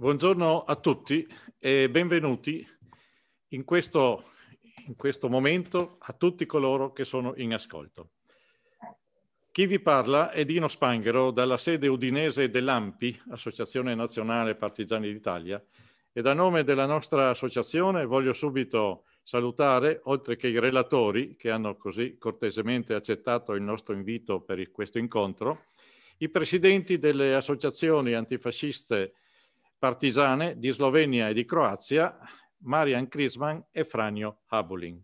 Buongiorno a tutti e benvenuti in questo, in questo, momento a tutti coloro che sono in ascolto. Chi vi parla è Dino Spanghero dalla sede udinese dell'AMPI, Associazione Nazionale Partigiani d'Italia, e a nome della nostra associazione voglio subito salutare, oltre che i relatori che hanno così cortesemente accettato il nostro invito per questo incontro, i presidenti delle associazioni antifasciste partigiane di Slovenia e di Croazia, Marian Krisman e Franjo Habulin.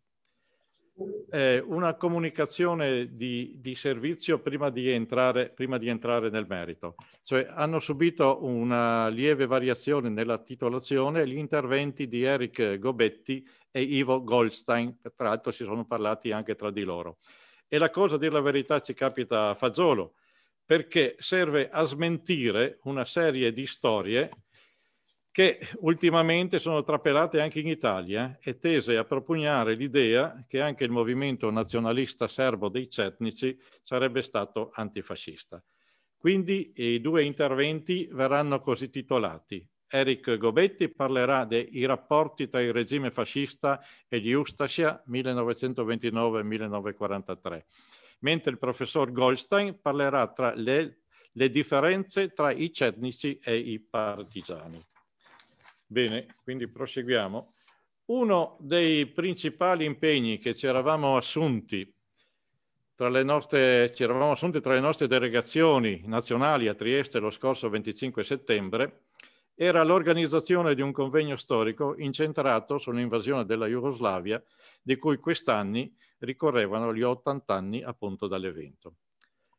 Eh, una comunicazione di, di servizio prima di, entrare, prima di, entrare, nel merito. Cioè, hanno subito una lieve variazione nella titolazione gli interventi di Eric Gobetti e Ivo Goldstein, tra l'altro si sono parlati anche tra di loro. E la cosa, a dire la verità, ci capita a fagiolo, perché serve a smentire una serie di storie che ultimamente sono trapelate anche in Italia eh, e tese a propugnare l'idea che anche il movimento nazionalista serbo dei cetnici sarebbe stato antifascista. Quindi eh, i due interventi verranno così titolati. Eric Gobetti parlerà dei rapporti tra il regime fascista e gli Ustasia 1929-1943, mentre il professor Goldstein parlerà tra le, le differenze tra i cetnici e i partigiani. Bene, quindi proseguiamo. Uno dei principali impegni che ci eravamo assunti tra le nostre, ci eravamo assunti tra le nostre delegazioni nazionali a Trieste lo scorso 25 settembre era l'organizzazione di un convegno storico incentrato sull'invasione della Jugoslavia, di cui quest'anno ricorrevano gli 80 anni appunto dall'evento.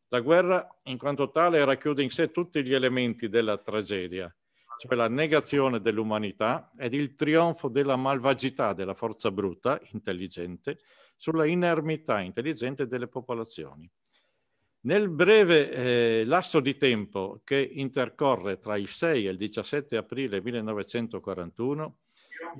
La guerra, in quanto tale, racchiude in sé tutti gli elementi della tragedia, cioè la negazione dell'umanità ed il trionfo della malvagità della forza bruta, intelligente, sulla inermità intelligente delle popolazioni. Nel breve eh, lasso di tempo che intercorre tra il 6 e il 17 aprile 1941,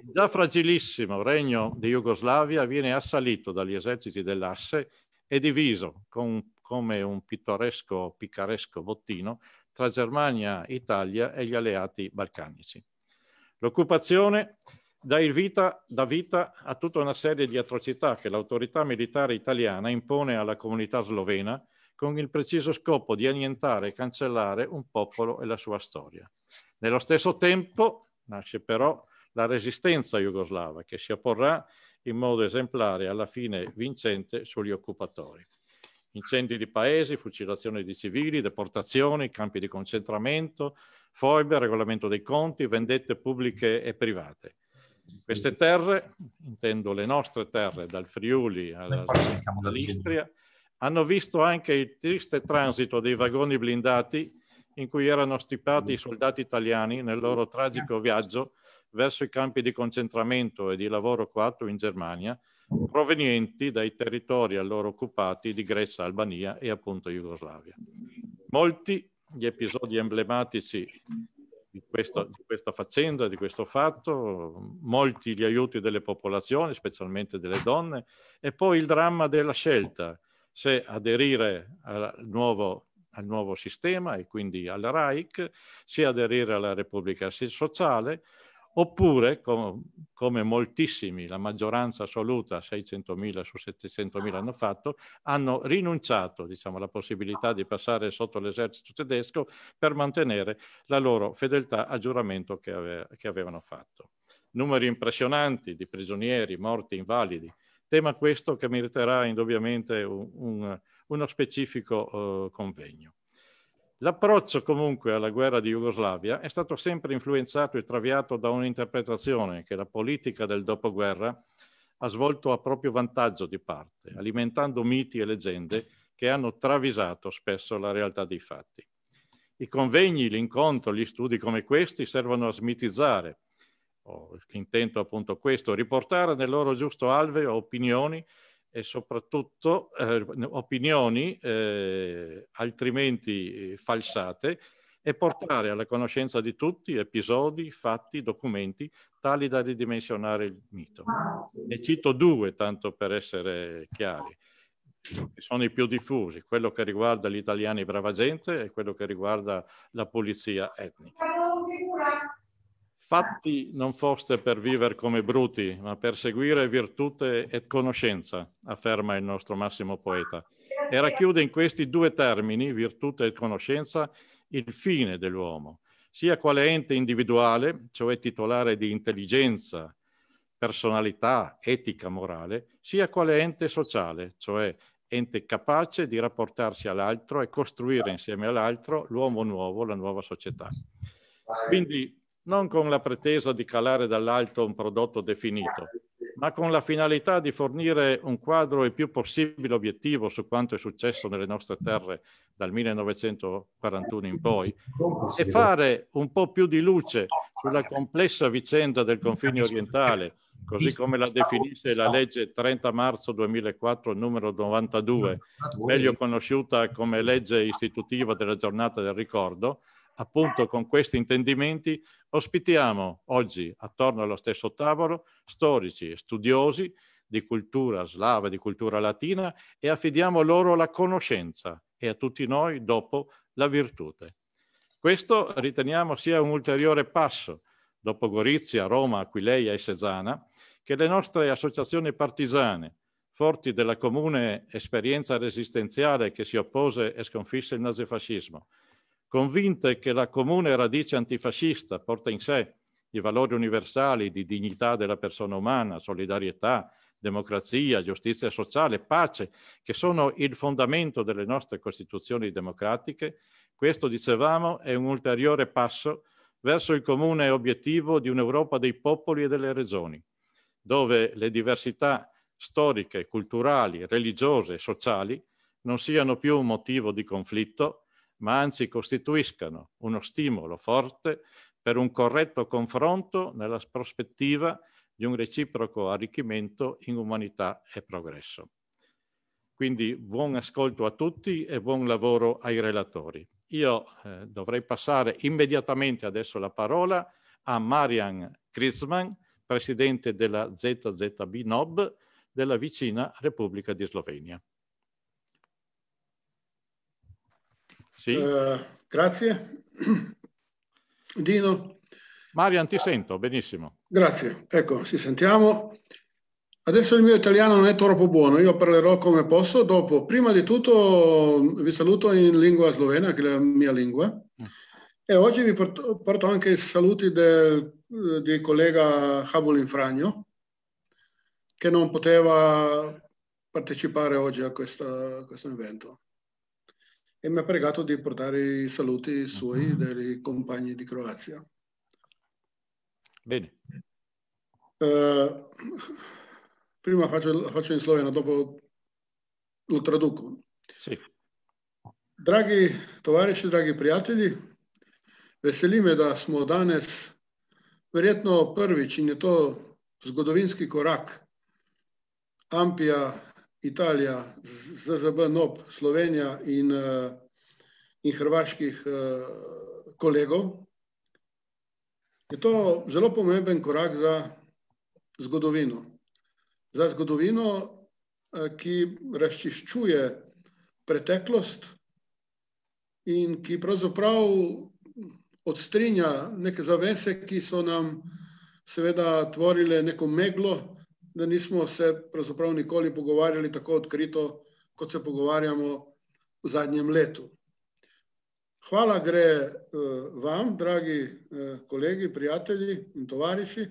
il già fragilissimo regno di Jugoslavia viene assalito dagli eserciti dell'asse e diviso con, come un pittoresco, picaresco bottino tra Germania, Italia e gli alleati balcanici. L'occupazione dà vita, dà vita a tutta una serie di atrocità che l'autorità militare italiana impone alla comunità slovena con il preciso scopo di annientare e cancellare un popolo e la sua storia. Nello stesso tempo nasce però la resistenza jugoslava che si apporrà in modo esemplare alla fine vincente sugli occupatori incendi di paesi, fucilazioni di civili, deportazioni, campi di concentramento, foibe, regolamento dei conti, vendette pubbliche e private. Queste terre, intendo le nostre terre, dal Friuli all'Istria, hanno visto anche il triste transito dei vagoni blindati in cui erano stipati i soldati italiani nel loro tragico viaggio verso i campi di concentramento e di lavoro coatto in Germania, provenienti dai territori allora occupati di Grecia, Albania e appunto Jugoslavia. Molti gli episodi emblematici di questa, di questa faccenda, di questo fatto, molti gli aiuti delle popolazioni, specialmente delle donne, e poi il dramma della scelta, se aderire al nuovo, al nuovo sistema e quindi al RAIC, se aderire alla Repubblica Sociale, Oppure, com- come moltissimi, la maggioranza assoluta, 600.000 su 700.000 hanno fatto, hanno rinunciato diciamo, alla possibilità di passare sotto l'esercito tedesco per mantenere la loro fedeltà al giuramento che, ave- che avevano fatto. Numeri impressionanti di prigionieri, morti, invalidi. Tema questo che meriterà indubbiamente un, un, uno specifico uh, convegno. L'approccio comunque alla guerra di Jugoslavia è stato sempre influenzato e traviato da un'interpretazione che la politica del dopoguerra ha svolto a proprio vantaggio di parte, alimentando miti e leggende che hanno travisato spesso la realtà dei fatti. I convegni, l'incontro, gli studi come questi servono a smitizzare, o l'intento appunto questo, riportare nel loro giusto alveo opinioni e soprattutto eh, opinioni eh, altrimenti eh, falsate e portare alla conoscenza di tutti episodi, fatti, documenti tali da ridimensionare il mito. Ne cito due, tanto per essere chiari, che sono i più diffusi, quello che riguarda gli italiani brava gente e quello che riguarda la pulizia etnica. Fatti non foste per vivere come bruti, ma per seguire virtute e conoscenza, afferma il nostro massimo poeta. E racchiude in questi due termini, virtute e conoscenza, il fine dell'uomo, sia quale ente individuale, cioè titolare di intelligenza, personalità, etica, morale, sia quale ente sociale, cioè ente capace di rapportarsi all'altro e costruire insieme all'altro l'uomo nuovo, la nuova società. Quindi non con la pretesa di calare dall'alto un prodotto definito, ah, ma con la finalità di fornire un quadro il più possibile obiettivo su quanto è successo nelle nostre terre dal 1941 in poi e fare un po' più di luce sulla complessa vicenda del confine orientale, così come la definisce la legge 30 marzo 2004 numero 92, meglio conosciuta come legge istitutiva della giornata del ricordo, appunto con questi intendimenti, ospitiamo oggi attorno allo stesso tavolo storici e studiosi di cultura slava, di cultura latina e affidiamo loro la conoscenza e a tutti noi dopo la virtute. Questo riteniamo sia un ulteriore passo, dopo Gorizia, Roma, Aquileia e Sezana che le nostre associazioni partigiane, forti della comune esperienza resistenziale che si oppose e sconfisse il nazifascismo, convinte che la comune radice antifascista porta in sé i valori universali di dignità della persona umana, solidarietà, democrazia, giustizia sociale, pace, che sono il fondamento delle nostre Costituzioni democratiche, questo, dicevamo, è un ulteriore passo verso il comune obiettivo di un'Europa dei popoli e delle regioni, dove le diversità storiche, culturali, religiose e sociali non siano più un motivo di conflitto, ma anzi costituiscano uno stimolo forte per un corretto confronto nella prospettiva di un reciproco arricchimento in umanità e progresso. Quindi buon ascolto a tutti e buon lavoro ai relatori. Io eh, dovrei passare immediatamente adesso la parola a Marian Krisman, presidente della ZZB NOB della vicina Repubblica di Slovenia. Sì. Uh, grazie. Dino. Marian, ti sento benissimo. Grazie, ecco, ci sentiamo. Adesso il mio italiano non è troppo buono, io parlerò come posso. Dopo, prima di tutto, vi saluto in lingua slovena, che è la mia lingua, mm. e oggi vi porto, porto anche i saluti del, eh, del collega Habul Infragno, che non poteva partecipare oggi a, questa, a questo evento. e mi ha pregato di portare i saluti suoi uh-huh. dei compagni di Croazia. Bene. Uh, prima faccio, faccio in sloveno, dopo lo traduco. Sì. Dragi tovarici, dragi prijatelji, veseli me da smo danes verjetno prvič in je to zgodovinski korak Ampija Italija, ZZB, NOB, Slovenija in, eh, in hrvaških eh, kolegov. Je to zelo pomemben korak za zgodovino. Za zgodovino, eh, ki razčiščuje preteklost in ki pravzaprav odstrinja neke zavese, ki so nam seveda tvorile neko meglo, da nismo se pravzaprav nikoli pogovarjali tako odkrito, kot se pogovarjamo v zadnjem letu. Hvala gre eh, vam, dragi eh, kolegi, prijatelji in tovariši,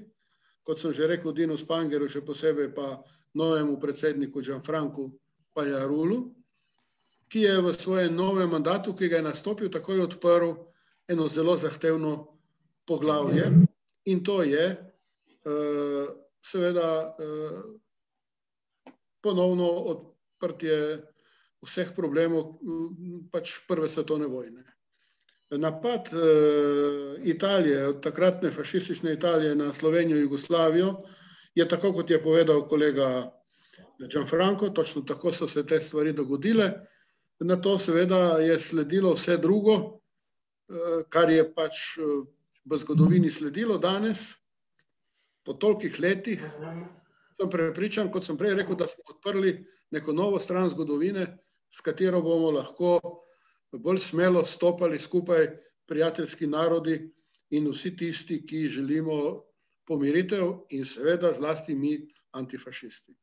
kot sem že rekel Dino Spangeru, še posebej pa novemu predsedniku Gianfranku Pajarulu, ki je v svojem novem mandatu, ki ga je nastopil, takoj odprl eno zelo zahtevno poglavje in to je vsega, eh, seveda eh, ponovno odprtje vseh problemov pač prve svetovne vojne. Napad eh, Italije, takratne fašistične Italije na Slovenijo in Jugoslavijo je tako, kot je povedal kolega eh, Gianfranco, točno tako so se te stvari dogodile. Na to seveda je sledilo vse drugo, kar je pač v zgodovini sledilo danes, po tolikih letih sem prepričan, kot sem prej rekel, da smo odprli neko novo stran zgodovine, s katero bomo lahko bolj smelo stopali skupaj prijateljski narodi in vsi tisti, ki želimo pomiritev in seveda zlasti mi antifašisti.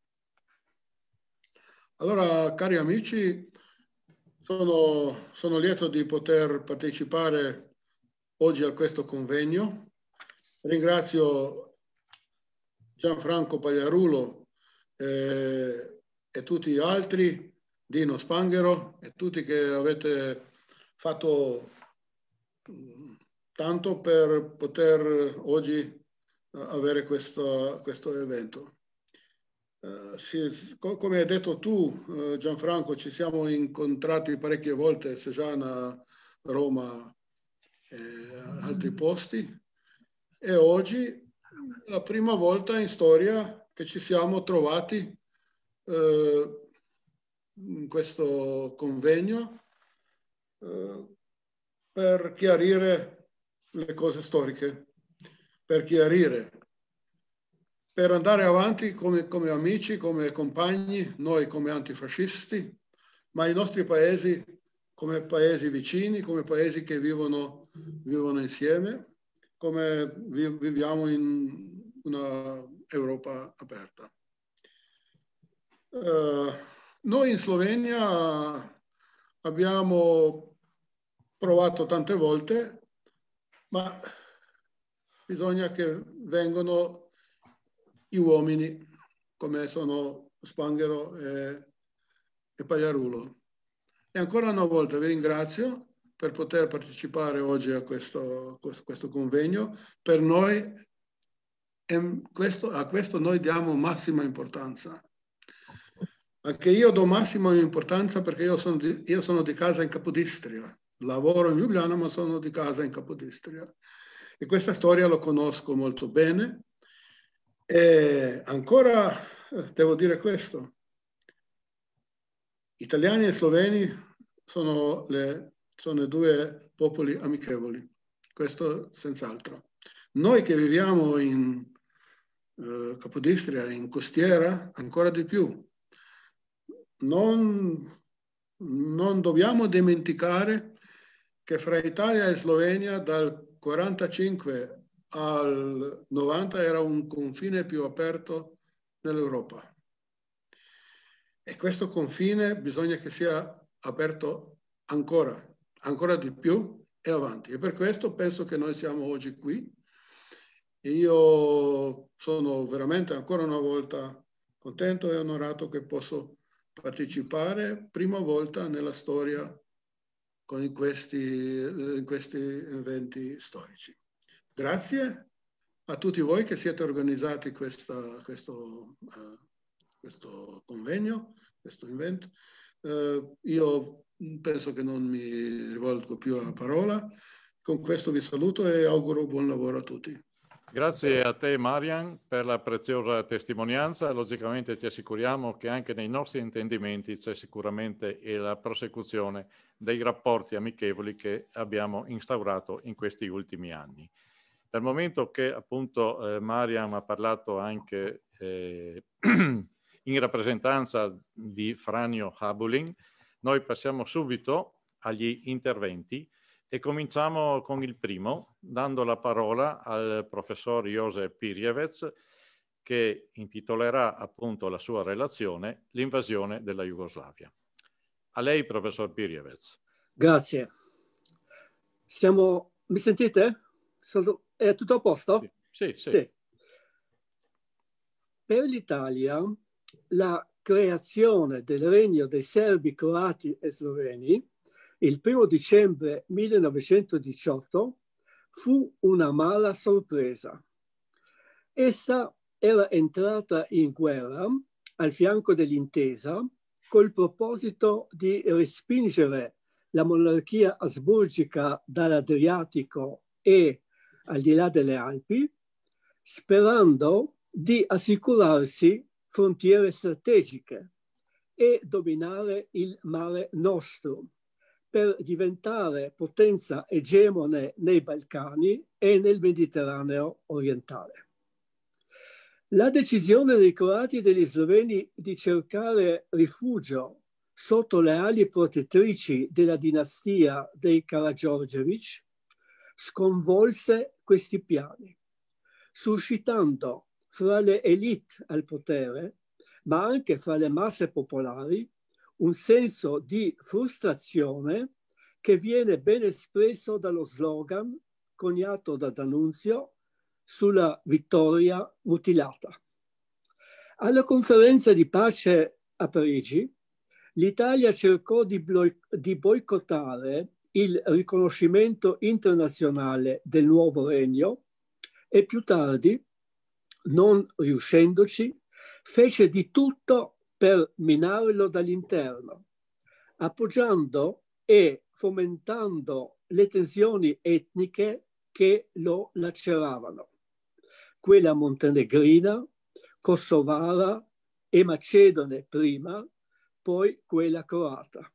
Allora, cari amici, sono, sono lieto di poter partecipare oggi a questo convegno. Ringrazio Gianfranco Pagliarulo eh, e tutti gli altri, Dino Spanghero e tutti che avete fatto tanto per poter oggi avere questo, questo evento. Uh, si, co come hai detto tu, uh, Gianfranco, ci siamo incontrati parecchie volte, Sejana, Roma e eh, altri posti e oggi la prima volta in storia che ci siamo trovati eh, in questo convegno eh, per chiarire le cose storiche, per chiarire, per andare avanti come, come amici, come compagni, noi come antifascisti, ma i nostri paesi come paesi vicini, come paesi che vivono, vivono insieme come viviamo in una Europa aperta. Uh, noi in Slovenia abbiamo provato tante volte, ma bisogna che vengano gli uomini come sono Spanghero e, e Pagliarulo. E ancora una volta vi ringrazio per poter partecipare oggi a questo, questo convegno. Per noi, questo, a questo noi diamo massima importanza. Anche io do massima importanza perché io sono, di, io sono di, casa in Capodistria. Lavoro in Ljubljana, ma sono di casa in Capodistria. E questa storia la conosco molto bene. E ancora eh, devo dire questo. Italiani e sloveni sono le sono due popoli amichevoli, questo senz'altro. Noi che viviamo in eh, Capodistria, in costiera, ancora di più, non, non dobbiamo dimenticare che fra Italia e Slovenia dal 1945 al 90 era un confine più aperto nell'Europa. E questo confine bisogna che sia aperto ancora ancora di più e avanti. E per questo penso che noi siamo oggi qui. Io sono veramente ancora una volta contento e onorato che posso partecipare prima volta nella storia con questi, in questi eventi storici. Grazie a tutti voi che siete organizzati questa, questo, uh, questo convegno, questo evento. Uh, eh, io Mm, penso che non mi rivolgo più alla parola. Con questo vi saluto e auguro buon lavoro a tutti. Grazie a te Marian per la preziosa testimonianza. Logicamente ci assicuriamo che anche nei nostri intendimenti c'è sicuramente la prosecuzione dei rapporti amichevoli che abbiamo instaurato in questi ultimi anni. Dal momento che appunto eh, Marian ha parlato anche eh, in rappresentanza di Franio Habulin, noi passiamo subito agli interventi e cominciamo con il primo, dando la parola al professor Josep Pirjevez, che intitolerà appunto la sua relazione L'invasione della Jugoslavia. A lei, professor Pirjevez. Grazie. Siamo... Mi sentite? Sono... È tutto a posto? Sì, sì. sì. sì. Per l'Italia la creazione del Regno dei Serbi, Croati e Sloveni, il primo dicembre 1918, fu una mala sorpresa. Essa era entrata in guerra al fianco dell'intesa col proposito di respingere la monarchia asburgica dall'Adriatico e al di là delle Alpi, sperando di assicurarsi frontiere strategiche e dominare il mare nostro per diventare potenza egemone nei Balcani e nel Mediterraneo orientale. La decisione dei croati e degli sloveni di cercare rifugio sotto le ali protettrici della dinastia dei Karagiorgevic sconvolse questi piani, suscitando fra le elite al potere, ma anche fra le masse popolari, un senso di frustrazione che viene ben espresso dallo slogan coniato da D'Annunzio sulla vittoria mutilata. Alla conferenza di pace a Parigi, l'Italia cercò di, di boicottare il riconoscimento internazionale del nuovo regno e più tardi non riuscendoci, fece di tutto per minarlo dall'interno, appoggiando e fomentando le tensioni etniche che lo laceravano, quella montenegrina, kosovara e macedone prima, poi quella croata.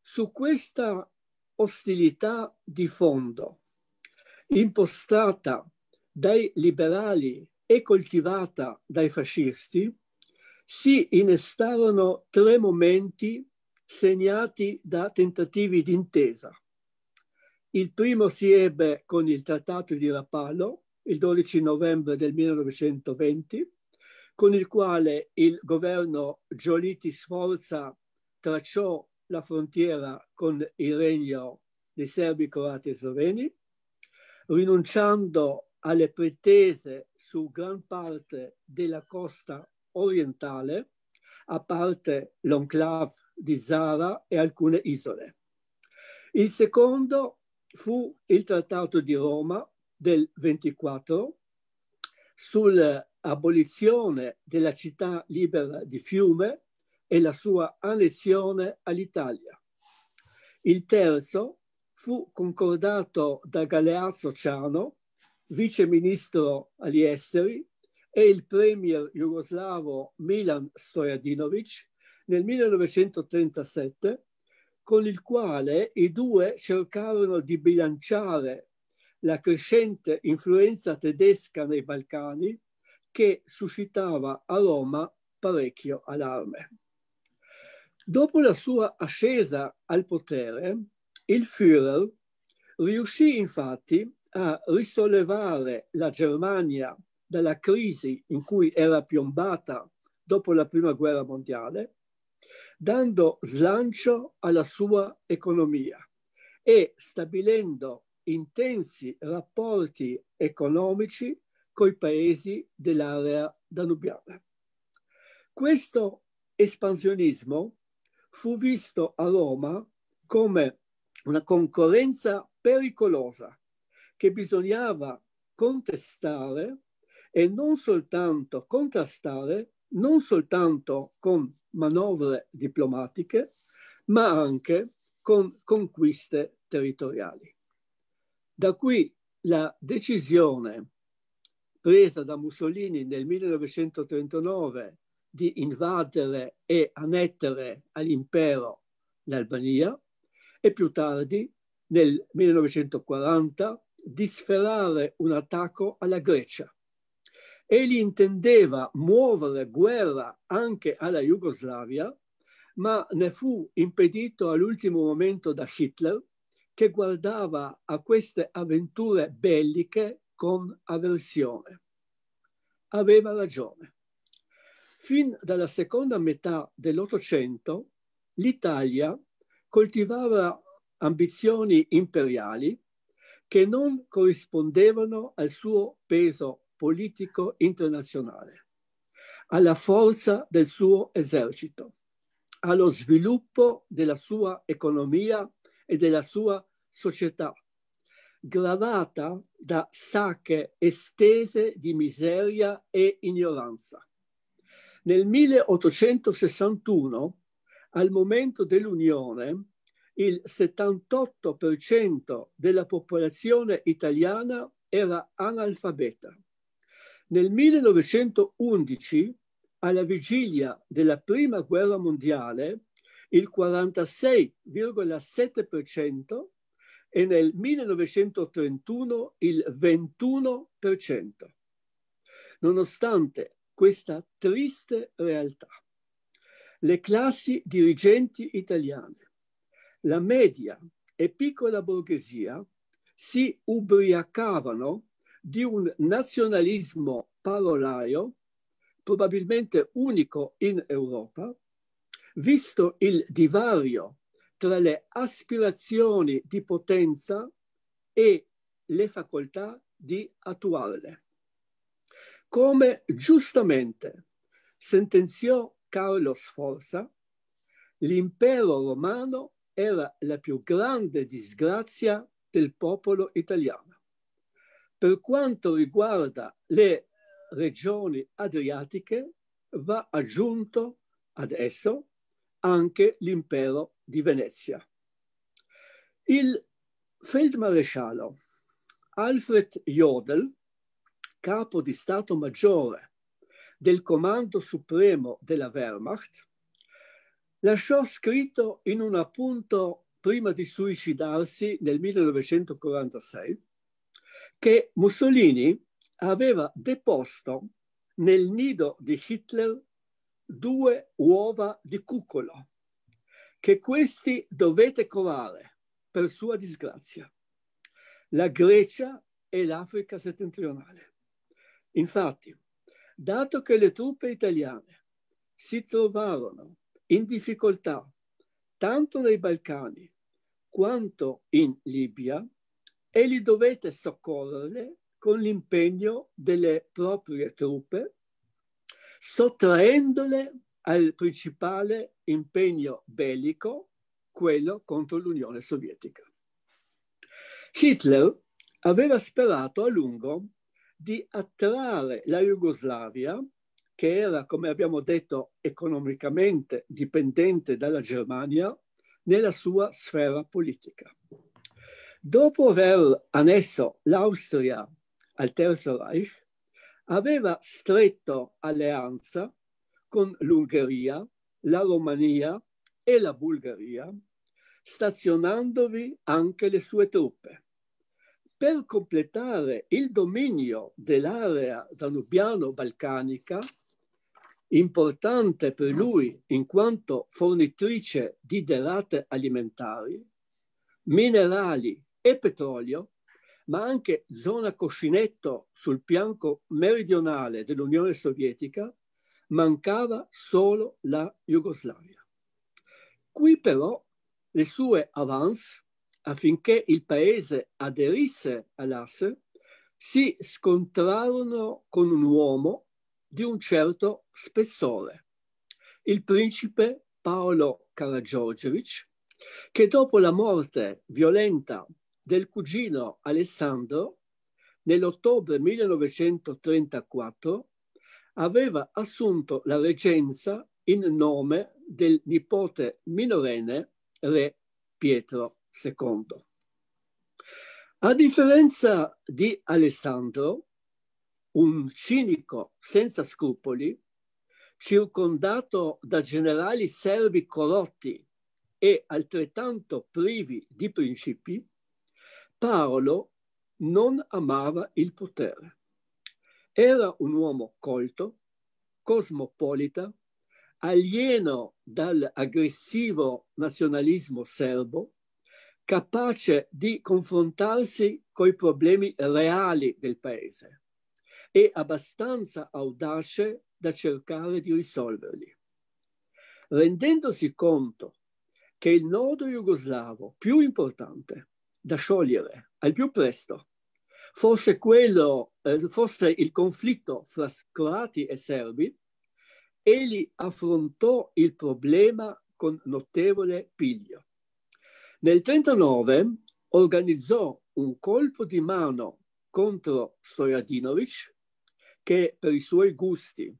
Su questa ostilità di fondo, impostata dai liberali e coltivata dai fascisti, si innestarono tre momenti segnati da tentativi d'intesa. Il primo si ebbe con il Trattato di Rapallo, il 12 novembre del 1920, con il quale il governo Giolitti Sforza tracciò la frontiera con il regno dei serbi, croati e sloveni, rinunciando alle pretese su gran parte della costa orientale, a parte l'enclave di Zara e alcune isole. Il secondo fu il Trattato di Roma del 24 sull'abolizione della città libera di Fiume e la sua annessione all'Italia. Il terzo fu concordato da Galeazzo Ciano vice ministro agli esteri, e il premier jugoslavo Milan Stojadinovic nel 1937, con il quale i due cercarono di bilanciare la crescente influenza tedesca nei Balcani che suscitava a Roma parecchio allarme. Dopo la sua ascesa al potere, il Führer riuscì infatti a risollevare la Germania dalla crisi in cui era piombata dopo la Prima Guerra Mondiale, dando slancio alla sua economia e stabilendo intensi rapporti economici con i paesi dell'area danubiana. Questo espansionismo fu visto a Roma come una concorrenza pericolosa che bisognava contestare e non soltanto contrastare, non soltanto con manovre diplomatiche, ma anche con conquiste territoriali. Da qui la decisione presa da Mussolini nel 1939 di invadere e annettere all'impero l'Albania e più tardi nel 1940 di sferrare un attacco alla Grecia. Egli intendeva muovere guerra anche alla Jugoslavia, ma ne fu impedito all'ultimo momento da Hitler, che guardava a queste avventure belliche con avversione. Aveva ragione. Fin dalla seconda metà dell'Ottocento l'Italia coltivava ambizioni imperiali che non corrispondevano al suo peso politico internazionale, alla forza del suo esercito, allo sviluppo della sua economia e della sua società, gravata da sacche estese di miseria e ignoranza. Nel 1861, al momento dell'Unione, il 78% della popolazione italiana era analfabeta. Nel 1911, alla vigilia della Prima Guerra Mondiale, il 46,7% e nel 1931 il 21%, nonostante questa triste realtà. Le classi dirigenti italiane la media e piccola borghesia si ubriacavano di un nazionalismo parolaio, probabilmente unico in Europa, visto il divario tra le aspirazioni di potenza e le facoltà di attuarle. Come giustamente sentenziò Carlo Sforza, l'impero romano era la più grande disgrazia del popolo italiano. Per quanto riguarda le regioni adriatiche, va aggiunto adesso anche l'impero di Venezia. Il feldmaresciallo Alfred Jodl, capo di Stato Maggiore del Comando Supremo della Wehrmacht, lasciò scritto in un appunto prima di suicidarsi nel 1946 che Mussolini aveva deposto nel nido di Hitler due uova di cucolo che questi dovete covare per sua disgrazia, la Grecia e l'Africa settentrionale. Infatti, dato che le truppe italiane si trovarono in difficoltà tanto nei Balcani quanto in Libia e li dovete soccorrere con l'impegno delle proprie truppe, sottraendole al principale impegno bellico, quello contro l'Unione Sovietica. Hitler aveva sperato a lungo di attrarre la Jugoslavia che era, come abbiamo detto, economicamente dipendente dalla Germania nella sua sfera politica. Dopo aver annesso l'Austria al Terzo Reich, aveva stretto alleanza con l'Ungheria, la Romania e la Bulgaria, stazionandovi anche le sue truppe. Per completare il dominio dell'area danubiano-balcanica, importante per lui in quanto fornitrice di derate alimentari, minerali e petrolio, ma anche zona cuscinetto sul fianco meridionale dell'Unione Sovietica, mancava solo la Jugoslavia. Qui però le sue avance affinché il paese aderisse all'asse si scontrarono con un uomo di un certo spessore, il principe Paolo Karagiorgevic, che dopo la morte violenta del cugino Alessandro, nell'ottobre 1934, aveva assunto la reggenza in nome del nipote minorenne re Pietro II. A differenza di Alessandro, un cinico senza scrupoli, circondato da generali servi corrotti e altrettanto privi di principi, Paolo non amava il potere. Era un uomo colto, cosmopolita, alieno dall'aggressivo nazionalismo serbo, capace di confrontarsi coi problemi reali del paese e abbastanza audace da cercare di risolverli. Rendendosi conto che il nodo jugoslavo più importante da sciogliere al più presto fosse, quello, eh, fosse il conflitto fra croati e serbi, egli affrontò il problema con notevole piglio. Nel 1939 organizzò un colpo di mano contro Stojadinovic che per i suoi gusti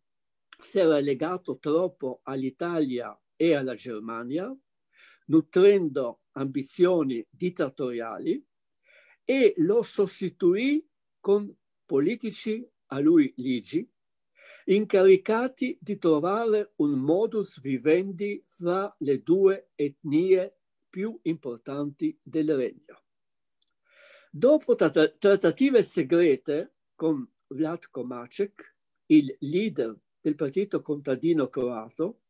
si era legato troppo all'Italia e alla Germania, nutrendo ambizioni dittatoriali e lo sostituì con politici a lui ligi, incaricati di trovare un modus vivendi fra le due etnie più importanti del regno. Dopo trattative segrete con Vlad Komacek, il leader del partito contadino croato,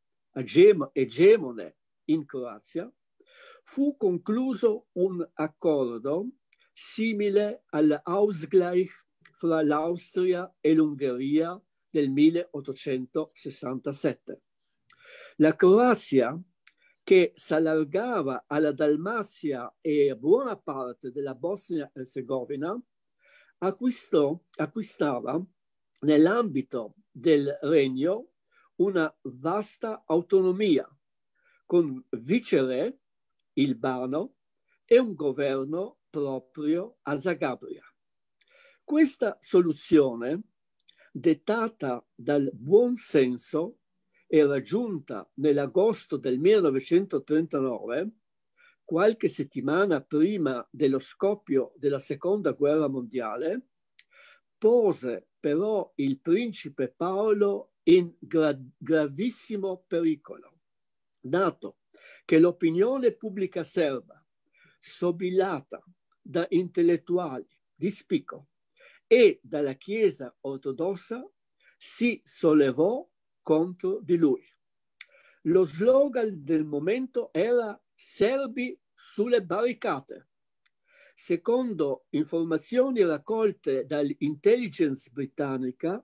egemone in Croazia, fu concluso un accordo simile all'Ausgleich fra l'Austria e l'Ungheria del 1867. La Croazia, che s'allargava alla Dalmazia e a buona parte della Bosnia-Herzegovina, acquistò, acquistava nell'ambito del regno una vasta autonomia, con viceré, il Bano, e un governo proprio a Zagabria. Questa soluzione, dettata dal buon senso e raggiunta nell'agosto del 1939, qualche settimana prima dello scoppio della seconda guerra mondiale, pose però il principe Paolo in gra- gravissimo pericolo, dato che l'opinione pubblica serba, sobillata da intellettuali di spicco e dalla Chiesa ortodossa, si sollevò contro di lui. Lo slogan del momento era serbi sulle barricate. Secondo informazioni raccolte dall'intelligence britannica,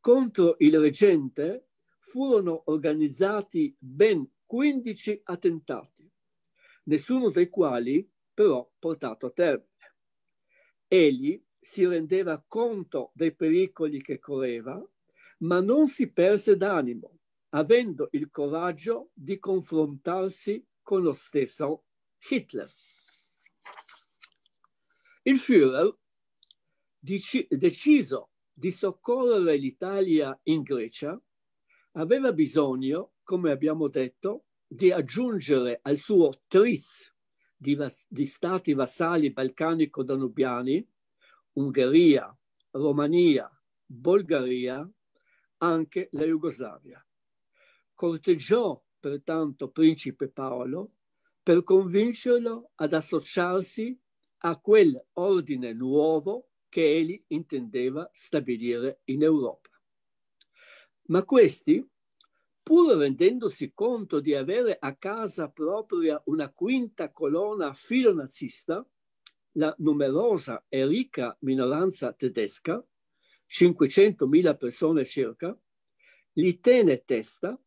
contro il reggente furono organizzati ben 15 attentati, nessuno dei quali però portato a termine. Egli si rendeva conto dei pericoli che correva, ma non si perse d'animo, avendo il coraggio di confrontarsi con lo stesso Hitler. Il Führer, deciso di soccorrere l'Italia in Grecia, aveva bisogno, come abbiamo detto, di aggiungere al suo tris di, di stati vassali balcanico-danubiani, Ungheria, Romania, Bulgaria, anche la Jugoslavia. Corteggiò pertanto principe Paolo per convincerlo ad associarsi a quel ordine nuovo che egli intendeva stabilire in Europa. Ma questi, pur rendendosi conto di avere a casa propria una quinta colonna filonazista, la numerosa e ricca minoranza tedesca, 500.000 persone circa, li tene testa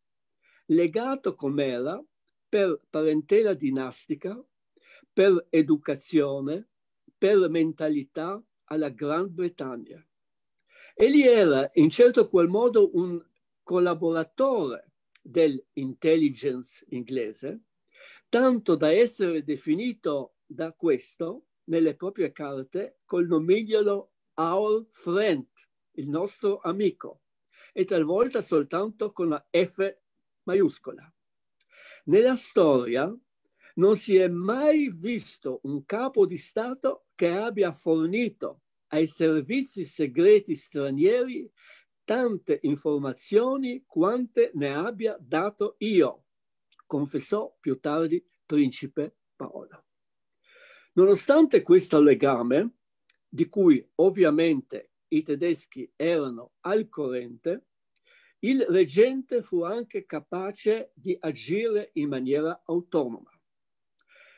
legato com'era per parentela dinastica, per educazione, per mentalità alla Gran Bretagna. Egli era in certo qual modo un collaboratore dell'intelligence inglese, tanto da essere definito da questo nelle proprie carte col nomignolo Our Friend, il nostro amico, e talvolta soltanto con la F maiuscola. Nella storia non si è mai visto un capo di Stato che abbia fornito ai servizi segreti stranieri tante informazioni quante ne abbia dato io, confessò più tardi principe Paolo. Nonostante questo legame, di cui ovviamente i tedeschi erano al corrente, il reggente fu anche capace di agire in maniera autonoma.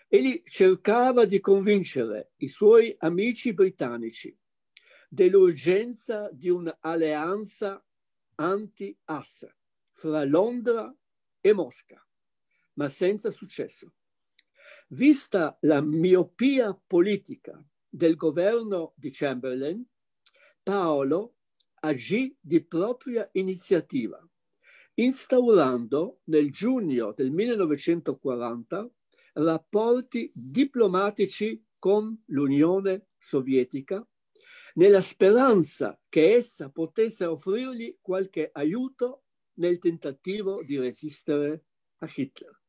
Egli cercava di convincere i suoi amici britannici dell'urgenza di un'alleanza anti-ass fra Londra e Mosca, ma senza successo. Vista la miopia politica del governo di Chamberlain, Paolo agì di propria iniziativa, instaurando nel giugno del 1940 rapporti diplomatici con l'Unione Sovietica nella speranza che essa potesse offrirgli qualche aiuto nel tentativo di resistere a Hitler.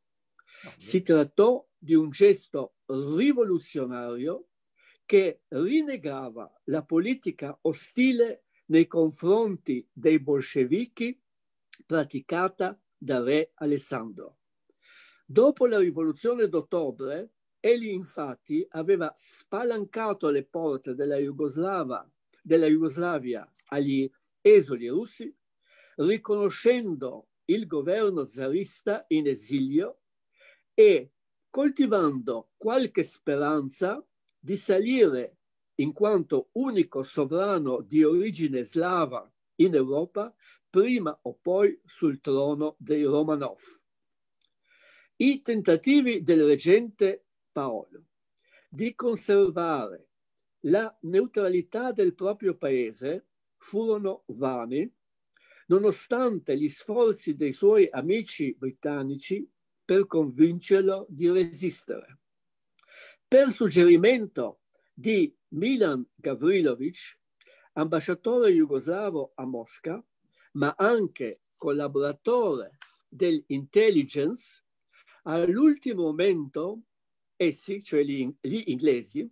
Ah, si trattò di un gesto rivoluzionario che rinnegava la politica ostile nei confronti dei bolscevichi praticata da re Alessandro. Dopo la rivoluzione d'ottobre, egli infatti aveva spalancato le porte della, della Jugoslavia agli esuli russi, riconoscendo il governo zarista in esilio e coltivando qualche speranza di salire in quanto unico sovrano di origine slava in Europa, prima o poi sul trono dei Romanov. I tentativi del reggente Paolo di conservare la neutralità del proprio paese furono vani, nonostante gli sforzi dei suoi amici britannici per convincerlo di resistere. Per suggerimento di Milan Gavrilovic, ambasciatore jugoslavo a Mosca, ma anche collaboratore dell'intelligence, all'ultimo momento essi, eh cioè gli, gli inglesi,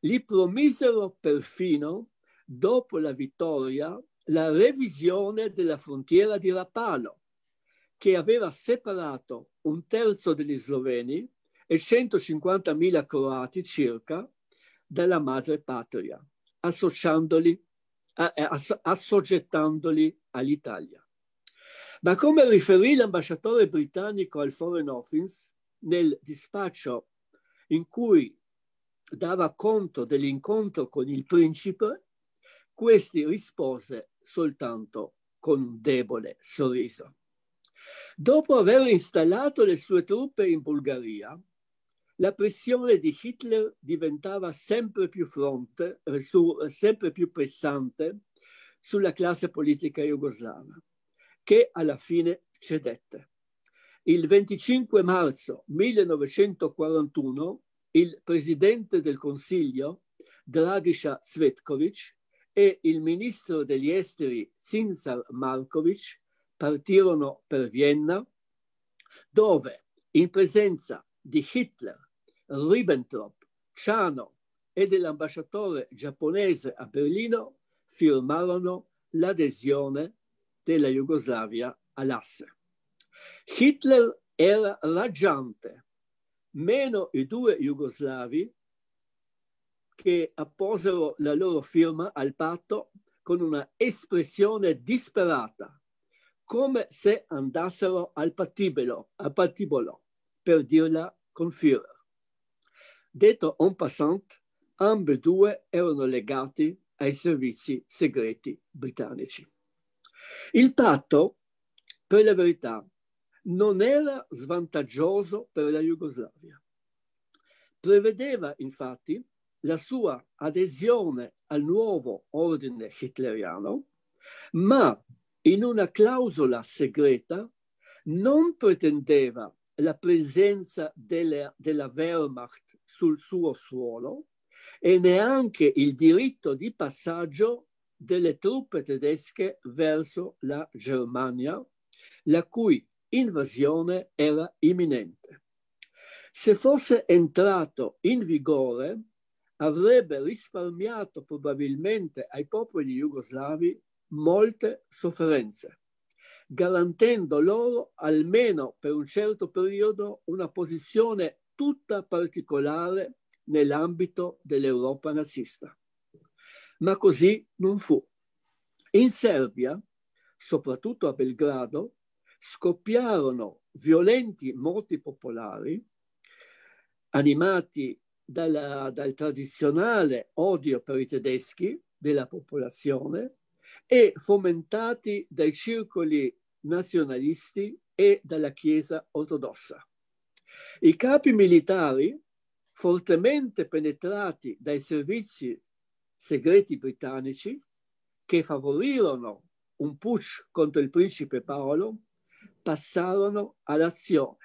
gli promisero perfino, dopo la vittoria, la revisione della frontiera di Rapallo, che aveva separato un terzo degli sloveni e 150.000 croati circa della madre patria, associandoli, eh, ass assoggettandoli all'Italia. Ma come riferì l'ambasciatore britannico al Foreign Office nel dispaccio in cui dava conto dell'incontro con il principe, questi rispose soltanto con un debole sorriso. Dopo aver installato le sue truppe in Bulgaria, la pressione di Hitler diventava sempre più, fronte, eh, su, eh, sempre più pressante sulla classe politica jugoslava, che alla fine cedette. Il 25 marzo 1941 il presidente del Consiglio, Dragiša Cvetković, e il ministro degli esteri Zinzar Markovic partirono per Vienna, dove, in presenza di Hitler Ribbentrop, Ciano e dell'ambasciatore giapponese a Berlino firmarono l'adesione della Jugoslavia all'asse. Hitler era raggiante, meno i due jugoslavi che apposero la loro firma al patto con una espressione disperata, come se andassero al patibolo, al patibolo per dirla con Führer. Detto en passant, ambedue erano legati ai servizi segreti britannici. Il patto, per la verità, non era svantaggioso per la Jugoslavia. Prevedeva infatti la sua adesione al nuovo ordine hitleriano, ma in una clausola segreta non pretendeva la presenza delle, della Wehrmacht sul suo suolo e neanche il diritto di passaggio delle truppe tedesche verso la Germania, la cui invasione era imminente. Se fosse entrato in vigore, avrebbe risparmiato probabilmente ai popoli jugoslavi molte sofferenze garantendo loro, almeno per un certo periodo, una posizione tutta particolare nell'ambito dell'Europa nazista. Ma così non fu. In Serbia, soprattutto a Belgrado, scoppiarono violenti moti popolari animati dalla, dal tradizionale odio per i tedeschi della popolazione, e fomentati dai circoli nazionalisti e dalla Chiesa ortodossa. I capi militari, fortemente penetrati dai servizi segreti britannici, che favorirono un putsch contro il principe Paolo, passarono all'azione.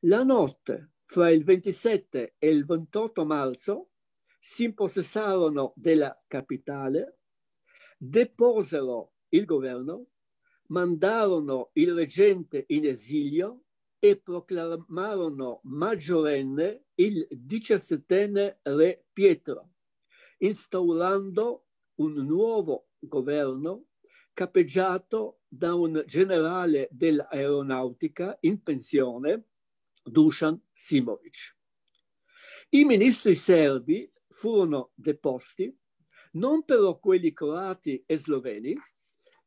La notte fra il 27 e il 28 marzo si impossessarono della capitale deposero il governo, mandarono il reggente in esilio e proclamarono maggiorenne il diciassettenne re Pietro, instaurando un nuovo governo capeggiato da un generale dell'aeronautica in pensione, Dusan Simovic. I ministri serbi furono deposti non però quelli croati e sloveni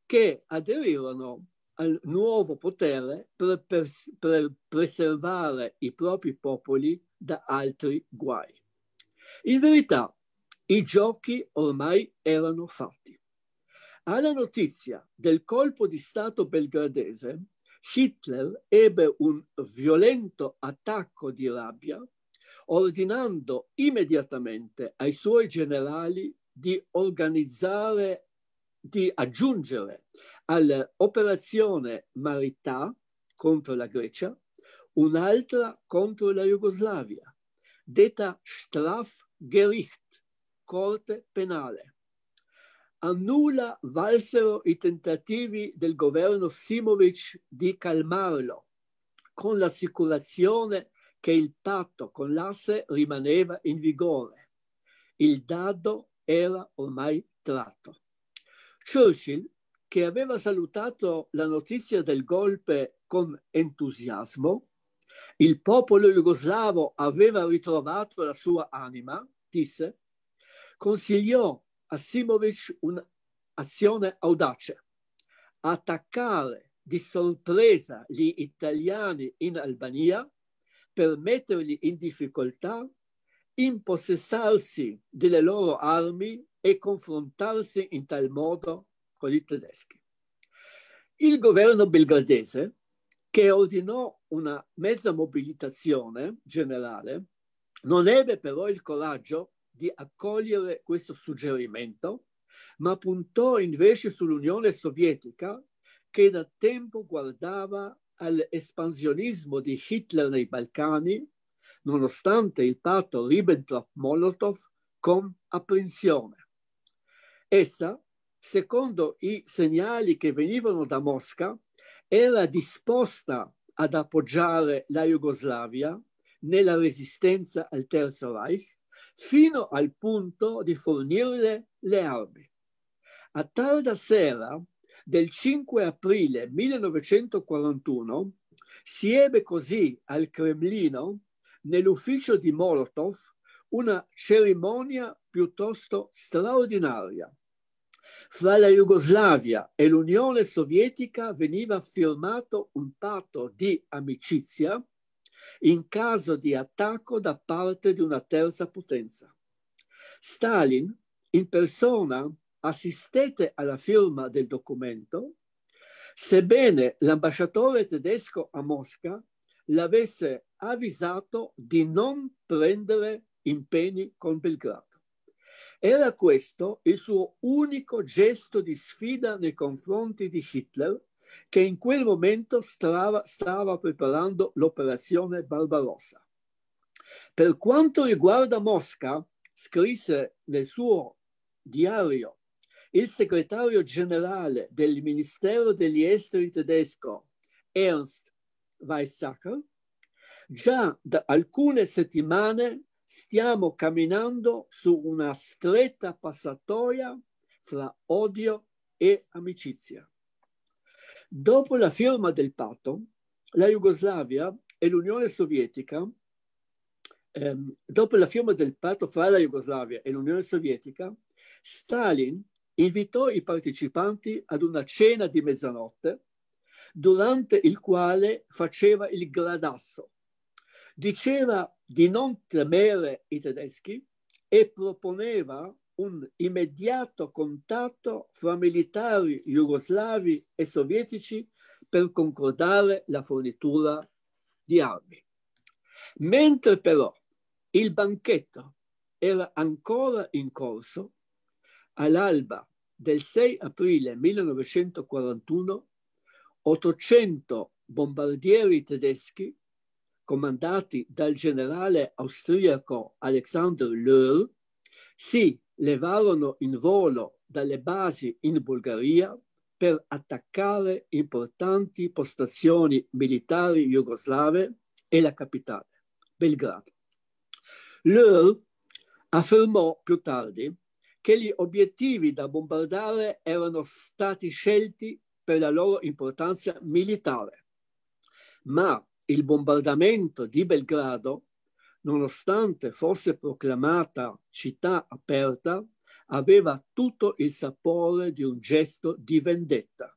che aderirono al nuovo potere per, per, per preservare i propri popoli da altri guai. In verità, i giochi ormai erano fatti. Alla notizia del colpo di Stato belgradese, Hitler ebbe un violento attacco di rabbia, ordinando immediatamente ai suoi generali di organizzare, di aggiungere all'operazione Marità contro la Grecia un'altra contro la Jugoslavia, detta Strafgericht, corte penale. A nulla valsero i tentativi del governo Simovic di calmarlo, con l'assicurazione che il patto con l'asse rimaneva in vigore. Il dado era ormai tratto. Churchill, che aveva salutato la notizia del golpe con entusiasmo, il popolo jugoslavo aveva ritrovato la sua anima, disse, consigliò a Simovic un'azione audace, attaccare di sorpresa gli italiani in Albania per metterli in difficoltà impossessarsi delle loro armi e confrontarsi in tal modo con i tedeschi. Il governo belgradese, che ordinò una mezza mobilitazione generale, non ebbe però il coraggio di accogliere questo suggerimento, ma puntò invece sull'Unione Sovietica che da tempo guardava all'espansionismo di Hitler nei Balcani nonostante il patto Ribbentrop-Molotov con apprensione. Essa, secondo i segnali che venivano da Mosca, era disposta ad appoggiare la Jugoslavia nella resistenza al Terzo Reich fino al punto di fornirle le armi. A tarda sera del 5 aprile 1941 si ebbe così al Cremlino nell'ufficio di Molotov una cerimonia piuttosto straordinaria. Fra la Jugoslavia e l'Unione Sovietica veniva firmato un patto di amicizia in caso di attacco da parte di una terza potenza. Stalin in persona assistette alla firma del documento, sebbene l'ambasciatore tedesco a Mosca l'avesse avvisato di non prendere impegni con Belgrado. Era questo il suo unico gesto di sfida nei confronti di Hitler, che in quel momento stava, stava preparando l'operazione Barbarossa. Per quanto riguarda Mosca, scrisse nel suo diario il segretario generale del Ministero degli Esteri tedesco, Ernst Weissacher, Già da alcune settimane stiamo camminando su una stretta passatoia fra odio e amicizia. Dopo la firma del patto, la Jugoslavia e l'Unione Sovietica, ehm, dopo la firma del patto fra la Jugoslavia e l'Unione Sovietica, Stalin invitò i partecipanti ad una cena di mezzanotte durante il quale faceva il gradasso, diceva di non temere i tedeschi e proponeva un immediato contatto fra militari jugoslavi e sovietici per concordare la fornitura di armi. Mentre però il banchetto era ancora in corso, all'alba del 6 aprile 1941, 800 bombardieri tedeschi comandati dal generale austriaco Alexander Löhr, si levarono in volo dalle basi in Bulgaria per attaccare importanti postazioni militari jugoslave e la capitale, Belgrado. Löhr affermò più tardi che gli obiettivi da bombardare erano stati scelti per la loro importanza militare, ma il bombardamento di Belgrado, nonostante fosse proclamata città aperta, aveva tutto il sapore di un gesto di vendetta.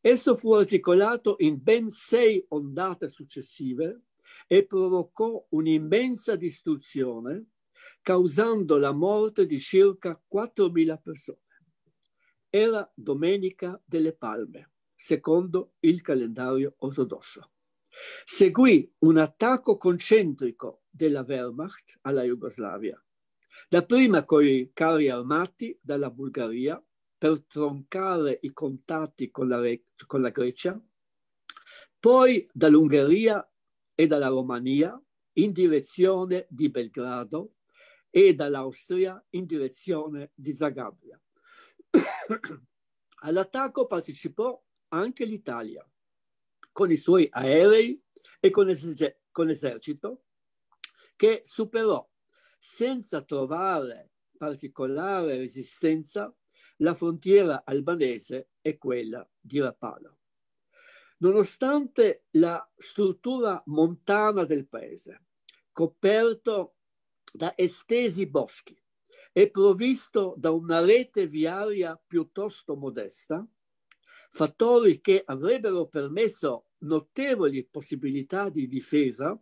Esso fu articolato in ben sei ondate successive e provocò un'immensa distruzione, causando la morte di circa 4.000 persone. Era Domenica delle Palme, secondo il calendario ortodosso. Seguì un attacco concentrico della Wehrmacht alla Jugoslavia, dapprima con i carri armati dalla Bulgaria per troncare i contatti con la, con la Grecia, poi dall'Ungheria e dalla Romania in direzione di Belgrado e dall'Austria in direzione di Zagabria. All'attacco partecipò anche l'Italia con i suoi aerei e con, es- cioè, con l'esercito, che superò senza trovare particolare resistenza la frontiera albanese e quella di Rapallo. Nonostante la struttura montana del paese, coperto da estesi boschi e provvisto da una rete viaria piuttosto modesta, fattori che avrebbero permesso notevoli possibilità di difesa,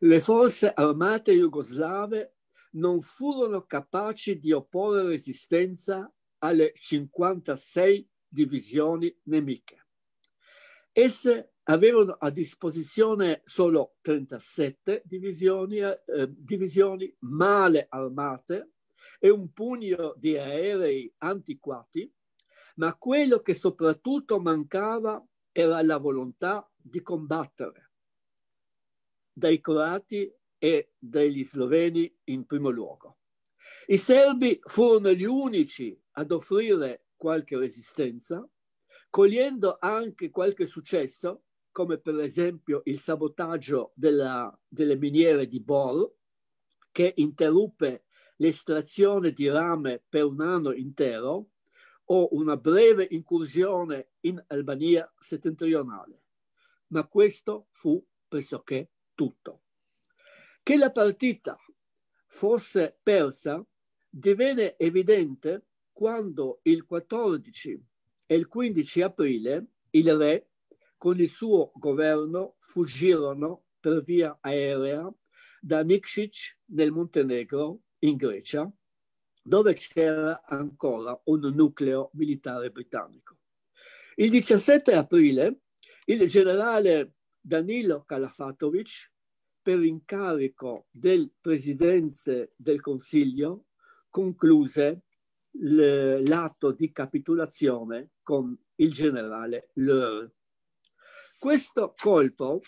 le forze armate jugoslave non furono capaci di opporre resistenza alle 56 divisioni nemiche. Esse avevano a disposizione solo 37 divisioni, eh, divisioni male armate e un pugno di aerei antiquati, ma quello che soprattutto mancava era la volontà di combattere dai croati e dagli sloveni in primo luogo. I serbi furono gli unici ad offrire qualche resistenza, cogliendo anche qualche successo, come per esempio il sabotaggio della, delle miniere di Bor, che interruppe l'estrazione di rame per un anno intero o una breve incursione in Albania settentrionale. Ma questo fu pressoché tutto. Che la partita fosse persa divenne evidente quando il 14 e il 15 aprile il re con il suo governo fuggirono per via aerea da Nikšić nel Montenegro in Grecia dove c'era ancora un nucleo militare britannico. Il 17 aprile il generale Danilo Kalafatovic, per incarico del Presidente del Consiglio, concluse l'atto di capitolazione con il generale Leur. Questo colpo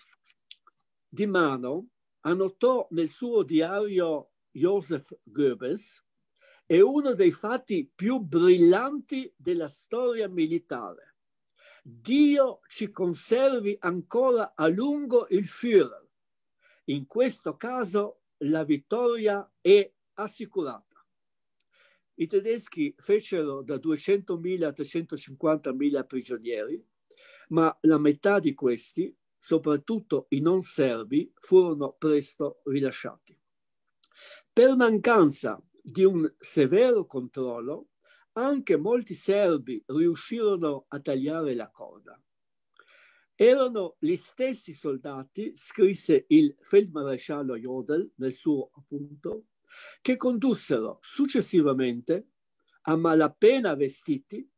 di mano annotò nel suo diario Joseph Goebbels è uno dei fatti più brillanti della storia militare. Dio ci conservi ancora a lungo il Führer. In questo caso la vittoria è assicurata. I tedeschi fecero da 200.000 a 350.000 prigionieri, ma la metà di questi, soprattutto i non serbi, furono presto rilasciati. Per mancanza di un severo controllo, anche molti serbi riuscirono a tagliare la coda. Erano gli stessi soldati, scrisse il feldmaresciallo Jodel nel suo appunto, che condussero successivamente, a malapena vestiti,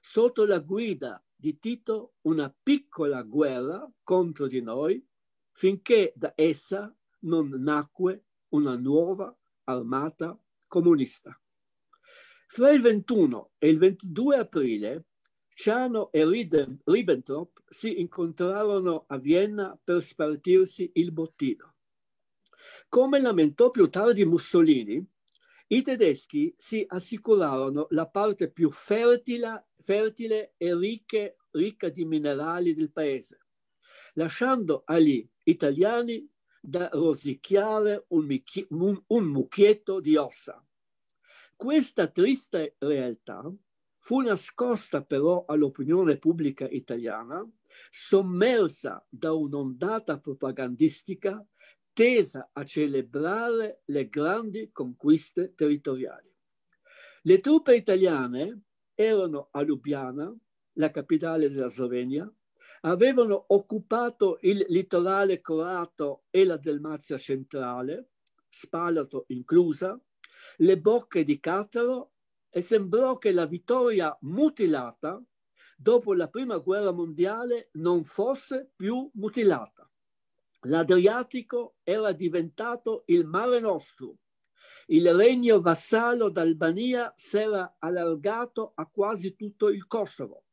sotto la guida di Tito una piccola guerra contro di noi, finché da essa non nacque una nuova armata comunista. Fra il 21 e il 22 aprile Ciano e Ribbentrop si incontrarono a Vienna per spartirsi il bottino. Come lamentò più tardi Mussolini, i tedeschi si assicurarono la parte più fertile, fertile e ricche, ricca di minerali del paese, lasciando agli italiani da rosicchiare un, un, un mucchietto di ossa. Questa triste realtà fu nascosta però all'opinione pubblica italiana, sommersa da un'ondata propagandistica tesa a celebrare le grandi conquiste territoriali. Le truppe italiane erano a Lubiana, la capitale della Slovenia, avevano occupato il litorale croato e la Dalmazia centrale, Spalato inclusa, le bocche di Cataro e sembrò che la vittoria mutilata dopo la prima guerra mondiale non fosse più mutilata. L'Adriatico era diventato il Mare nostro. Il regno vassallo d'Albania s'era allargato a quasi tutto il Kosovo.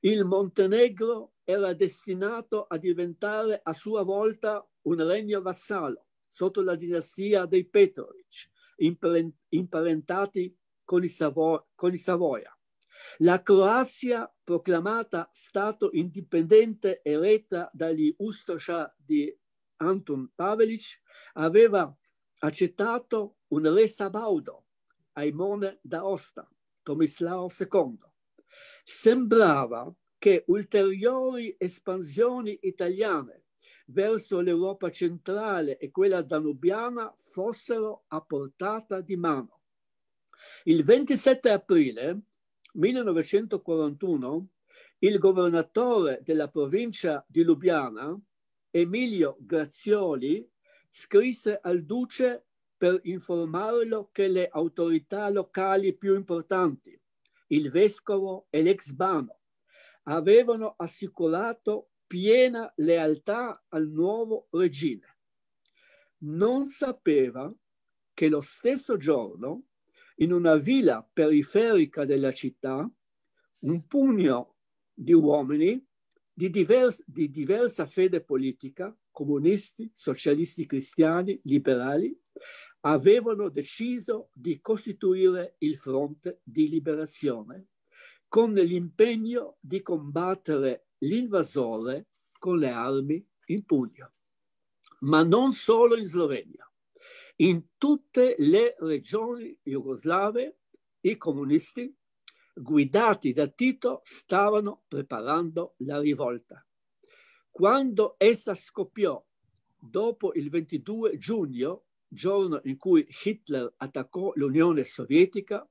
Il Montenegro era destinato a diventare a sua volta un regno vassallo sotto la dinastia dei Petrovic, imparentati con i, Savo- con i Savoia. La Croazia, proclamata Stato indipendente e retta dagli Ustosha di Anton Pavelic, aveva accettato un re sabaudo, Aimone d'Aosta, Tomislao II. Sembrava che ulteriori espansioni italiane verso l'Europa centrale e quella danubiana fossero a portata di mano. Il 27 aprile 1941 il governatore della provincia di Lubiana, Emilio Grazioli, scrisse al duce per informarlo che le autorità locali più importanti, il vescovo e l'ex bano, avevano assicurato piena lealtà al nuovo regime. Non sapeva che lo stesso giorno, in una villa periferica della città, un pugno di uomini di, divers di diversa fede politica, comunisti, socialisti cristiani, liberali, avevano deciso di costituire il fronte di liberazione con l'impegno di combattere l'invasore con le armi in pugno, ma non solo in Slovenia. In tutte le regioni jugoslave i comunisti, guidati da Tito, stavano preparando la rivolta. Quando essa scoppiò dopo il 22 giugno, giorno in cui Hitler attaccò l'Unione Sovietica,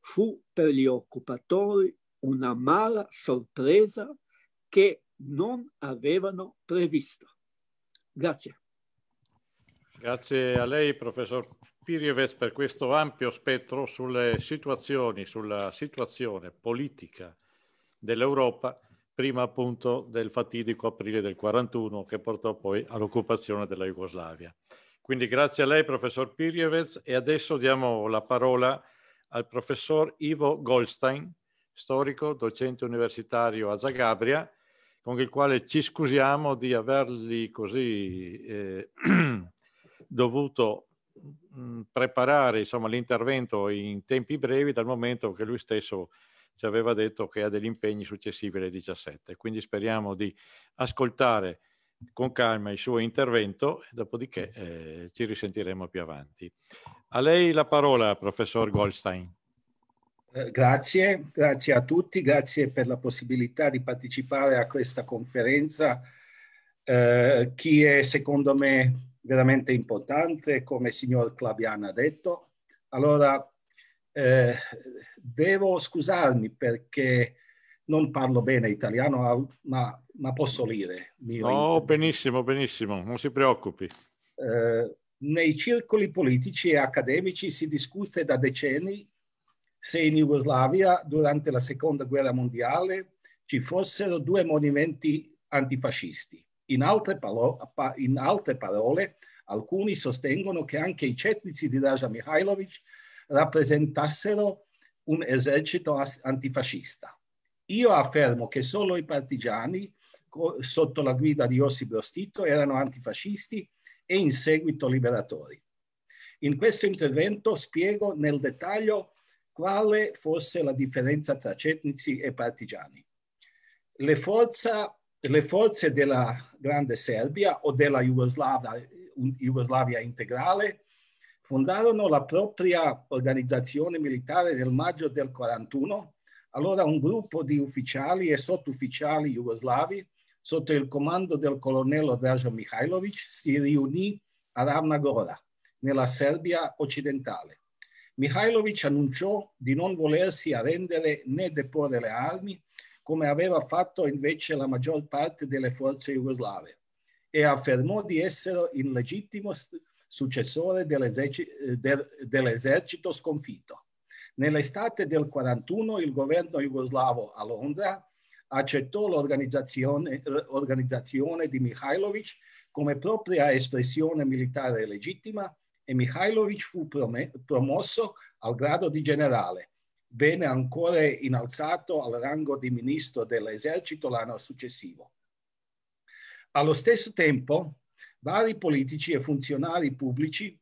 fu per gli occupatori una mala sorpresa che non avevano previsto. Grazie. Grazie a lei, professor Pirieves, per questo ampio spettro sulle situazioni, sulla situazione politica dell'Europa, prima appunto del fatidico aprile del 41 che portò poi all'occupazione della Jugoslavia. Quindi grazie a lei, professor Pirieves, e adesso diamo la parola al professor Ivo Goldstein, storico, docente universitario a Zagabria, con il quale ci scusiamo di averli così eh, dovuto mh, mm, preparare l'intervento in tempi brevi dal momento che lui stesso ci aveva detto che ha degli impegni successivi alle 17. Quindi speriamo di ascoltare con calma il suo intervento, dopodiché eh, ci risentiremo più avanti. A lei la parola, professor Goldstein. Eh, grazie, grazie a tutti, grazie per la possibilità di partecipare a questa conferenza eh, che è secondo me veramente importante, come il signor Clavian ha detto. Allora, eh, devo scusarmi perché non parlo bene italiano, ma, ma posso lire. Oh, benissimo, benissimo, non si preoccupi. Eh, nei circoli politici e accademici si discute da decenni se in Jugoslavia durante la seconda guerra mondiale ci fossero due movimenti antifascisti. In altre, paro- in altre parole, alcuni sostengono che anche i cetnici di Raja Mihailovic rappresentassero un esercito as- antifascista. Io affermo che solo i partigiani co- sotto la guida di Josip Broz Tito erano antifascisti e in seguito liberatori. In questo intervento spiego nel dettaglio quale fosse la differenza tra cetnici e partigiani. Le, forza, le forze della Grande Serbia o della Jugoslavia, Jugoslavia integrale fondarono la propria organizzazione militare nel maggio del 41. Allora un gruppo di ufficiali e sottufficiali jugoslavi sotto il comando del colonnello Draža Mihajlovic si riunì a Ravna nella Serbia occidentale. Mihailovic annunciò di non volersi arrendere né deporre le armi, come aveva fatto invece la maggior parte delle forze jugoslave, e affermò di essere il legittimo successore dell'esercito sconfitto. Nell'estate del 41 il governo jugoslavo a Londra accettò l'organizzazione, di Mihailovic come propria espressione militare legittima e Mikhailovic fu promosso al grado di generale. Bene ancora innalzato al rango di ministro dell'esercito l'anno successivo. Allo stesso tempo, vari politici e funzionari pubblici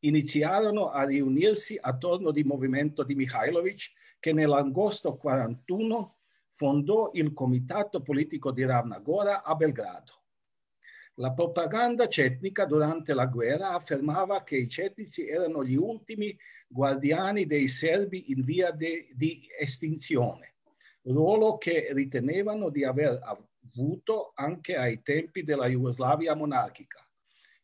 iniziarono a riunirsi attorno al movimento di Mikhailovic che nell'agosto 41 fondò il Comitato Politico di Ravnagora a Belgrado. La propaganda cetnica durante la guerra affermava che i cetnici erano gli ultimi guardiani dei serbi in via de, di estinzione, ruolo che ritenevano di aver avuto anche ai tempi della Jugoslavia monarchica.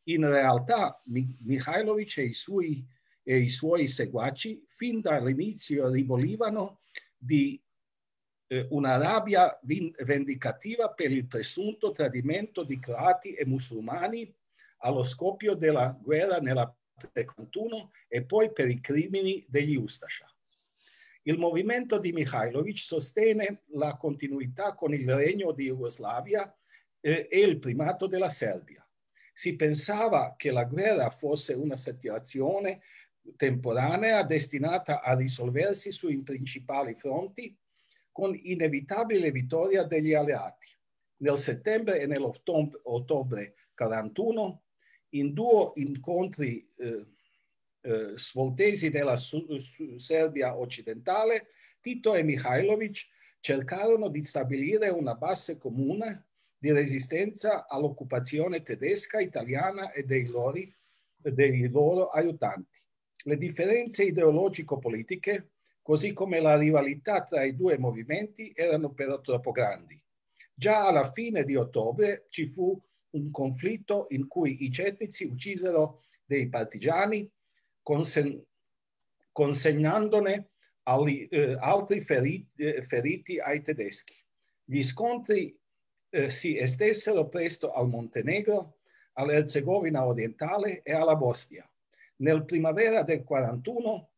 In realtà Mihailovic e i suoi, e i suoi seguaci fin dall'inizio ribolivano di eh, una rabbia vendicativa per il presunto tradimento di croati e musulmani allo scoppio della guerra nella 1941 e poi per i crimini degli Ustascia. Il movimento di Mihailovic sostenne la continuità con il regno di Jugoslavia eh, e il primato della Serbia. Si pensava che la guerra fosse una situazione temporanea destinata a risolversi sui principali fronti con inevitabile vittoria degli alleati. Nel settembre e nell'ottobre 1941, in due incontri eh, eh, svoltesi nella su- su- Serbia occidentale, Tito e Mihailovic cercarono di stabilire una base comune di resistenza all'occupazione tedesca, italiana e dei loro, dei loro aiutanti. Le differenze ideologico-politiche così come la rivalità tra i due movimenti erano però troppo grandi. Già alla fine di ottobre ci fu un conflitto in cui i cetnici uccisero dei partigiani consen- consegnandone alli, eh, altri feriti, eh, feriti, ai tedeschi. Gli scontri eh, si estessero presto al Montenegro, all'Erzegovina orientale e alla Bosnia. Nel primavera del 41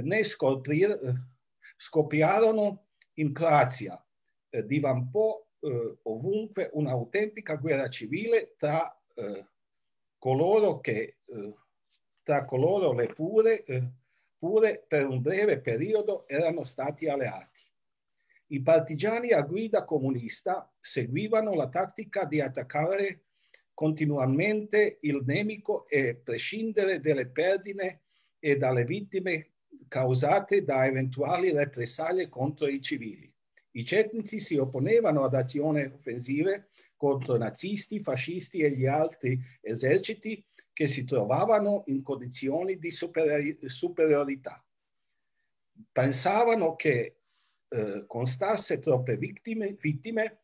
ne scoprirono eh, in Croazia, eh, divampò eh, ovunque un'autentica guerra civile tra coloro che tra coloro le pure, pure per un breve periodo erano stati alleati. I partigiani a guida comunista seguivano la tattica di attaccare continuamente il nemico e prescindere dalle perdite e dalle vittime causate da eventuali represaglie contro i civili. I cetnici si opponevano ad azioni offensive contro nazisti, fascisti e gli altri eserciti che si trovavano in condizioni di superiorità. Pensavano che eh, constasse troppe vittime, vittime,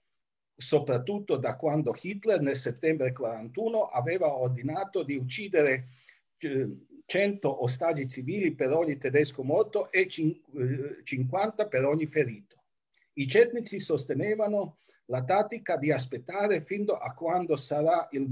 soprattutto da quando Hitler nel settembre 41 aveva ordinato di uccidere eh, 100 ostaggi civili per ogni tedesco morto e 50 eh, per ogni ferito. I cetnici sostenevano la tattica di aspettare fino a quando sarà il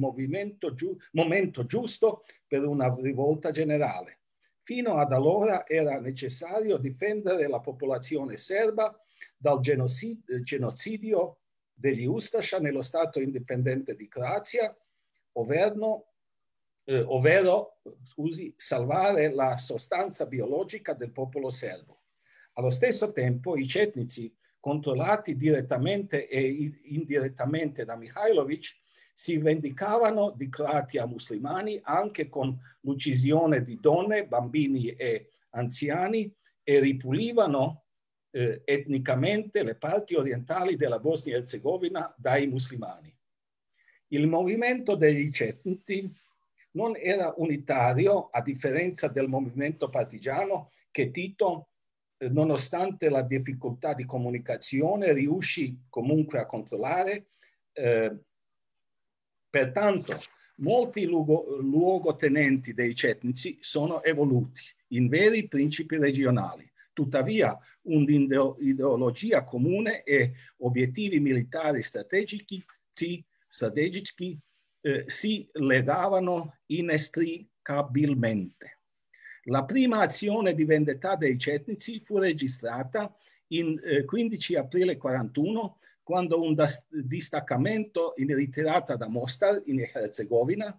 giu momento giusto per una rivolta generale. Fino ad allora era necessario difendere la popolazione serba dal genocidio degli Ustascia nello Stato indipendente di Croazia, Overno eh, ovvero scusi, salvare la sostanza biologica del popolo serbo. Allo stesso tempo i cetnici, controllati direttamente e indirettamente da Mihailovic, si vendicavano di croati a musulmani anche con l'uccisione di donne, bambini e anziani e ripulivano eh, etnicamente le parti orientali della Bosnia-Herzegovina e dai musulmani. Il movimento degli cetnici non era unitario, a differenza del movimento partigiano, che Tito, eh, nonostante la difficoltà di comunicazione, riuscì comunque a controllare. Eh, pertanto, molti luogo, luogotenenti dei cetnici sono evoluti in veri principi regionali. Tuttavia, un'ideologia comune e obiettivi militari strategici, strategici eh, si legavano inestricabilmente. La prima azione di vendetta dei cetnici fu registrata il eh, 15 aprile 41 quando un distaccamento in ritirata da Mostar in Herzegovina,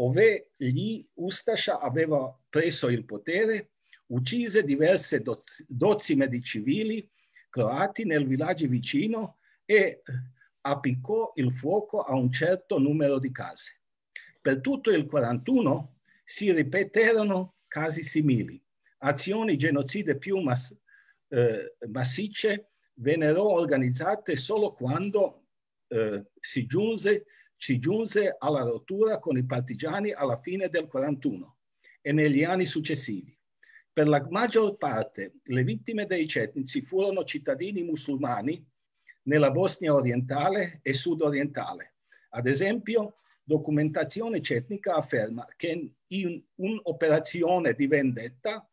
ove gli Ustascia aveva preso il potere, uccise diverse doz dozzine di civili croati nel villaggio vicino e appiccò il fuoco a un certo numero di case. Per tutto il 41 si ripeterono casi simili. Azioni genocide più mass eh, massicce vennero organizzate solo quando eh, si, giunse, si giunse alla rottura con i partigiani alla fine del 41 e negli anni successivi. Per la maggior parte le vittime dei cetnici furono cittadini musulmani nella Bosnia orientale e sudorientale. Ad esempio, documentazione tecnica afferma che in un'operazione di vendetta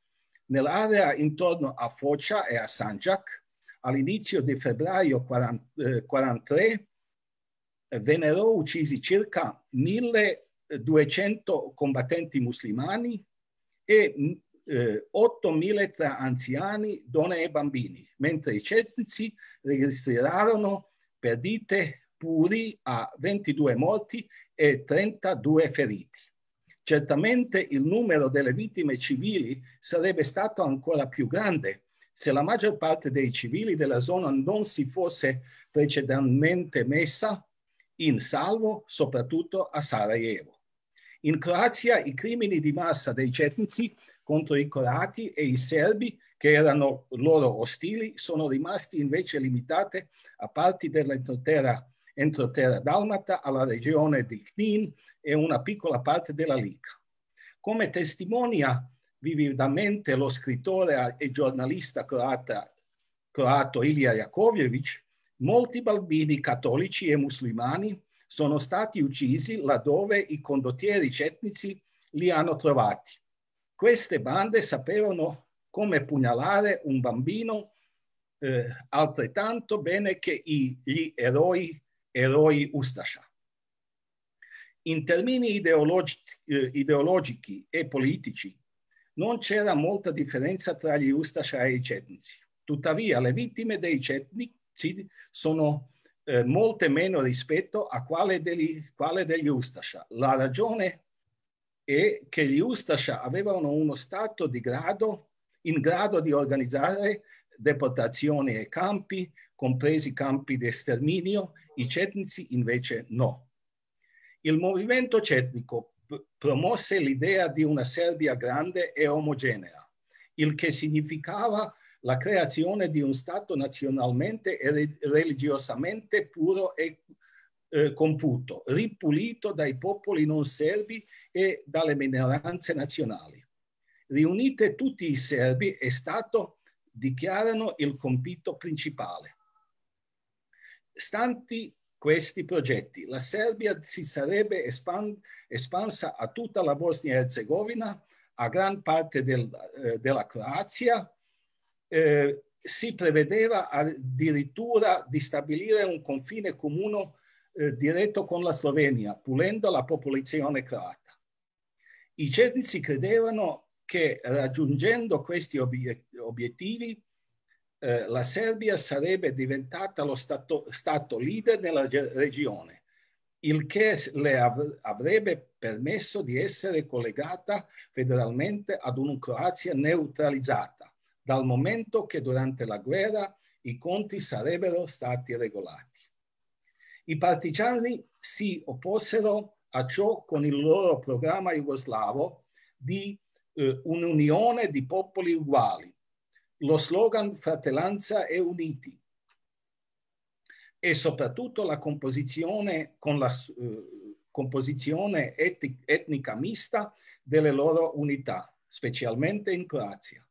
nell'area intorno a Focia e a Sanjak, all'inizio di febbraio 1943, eh, vennero uccisi circa 1200 combattenti musulmani e eh, 8.000 tra anziani, donne e bambini, mentre i censi registrarono perdite puri a 22 morti e 32 feriti. Certamente il numero delle vittime civili sarebbe stato ancora più grande se la maggior parte dei civili della zona non si fosse precedentemente messa in salvo, soprattutto a Sarajevo. In Croazia i crimini di massa dei cetnici contro i croati e i serbi, che erano loro ostili, sono rimasti invece limitate a parti dell'entroterra entroterra dalmata, alla regione di Knin e una piccola parte della Lica. Come testimonia vividamente lo scrittore e giornalista croata, croato Ilija Jakovjevic, molti bambini cattolici e musulmani sono stati uccisi laddove i condottieri cetnici li hanno trovati. Queste bande sapevano come pugnalare un bambino eh, altrettanto bene che i, gli eroi, eroi Ustascia. In termini ideologi, eh, ideologici e politici non c'era molta differenza tra gli Ustasha e i Cetnici. Tuttavia le vittime dei Cetnici sono eh, molte meno rispetto a quale degli, quale degli Ustascia. La ragione e che gli Ustascia avevano uno stato di grado, in grado di organizzare deportazioni ai campi, compresi campi di sterminio, i cetnici invece no. Il movimento cetnico promosse l'idea di una Serbia grande e omogenea, il che significava la creazione di un Stato nazionalmente e religiosamente puro e eh, computo, ripulito dai popoli non serbi e dalle minoranze nazionali. Riunite tutti i serbi e Stato dichiarano il compito principale. Stanti questi progetti, la Serbia si sarebbe espansa a tutta la Bosnia-Herzegovina, e a gran parte del, eh, della Croazia, eh, si prevedeva addirittura di stabilire un confine comune eh, diretto con la Slovenia, pulendo la popolazione croata. I Celsi credevano che raggiungendo questi obiettivi eh, la Serbia sarebbe diventata lo stato, stato leader nella regione, il che le av avrebbe permesso di essere collegata federalmente ad una Croazia neutralizzata, dal momento che durante la guerra i conti sarebbero stati regolati. I partigiani si opposero a ciò con il loro programma jugoslavo di eh, un'unione di popoli uguali. Lo slogan Fratellanza e Uniti e soprattutto la composizione con la eh, composizione etic, etnica mista delle loro unità, specialmente in Croazia.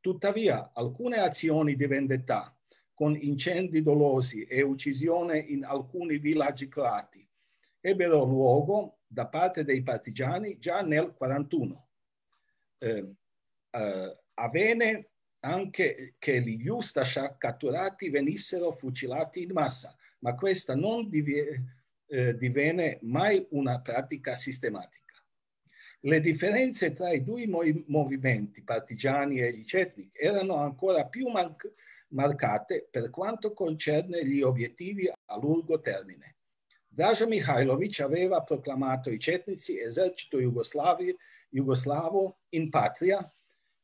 Tuttavia, alcune azioni di vendetta con incendi dolosi e uccisione in alcuni villaggi croati ebbero luogo da parte dei partigiani già nel 41. Eh, eh, avvenne anche che gli Ustascia catturati venissero fucilati in massa, ma questa non divenne eh, divenne mai una pratica sistematica. Le differenze tra i due movimenti, partigiani e gli cetnici, erano ancora più marcate per quanto concerne gli obiettivi a lungo termine. Draža Mihajlović aveva proclamato i cetnici esercito jugoslavo in patria,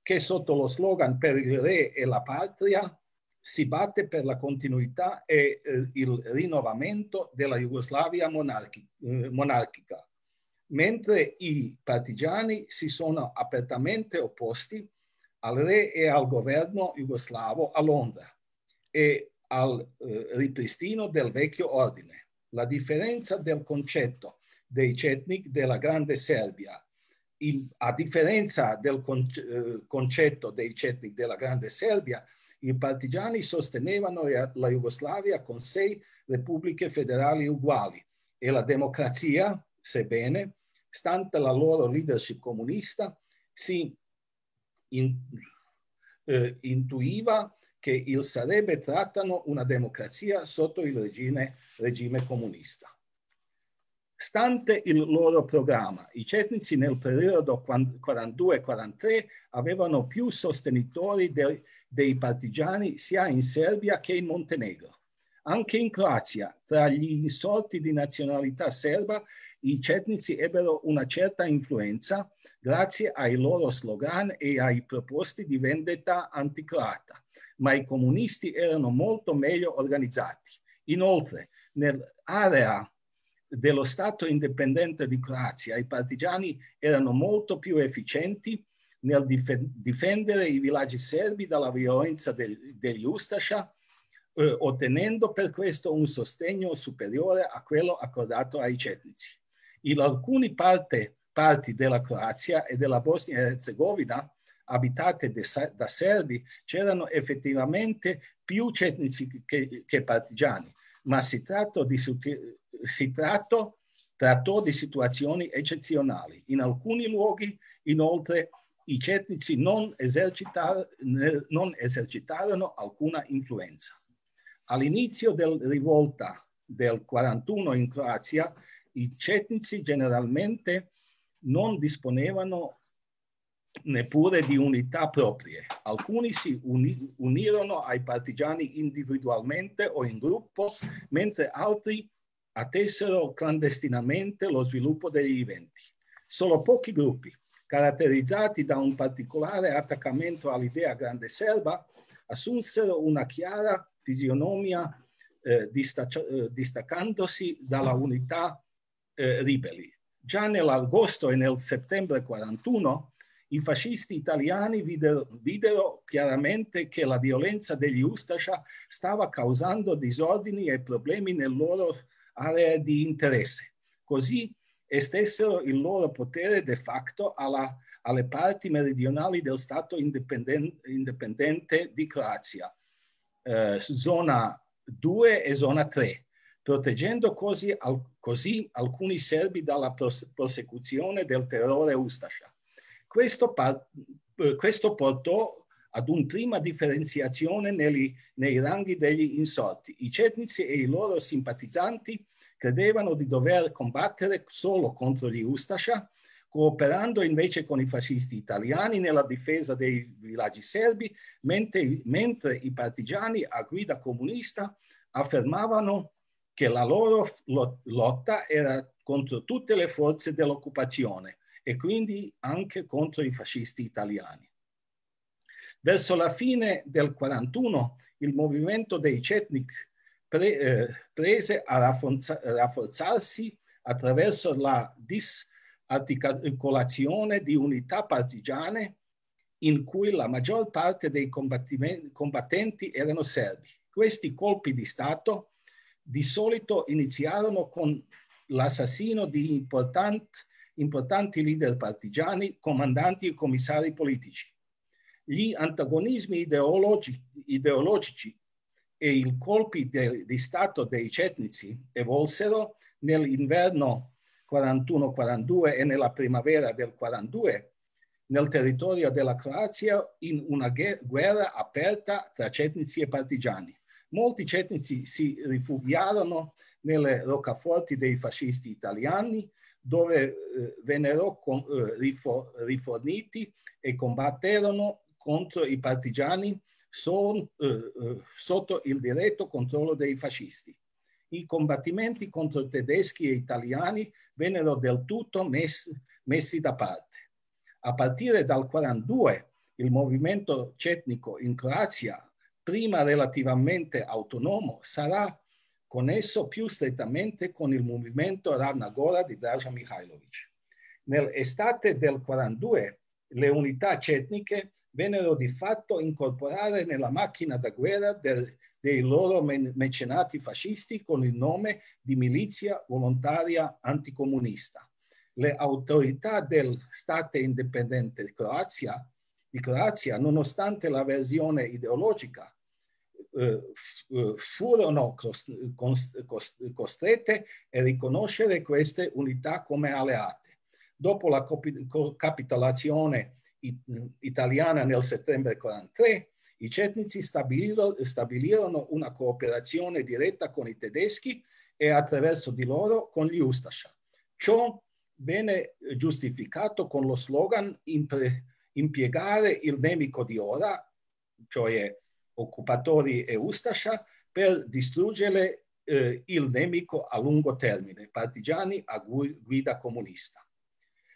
che sotto lo slogan per il re e la patria si batte per la continuità e eh, il rinnovamento della Jugoslavia eh, monarchica, mentre i partigiani si sono apertamente opposti al re e al governo jugoslavo a Londra e al eh, ripristino del vecchio ordine la differenza del concetto dei Cetnik della Grande Serbia. Il, a differenza del con, eh, concetto dei Cetnik della Grande Serbia, i partigiani sostenevano la Jugoslavia con sei repubbliche federali uguali e la democrazia, sebbene, stante la loro leadership comunista, si in, eh, intuiva che il sarebbe trattano una democrazia sotto il regime, regime comunista. Stante il loro programma, i cetnici nel periodo 42-43 avevano più sostenitori dei, dei partigiani sia in Serbia che in Montenegro. Anche in Croazia, tra gli insorti di nazionalità serba, i cetnici ebbero una certa influenza grazie ai loro slogan e ai proposti di vendetta anticroata ma i comunisti erano molto meglio organizzati. Inoltre, nell'area dello Stato indipendente di Croazia, i partigiani erano molto più efficienti nel dif difendere i villaggi serbi dalla violenza del, degli Ustascia, eh, ottenendo per questo un sostegno superiore a quello accordato ai cetnici. In alcune parte, parti della Croazia e della Bosnia e Herzegovina abitate da serbi, c'erano effettivamente più cetnici che, che partigiani, ma si, di, si tratto, trattò di situazioni eccezionali. In alcuni luoghi, inoltre, i cetnici non, esercitar, non esercitarono alcuna influenza. All'inizio della rivolta del 41 in Croazia, i cetnici generalmente non disponevano neppure di unità proprie. Alcuni si uni unirono ai partigiani individualmente o in gruppo, mentre altri attesero clandestinamente lo sviluppo degli eventi. Solo pochi gruppi, caratterizzati da un particolare attaccamento all'idea grande serba, assunsero una chiara fisionomia eh, distac eh, distaccandosi dalla unità eh, ribelli. Già nell'agosto e nel settembre 41 i fascisti italiani videro, videro chiaramente che la violenza degli Ustascia stava causando disordini e problemi nel loro area di interesse. Così estessero il loro potere de facto alla, alle parti meridionali del Stato indipendente, indipendente di Croazia, eh, zona 2 e zona 3, proteggendo così, al, così alcuni serbi dalla prosecuzione del terrore Ustascia. Questo, eh, questo portò ad una prima differenziazione negli, nei ranghi degli insorti. I cetnici e i loro simpatizzanti credevano di dover combattere solo contro gli Ustascia, cooperando invece con i fascisti italiani nella difesa dei villaggi serbi, mentre, mentre i partigiani a guida comunista affermavano che la loro lotta era contro tutte le forze dell'occupazione e quindi anche contro i fascisti italiani. Verso la fine del 41 il movimento dei Cetnik pre, eh, prese a rafforza, rafforzarsi attraverso la disarticolazione di unità partigiane in cui la maggior parte dei combattenti erano serbi. Questi colpi di Stato di solito iniziarono con l'assassino di importanti importanti leader partigiani, comandanti e commissari politici. Gli antagonismi ideologici e i colpi de, di Stato dei cetnici evolsero nell'inverno 41-42 e nella primavera del 42 nel territorio della Croazia in una guerra aperta tra cetnici e partigiani. Molti cetnici si rifugiarono nelle roccaforti dei fascisti italiani dove eh, vennero con, eh, riforniti e combatterono contro i partigiani son, eh, sotto il diretto controllo dei fascisti. I combattimenti contro tedeschi e italiani vennero del tutto messi, messi da parte. A partire dal 1942 il movimento cetnico in Croazia, prima relativamente autonomo, sarà connesso più strettamente con il movimento Ravnagora di Draža Mihailovic. Nell'estate del 42 le unità cetniche vennero di fatto incorporate nella macchina da guerra del, dei loro men- mecenati fascisti con il nome di milizia volontaria anticomunista. Le autorità del Stato indipendente Croazia, di Croazia, nonostante la versione ideologica eh, eh, furono costrette a riconoscere queste unità come alleate. Dopo la capitolazione italiana nel settembre 1943, i cetnici stabilirono una cooperazione diretta con i tedeschi e attraverso di loro con gli Ustascia. Ciò venne giustificato con lo slogan impiegare il nemico di ora, cioè occupatori e Ustascia per distruggere eh, il nemico a lungo termine, partigiani a gu guida comunista.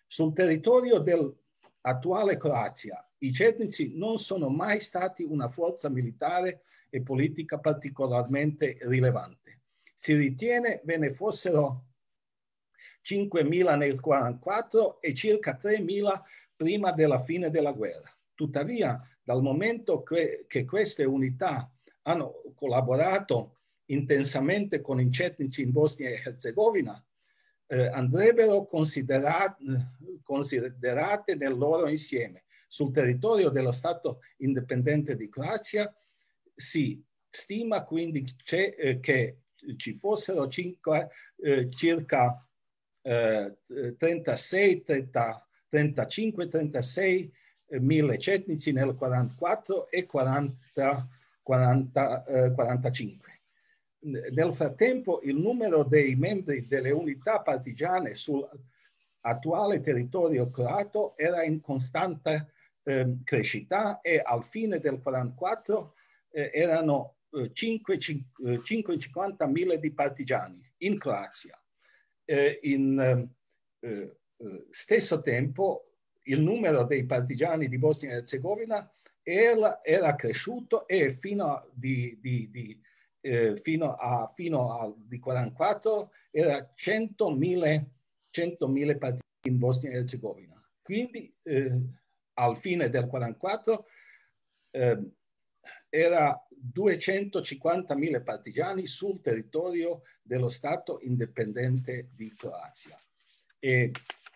Sul territorio dell'attuale Croazia i cetnici non sono mai stati una forza militare e politica particolarmente rilevante. Si ritiene ve ne fossero 5.000 nel 1944 e circa 3.000 prima della fine della guerra. Tuttavia, dal momento che, che queste unità hanno collaborato intensamente con i cetnici in Bosnia e Herzegovina, eh, andrebbero considerate, considerate nel loro insieme. Sul territorio dello Stato indipendente di Croazia si stima quindi eh, che ci fossero cinque, eh, circa 36, 30, 35, 36 mille cetnici nel 44 e 40, 40, eh, 45. Nel frattempo il numero dei membri delle unità partigiane sull'attuale territorio croato era in costante eh, crescita e al fine del 44 eh, erano 550.000 eh, eh, di partigiani in Croazia. Eh, in stesso tempo il numero dei partigiani di Bosnia e Herzegovina era, era, cresciuto e fino, di, di, di, eh, fino a, fino a 44 era 100.000 100 partigiani in Bosnia e Herzegovina. Quindi eh, al fine del 1944 eh, era 250.000 partigiani sul territorio dello Stato indipendente di Croazia. E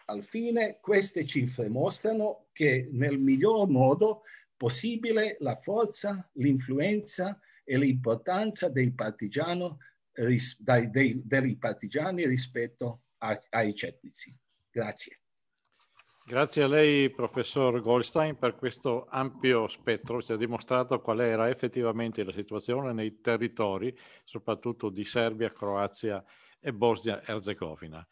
al fine queste cifre mostrano che nel miglior modo possibile la forza, l'influenza e l'importanza dei, dei, dei partigiani rispetto a, ai cetnici. Grazie. Grazie a lei, professor Goldstein, per questo ampio spettro. Ci ha dimostrato qual era effettivamente la situazione nei territori, soprattutto di Serbia, Croazia e Bosnia-Herzegovina.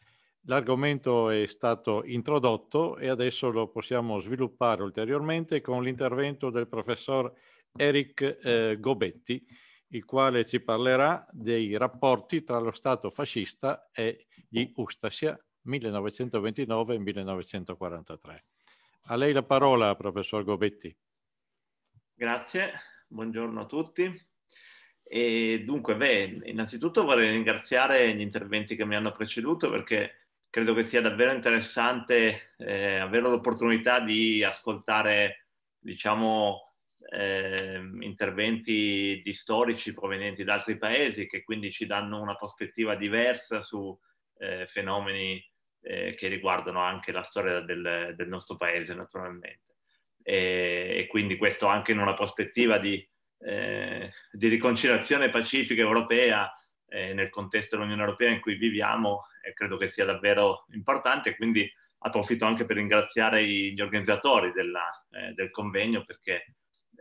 L'argomento è stato introdotto e adesso lo possiamo sviluppare ulteriormente con l'intervento del professor Eric eh, Gobetti, il quale ci parlerà dei rapporti tra lo Stato fascista e gli Ustasia 1929-1943. A lei la parola, professor Gobetti. Grazie, buongiorno a tutti. E dunque, beh, innanzitutto vorrei ringraziare gli interventi che mi hanno preceduto perché credo che sia davvero interessante eh, avere l'opportunità di ascoltare, diciamo, eh, interventi di storici provenienti da altri paesi che quindi ci danno una prospettiva diversa su eh, fenomeni eh, che riguardano anche la storia del, del nostro paese naturalmente. E, e, quindi questo anche in una prospettiva di, eh, di riconciliazione pacifica europea eh, nel contesto dell'Unione Europea in cui viviamo e credo che sia davvero importante, quindi approfitto anche per ringraziare gli organizzatori della, eh, del convegno perché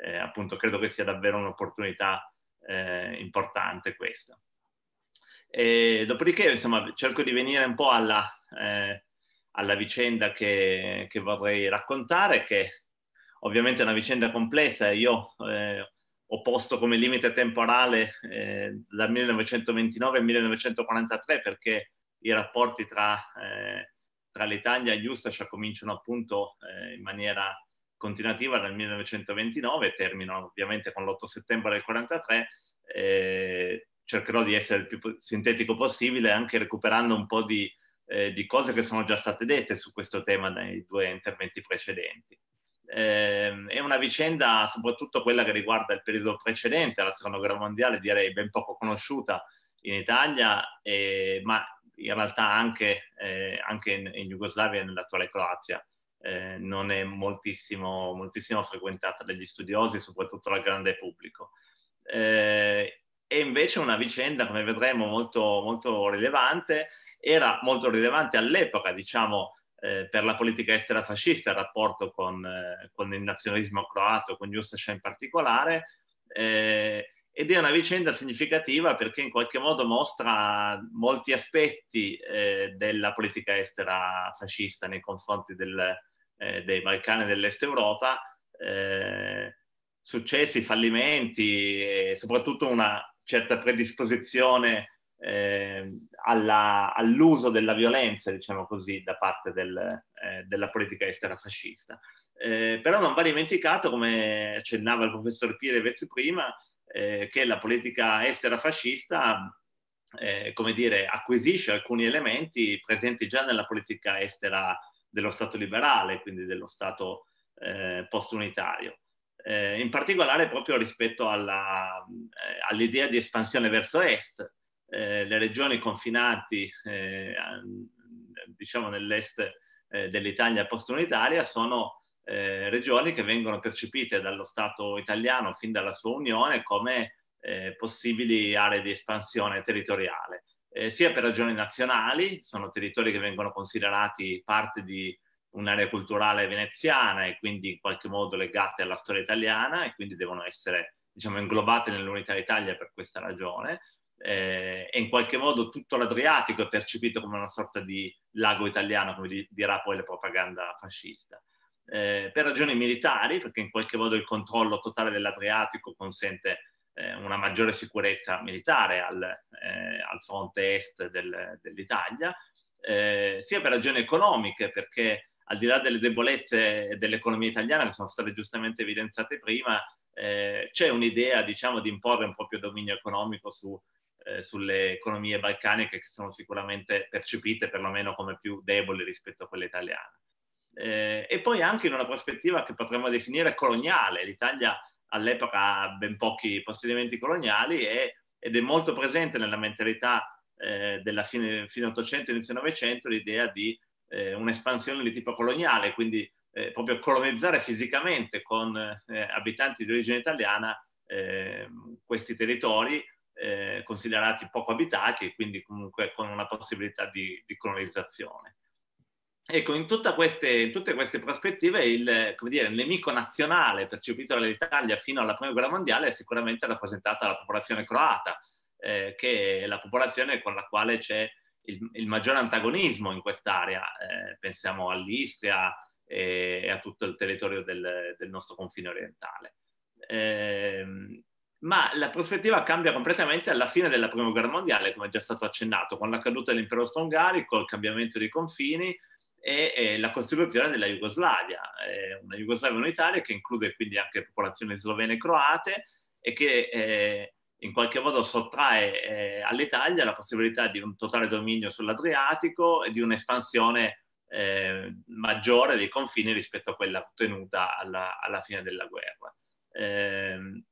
eh, appunto credo che sia davvero un'opportunità eh, importante questa. E dopodiché insomma cerco di venire un po' alla, eh, alla vicenda che, che, vorrei raccontare che ovviamente è una vicenda complessa io eh, ho posto come limite temporale eh, dal 1929 al 1943 perché i rapporti tra, eh, tra l'Italia e gli Ustascia cominciano appunto eh, in maniera continuativa dal 1929 e terminano ovviamente con l'8 settembre del 1943. Eh, cercherò di essere il più sintetico possibile anche recuperando un po' di, eh, di, cose che sono già state dette su questo tema nei due interventi precedenti. Ehm, è una vicenda, soprattutto quella che riguarda il periodo precedente alla seconda guerra mondiale, direi ben poco conosciuta in Italia, eh, ma in realtà anche, eh, anche in, in, Jugoslavia e nell'attuale Croazia eh, non è moltissimo, moltissimo, frequentata dagli studiosi, soprattutto dal grande pubblico. Eh, e invece una vicenda, come vedremo, molto, molto rilevante, era molto rilevante all'epoca, diciamo, eh, per la politica estera fascista, il rapporto con, eh, con il nazionalismo croato, con Justaša in particolare, eh, ed è una vicenda significativa perché in qualche modo mostra molti aspetti eh, della politica estera fascista nei confronti del, eh, dei Balcani e dell'Est Europa, eh, successi, fallimenti e soprattutto una certa predisposizione eh, alla, all'uso della violenza, diciamo così, da parte del, eh, della politica estera fascista. Eh, però non va dimenticato, come accennava il professor Pirevezzi prima, eh, che la politica estera fascista eh, come dire, acquisisce alcuni elementi presenti già nella politica estera dello Stato liberale, quindi dello Stato eh, post-unitario. Eh, in particolare proprio rispetto alla, eh, all'idea di espansione verso est, eh, le regioni confinanti, eh, diciamo, nell'est dell'Italia post-unitaria sono eh, regioni che vengono percepite dallo Stato italiano fin dalla sua unione come eh, possibili aree di espansione territoriale, eh, sia per ragioni nazionali, sono territori che vengono considerati parte di un'area culturale veneziana e quindi in qualche modo legate alla storia italiana e quindi devono essere diciamo, inglobate nell'unità d'Italia per questa ragione. Eh, e in qualche modo tutto l'Adriatico è percepito come una sorta di lago italiano, come di, dirà poi la propaganda fascista eh, per ragioni militari, perché in qualche modo il controllo totale dell'Adriatico consente eh, una maggiore sicurezza militare al, eh, al fronte est del, dell'Italia, eh, sia per ragioni economiche, perché al di là delle debolezze dell'economia italiana che sono state giustamente evidenziate prima, eh, c'è un'idea diciamo, di imporre un proprio dominio economico su, eh, sulle economie balcaniche che sono sicuramente percepite perlomeno come più deboli rispetto a quelle italiane eh, e poi anche in una prospettiva che potremmo definire coloniale. L'Italia all'epoca ha ben pochi possedimenti coloniali e, ed è molto presente nella mentalità eh, della fine, fine 800 inizio 900 l'idea di eh, un'espansione di tipo coloniale, quindi eh, proprio colonizzare fisicamente con eh, abitanti di origine italiana ehm, questi territori eh, considerati poco abitati e quindi comunque con una possibilità di, di colonizzazione. Ecco, in, queste, in, tutte queste prospettive il, dire, il nemico nazionale percepito dall'Italia fino alla Prima Guerra Mondiale è sicuramente rappresentata dalla popolazione croata, eh, che è la popolazione con la quale c'è il, il maggiore antagonismo in quest'area. Eh, pensiamo all'Istria e, e, a tutto il territorio del, del nostro confine orientale. Eh, ma la prospettiva cambia completamente alla fine della Prima Guerra Mondiale, come è già stato accennato, con la caduta dell'impero austro-ungarico, il cambiamento dei confini, e la costituzione della Jugoslavia, eh, una Jugoslavia unitaria che include quindi anche popolazioni slovene e croate e che eh, in qualche modo sottrae eh, all'Italia la possibilità di un totale dominio sull'Adriatico e di un'espansione eh, maggiore dei confini rispetto a quella ottenuta alla, alla fine della guerra. Eh,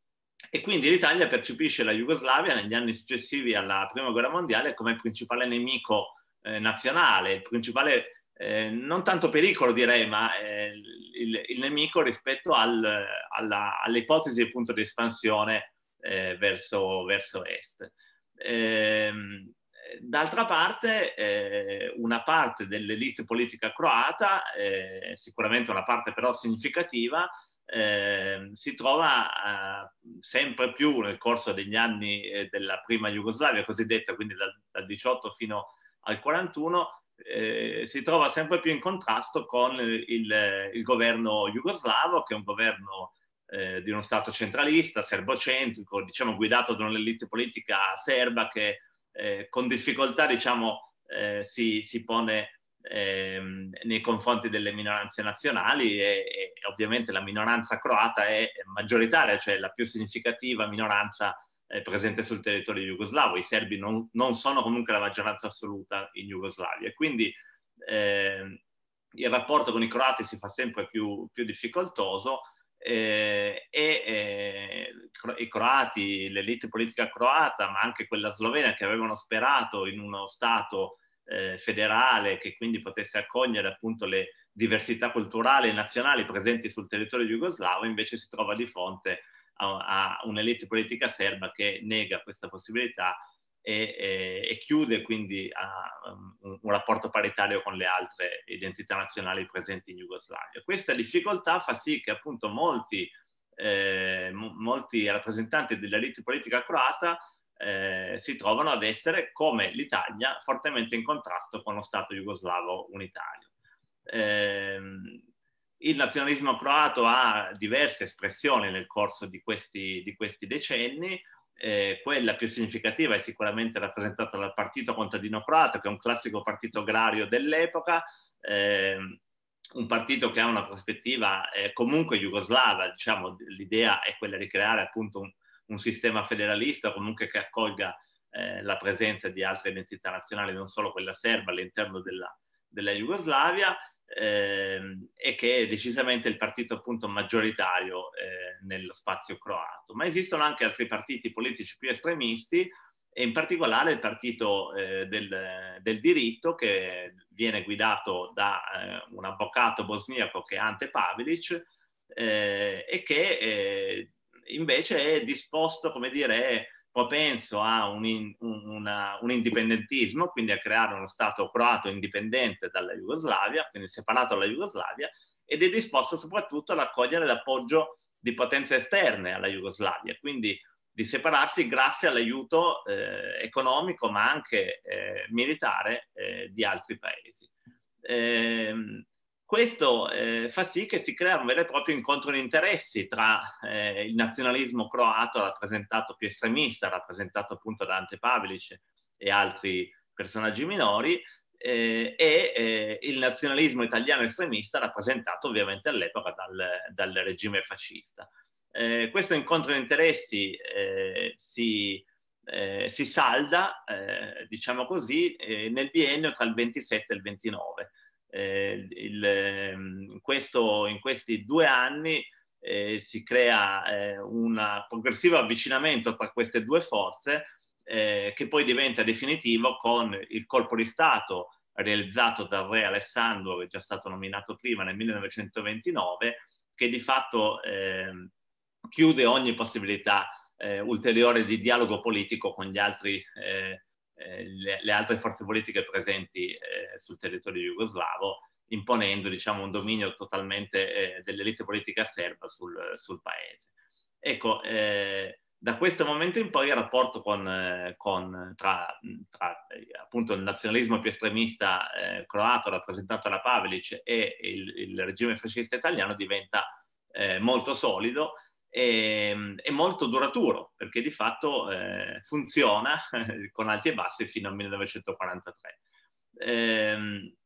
e quindi l'Italia percepisce la Jugoslavia negli anni successivi alla Prima Guerra Mondiale come principale nemico nazionale, il principale eh, non tanto pericolo direi, ma eh, il, il, nemico rispetto al, alla, all'ipotesi appunto di espansione eh, verso, verso, est. Ehm, d'altra parte, eh, una parte dell'elite politica croata, eh, sicuramente una parte però significativa, eh, si trova eh, sempre più nel corso degli anni eh, della prima Jugoslavia cosiddetta, quindi dal, dal, 18 fino al 41, eh, si trova sempre più in contrasto con il, il governo jugoslavo, che è un governo eh, di uno Stato centralista, serbocentrico, diciamo guidato da un'elite politica serba che eh, con difficoltà diciamo, eh, si, si, pone ehm, nei confronti delle minoranze nazionali e, e, ovviamente la minoranza croata è maggioritaria, cioè la più significativa minoranza eh, presente sul territorio jugoslavo. I serbi non, non, sono comunque la maggioranza assoluta in Jugoslavia. Quindi eh, il rapporto con i croati si fa sempre più, più difficoltoso eh, e eh, i croati, l'elite politica croata, ma anche quella slovena che avevano sperato in uno Stato eh, federale che quindi potesse accogliere appunto le diversità culturali e nazionali presenti sul territorio jugoslavo, invece si trova di fronte a, un'elite politica serba che nega questa possibilità e, e, e chiude quindi a, um, un rapporto paritario con le altre identità nazionali presenti in Jugoslavia. Questa difficoltà fa sì che appunto molti, eh, molti rappresentanti dell'elite politica croata eh, si trovano ad essere, come l'Italia, fortemente in contrasto con lo Stato jugoslavo unitario. Eh, il nazionalismo croato ha diverse espressioni nel corso di questi, di questi decenni, eh, quella più significativa è sicuramente rappresentata dal partito contadino croato, che è un classico partito agrario dell'epoca, eh, un partito che ha una prospettiva eh, comunque jugoslava, diciamo, l'idea è quella di creare appunto un, un sistema federalista comunque che accolga eh, la presenza di altre identità nazionali, non solo quella serba all'interno della, della Jugoslavia ehm, e che è decisamente il partito appunto maggioritario eh, nello spazio croato. Ma esistono anche altri partiti politici più estremisti e in particolare il partito eh, del, del, diritto che viene guidato da eh, un avvocato bosniaco che è Ante Pavlic eh, e che eh, invece è disposto, come dire, penso a un, in, un, una, un, indipendentismo, quindi a creare uno Stato croato indipendente dalla Jugoslavia, quindi separato dalla Jugoslavia, ed è disposto soprattutto ad accogliere l'appoggio di potenze esterne alla Jugoslavia, quindi di separarsi grazie all'aiuto eh, economico ma anche eh, militare eh, di altri paesi. Ehm, questo eh, fa sì che si crea un vero e proprio incontro di interessi tra eh, il nazionalismo croato rappresentato più estremista, rappresentato appunto da Ante Pavlic e altri personaggi minori, eh, e eh, il nazionalismo italiano estremista rappresentato ovviamente all'epoca dal, dal regime fascista. Eh, questo incontro di interessi eh, si, si salda, diciamo così, nel biennio tra il 27 e il 29 eh, il, in, ehm, questo, in, questi due anni eh, si crea eh, un progressivo avvicinamento tra queste due forze eh, che poi diventa definitivo con il colpo di Stato realizzato dal re Alessandro, che è già stato nominato prima nel 1929, che di fatto ehm, chiude ogni possibilità eh, ulteriore di dialogo politico con gli altri eh, eh, le, le, altre forze politiche presenti eh, sul territorio jugoslavo, imponendo diciamo, un dominio totalmente eh, dell'elite politica serba sul, sul paese. Ecco, da questo momento in poi il rapporto con, con, tra, tra appunto, il nazionalismo più estremista eh, croato rappresentato da Pavelic e il, il regime fascista italiano diventa eh, molto solido è, ehm, è molto duraturo perché di fatto eh, funziona con alti e bassi fino al 1943. Eh,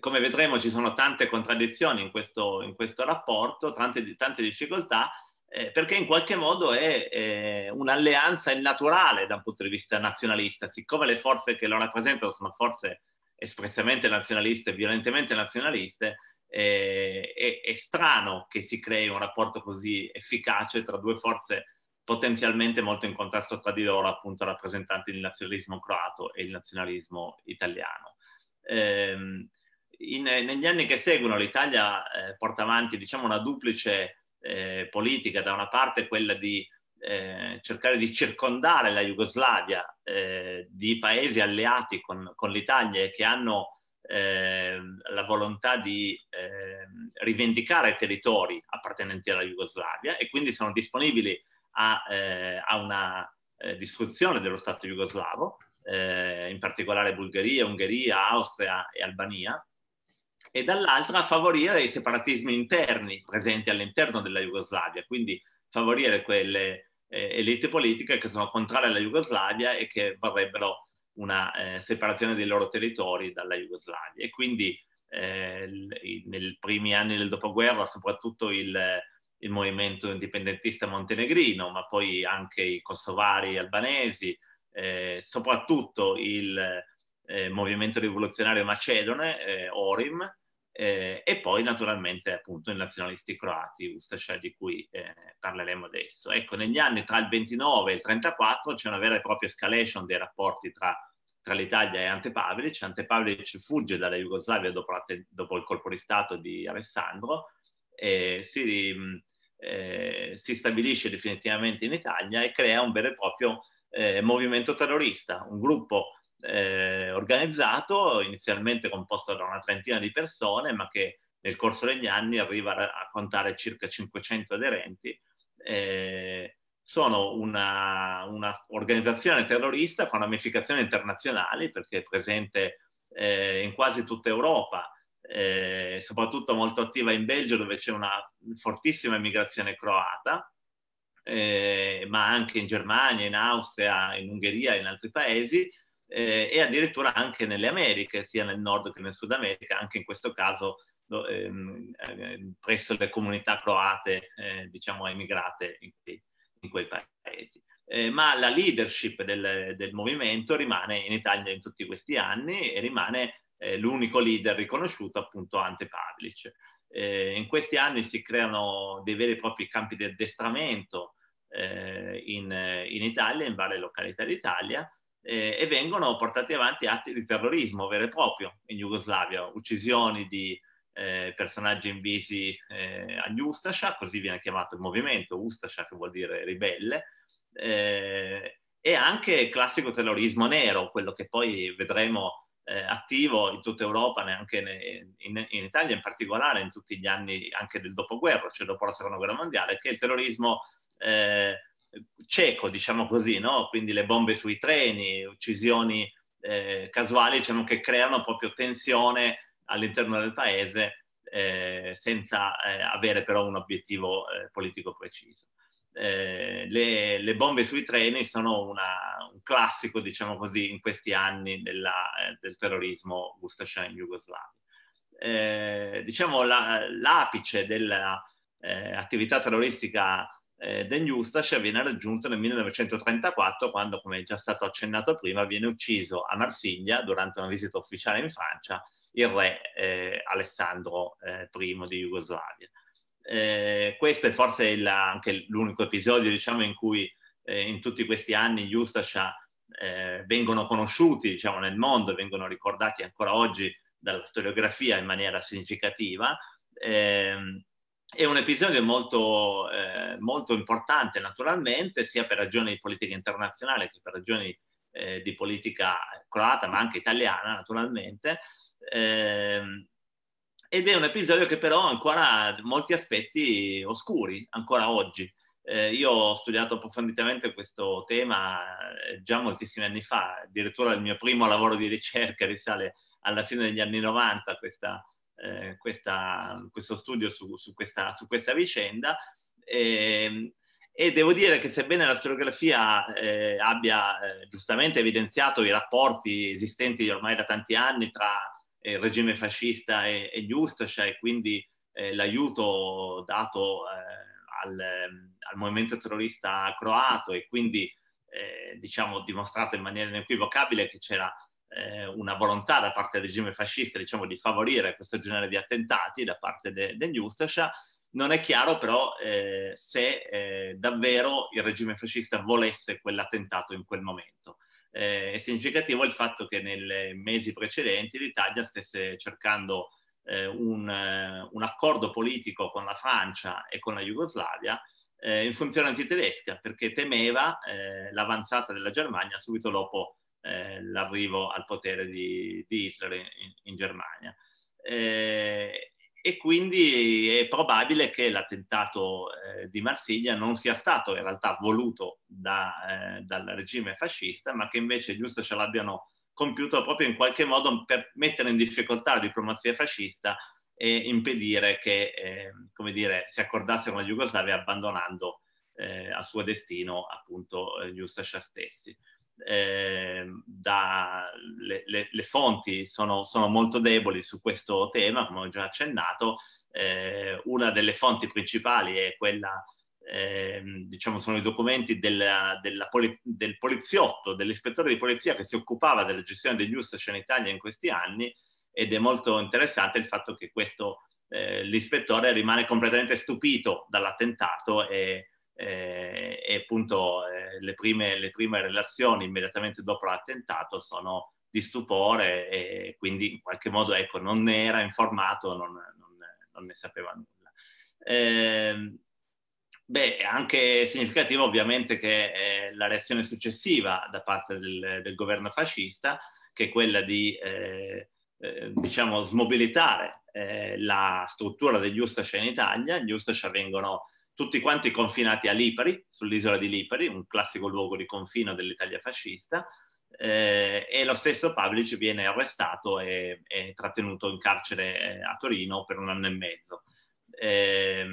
come vedremo ci sono tante contraddizioni in questo, in questo rapporto, tante, tante difficoltà, eh, perché in qualche modo è, è un'alleanza innaturale da un punto di vista nazionalista, siccome le forze che lo rappresentano sono forze espressamente nazionaliste, violentemente nazionaliste, eh, è, è, strano che si crei un rapporto così efficace tra due forze potenzialmente molto in contrasto tra di loro, appunto rappresentanti del nazionalismo croato e il nazionalismo italiano. Eh, in, negli anni che seguono l'Italia eh, porta avanti diciamo, una duplice eh, politica, da una parte quella di eh, cercare di circondare la Jugoslavia eh, di paesi alleati con, con l'Italia e che hanno Ehm, la volontà di eh, rivendicare territori appartenenti alla Jugoslavia e quindi sono disponibili a, eh, a una eh, distruzione dello Stato jugoslavo, eh, in particolare Bulgaria, Ungheria, Austria e Albania, e dall'altra a favorire i separatismi interni presenti all'interno della Jugoslavia, quindi favorire quelle eh, elite politiche che sono contrarie alla Jugoslavia e che vorrebbero una eh, separazione dei loro territori dalla Jugoslavia e quindi eh, nei primi anni del dopoguerra soprattutto il, il, movimento indipendentista montenegrino, ma poi anche i kosovari albanesi, eh, soprattutto il eh, movimento rivoluzionario macedone, eh, Orim, eh, e poi naturalmente appunto i nazionalisti croati, Ustascia di cui parleremo adesso. Ecco, negli anni tra il 29 e il 34 c'è una vera e propria escalation dei rapporti tra tra l'Italia e Ante Pavlic. Cioè Ante Pavlic fugge dalla Jugoslavia dopo, te- dopo il colpo di Stato di Alessandro e si, mm, eh, si, stabilisce definitivamente in Italia e crea un vero e proprio eh, movimento terrorista, un gruppo eh, organizzato, inizialmente composto da una trentina di persone, ma che nel corso degli anni arriva a, a contare circa 500 aderenti. Eh, sono un'organizzazione terrorista con ramificazioni internazionali perché è presente eh, in quasi tutta Europa, eh, soprattutto molto attiva in Belgio dove c'è una fortissima immigrazione croata, eh, ma anche in Germania, in Austria, in Ungheria e in altri paesi. Eh, e addirittura anche nelle Americhe, sia nel nord che nel sud America, anche in questo caso ehm, eh, presso le comunità croate, eh, diciamo, emigrate in cui in quei paesi. Eh, ma la leadership del, del, movimento rimane in Italia in tutti questi anni e rimane eh, l'unico leader riconosciuto appunto Ante Pavlic. Eh, in questi anni si creano dei veri e propri campi di addestramento eh, in, in, Italia, in varie località d'Italia, eh, e vengono portati avanti atti di terrorismo vero e proprio in Jugoslavia, uccisioni di eh, personaggi invisi eh, agli Ustasha, così viene chiamato il movimento Ustasha, che vuol dire ribelle, eh, e anche il classico terrorismo nero, quello che poi vedremo eh, attivo in tutta Europa, neanche in, in, in, Italia in particolare, in tutti gli anni anche del dopoguerra, cioè dopo la seconda guerra mondiale, che è il terrorismo eh, cieco, diciamo così, no? quindi le bombe sui treni, uccisioni eh, casuali, diciamo, che creano proprio tensione all'interno del paese eh, senza eh, avere però un obiettivo eh, politico preciso. Eh, le, le, bombe sui treni sono una, un classico, diciamo così, in questi anni della, eh, del terrorismo Gustascia in Jugoslavia. diciamo la, l'apice dell'attività terroristica eh, Den Justas viene raggiunto nel 1934 quando, come è già stato accennato prima, viene ucciso a Marsiglia durante una visita ufficiale in Francia il re eh, Alessandro eh, I di Jugoslavia. Eh, questo è forse il, anche l'unico episodio diciamo, in cui eh, in tutti questi anni gli Ustascia eh, vengono conosciuti diciamo, nel mondo, vengono ricordati ancora oggi dalla storiografia in maniera significativa. Ehm, è un episodio molto, eh, molto, importante naturalmente sia per ragioni di politica internazionale che per ragioni di politica croata ma anche italiana naturalmente eh, ed è un episodio che però ancora ha molti aspetti oscuri, ancora oggi. Eh, io ho studiato approfonditamente questo tema eh, già moltissimi anni fa, addirittura il mio primo lavoro di ricerca risale alla fine degli anni 90, questa, eh, questa, questo studio su, su, questa, su questa, vicenda. E, ehm, e devo dire che sebbene la storiografia eh, abbia eh, giustamente evidenziato i rapporti esistenti ormai da tanti anni tra eh, il regime fascista e gli Ustasha e cioè, quindi eh, l'aiuto dato eh, al, al, movimento terrorista croato e quindi eh, diciamo dimostrato in maniera inequivocabile che c'era una volontà da parte del regime fascista diciamo, di favorire questo genere di attentati da parte de- degli Ustasha non è chiaro però eh, se eh, davvero il regime fascista volesse quell'attentato in quel momento eh, è significativo il fatto che nei mesi precedenti l'Italia stesse cercando eh, un, eh, un, accordo politico con la Francia e con la Jugoslavia eh, in funzione antitedesca, perché temeva eh, l'avanzata della Germania subito dopo eh, l'arrivo al potere di, di Hitler in, in Germania. Eh, e quindi è probabile che l'attentato eh, di Marsiglia non sia stato in realtà voluto da, eh, dal regime fascista, ma che invece giusto ce l'abbiano compiuto proprio in qualche modo per mettere in difficoltà la diplomazia fascista e impedire che eh, dire, si accordassero la Jugoslavia abbandonando eh, a suo destino appunto eh, Justascia stessi eh, da, le, le, le fonti sono, sono, molto deboli su questo tema, come ho già accennato. Eh, una delle fonti principali è quella, eh, diciamo, sono i documenti della, della poli, del poliziotto, dell'ispettore di polizia che si occupava della gestione degli USTAC in Italia in questi anni ed è molto interessante il fatto che questo, eh, l'ispettore rimane completamente stupito dall'attentato e eh, e appunto eh, le, prime, le, prime, relazioni immediatamente dopo l'attentato sono di stupore e quindi in qualche modo ecco, non ne era informato, non, non, non ne sapeva nulla. Eh, beh, è anche significativo ovviamente che eh, la reazione successiva da parte del, del, governo fascista, che è quella di eh, eh, diciamo, smobilitare la struttura degli Ustascia in Italia, gli Ustascia vengono tutti quanti confinati a Lipari, sull'isola di Lipari, un classico luogo di confino dell'Italia fascista, eh, e lo stesso Pavlic viene arrestato e, e, trattenuto in carcere eh, a Torino per un anno e mezzo. Eh,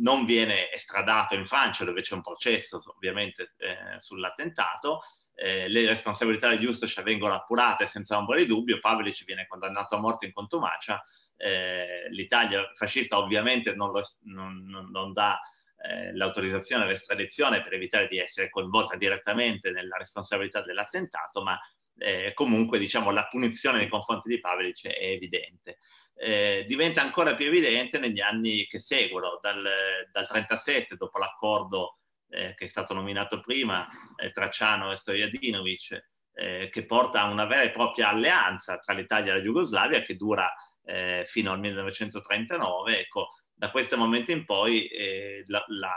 non viene estradato in Francia, dove c'è un processo ovviamente eh, sull'attentato, eh, le responsabilità di Justus vengono appurate senza ombra di dubbio, Pavlic viene condannato a morte in contumacia, eh, l'Italia fascista ovviamente non, lo, non, non, non dà eh, l'autorizzazione all'estradizione per evitare di essere coinvolta direttamente nella responsabilità dell'attentato, ma eh, comunque diciamo, la punizione nei confronti di Pavelic è evidente. Eh, diventa ancora più evidente negli anni che seguono, dal, 1937, dopo l'accordo eh, che è stato nominato prima, eh, Ciano e Stojadinovic, eh, che porta a una vera e propria alleanza tra l'Italia e la Jugoslavia che dura eh, fino al 1939. Ecco, da questo momento in poi eh, la, la,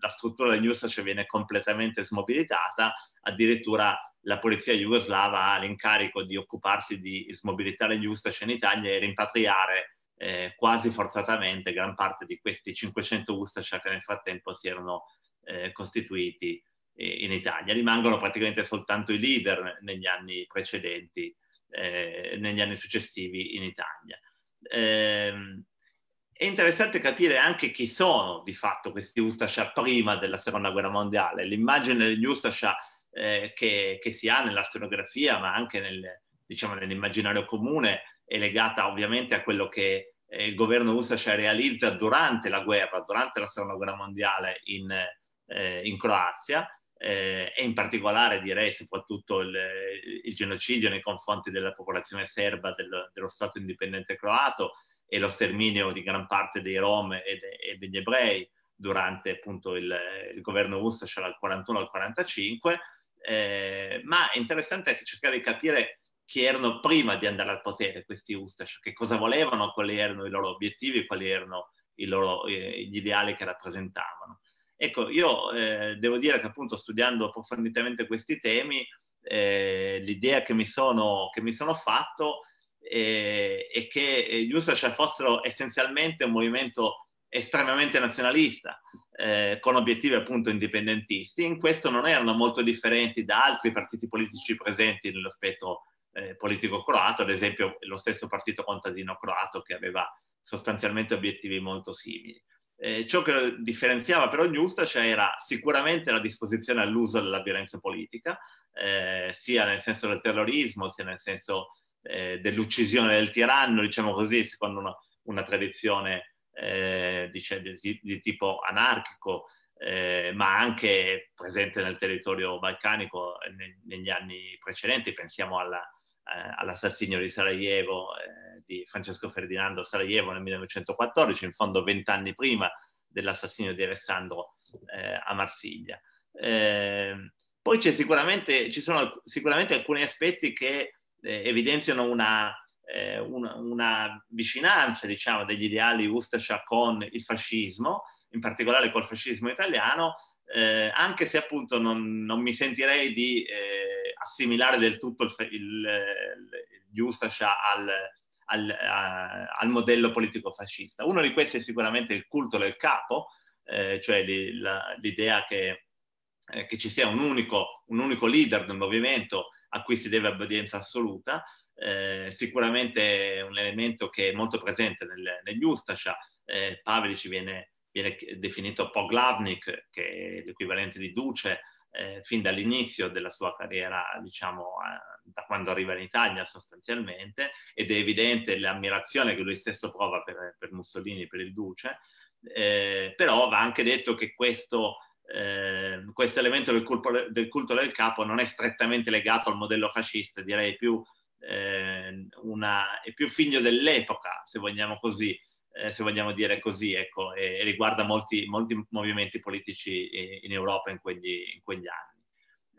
la, struttura del Newsflash viene completamente smobilitata, addirittura la polizia jugoslava ha l'incarico di occuparsi di smobilitare gli Newsflash in Italia e rimpatriare eh, quasi forzatamente gran parte di questi 500 Ustash che nel frattempo si erano eh, costituiti eh, in Italia. Rimangono praticamente soltanto i leader negli anni precedenti, eh, negli anni successivi in Italia. Eh, è interessante capire anche chi sono di fatto questi Ustascia prima della seconda guerra mondiale, l'immagine degli Ustascia eh, che, che, si ha nella storiografia, ma anche nel, diciamo, nell'immaginario comune, è legata ovviamente a quello che eh, il governo Ustascia realizza durante la guerra, durante la seconda guerra mondiale in, eh, in Croazia. Eh, e in particolare direi soprattutto il, il, genocidio nei confronti della popolazione serba del, dello Stato indipendente croato, e lo sterminio di gran parte dei Rom e, de, e degli ebrei durante appunto il, il governo russo, cioè dal 41 al 45, eh, ma è interessante anche cercare di capire chi erano prima di andare al potere questi Ustash, che cosa volevano, quali erano i loro obiettivi, quali erano loro, eh, gli ideali che rappresentavano. Ecco, io eh, devo dire che appunto studiando approfonditamente questi temi, eh, l'idea che mi sono, che mi sono fatto e, eh, e che gli USAC fossero essenzialmente un movimento estremamente nazionalista, eh, con obiettivi appunto indipendentisti, in questo non erano molto differenti da altri partiti politici presenti nell'aspetto eh, politico croato, ad esempio lo stesso partito contadino croato che aveva sostanzialmente obiettivi molto simili. Eh, ciò che differenziava però gli Newstash era sicuramente la disposizione all'uso della violenza politica, eh, sia nel senso del terrorismo, sia nel senso eh, dell'uccisione del tiranno, diciamo così, secondo una, una tradizione eh, dice, di, di, tipo anarchico, eh, ma anche presente nel territorio balcanico eh, ne, negli anni precedenti. Pensiamo alla, eh, all'assassinio di Sarajevo, eh, di Francesco Ferdinando Sarajevo nel 1914, in fondo vent'anni prima dell'assassinio di Alessandro a Marsiglia. poi ci sono sicuramente alcuni aspetti che eh, evidenziano una, eh, una, una, vicinanza diciamo, degli ideali Ustascia con il fascismo, in particolare col fascismo italiano, eh, anche se appunto non, non mi sentirei di eh, assimilare del tutto il, il, il al, al, al, modello politico fascista. Uno di questi è sicuramente il culto del capo, eh, cioè l'idea che, eh, che, ci sia un unico, un unico leader del movimento a cui si deve obbedienza assoluta, eh, sicuramente è un elemento che è molto presente nel, negli Ustascia, eh, Pavelic viene, viene, definito Poglavnik, che è l'equivalente di Duce, eh, fin dall'inizio della sua carriera, diciamo, eh, da quando arriva in Italia sostanzialmente, ed è evidente l'ammirazione che lui stesso prova per, per Mussolini, per il Duce, eh, però va anche detto che questo Ehm, questo elemento del, del, culto del capo non è strettamente legato al modello fascista, direi più, eh, una, è più figlio dell'epoca, se vogliamo così, eh, se vogliamo dire così, ecco, e, e riguarda molti, molti, movimenti politici in Europa in quegli, in quegli anni.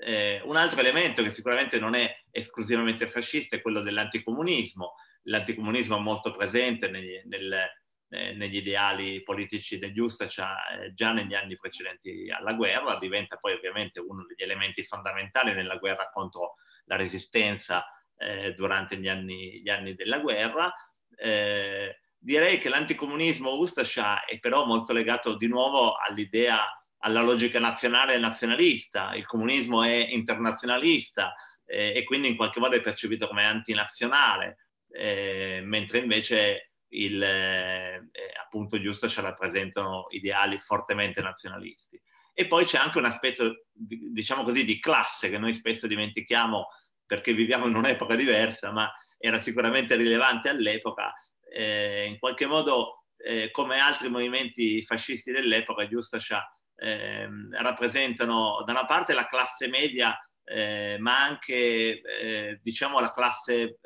Eh, un altro elemento che sicuramente non è esclusivamente fascista è quello dell'anticomunismo. L'anticomunismo è molto presente negli, nel, eh, negli ideali politici degli Ustacia eh, già negli anni precedenti alla guerra, diventa poi ovviamente uno degli elementi fondamentali nella guerra contro la resistenza eh, durante gli anni, gli anni, della guerra. Eh, direi che l'anticomunismo Ustascia è però molto legato di nuovo all'idea, alla logica nazionale e nazionalista. Il comunismo è internazionalista e quindi in qualche modo è percepito come antinazionale, mentre invece il, eh, eh, appunto giusto ci rappresentano ideali fortemente nazionalisti. E poi c'è anche un aspetto, diciamo così, di classe che noi spesso dimentichiamo perché viviamo in un'epoca diversa, ma era sicuramente rilevante all'epoca, eh, in qualche modo eh, come altri movimenti fascisti dell'epoca, Giustascia eh, rappresentano da una parte la classe media, eh, ma anche eh, diciamo la classe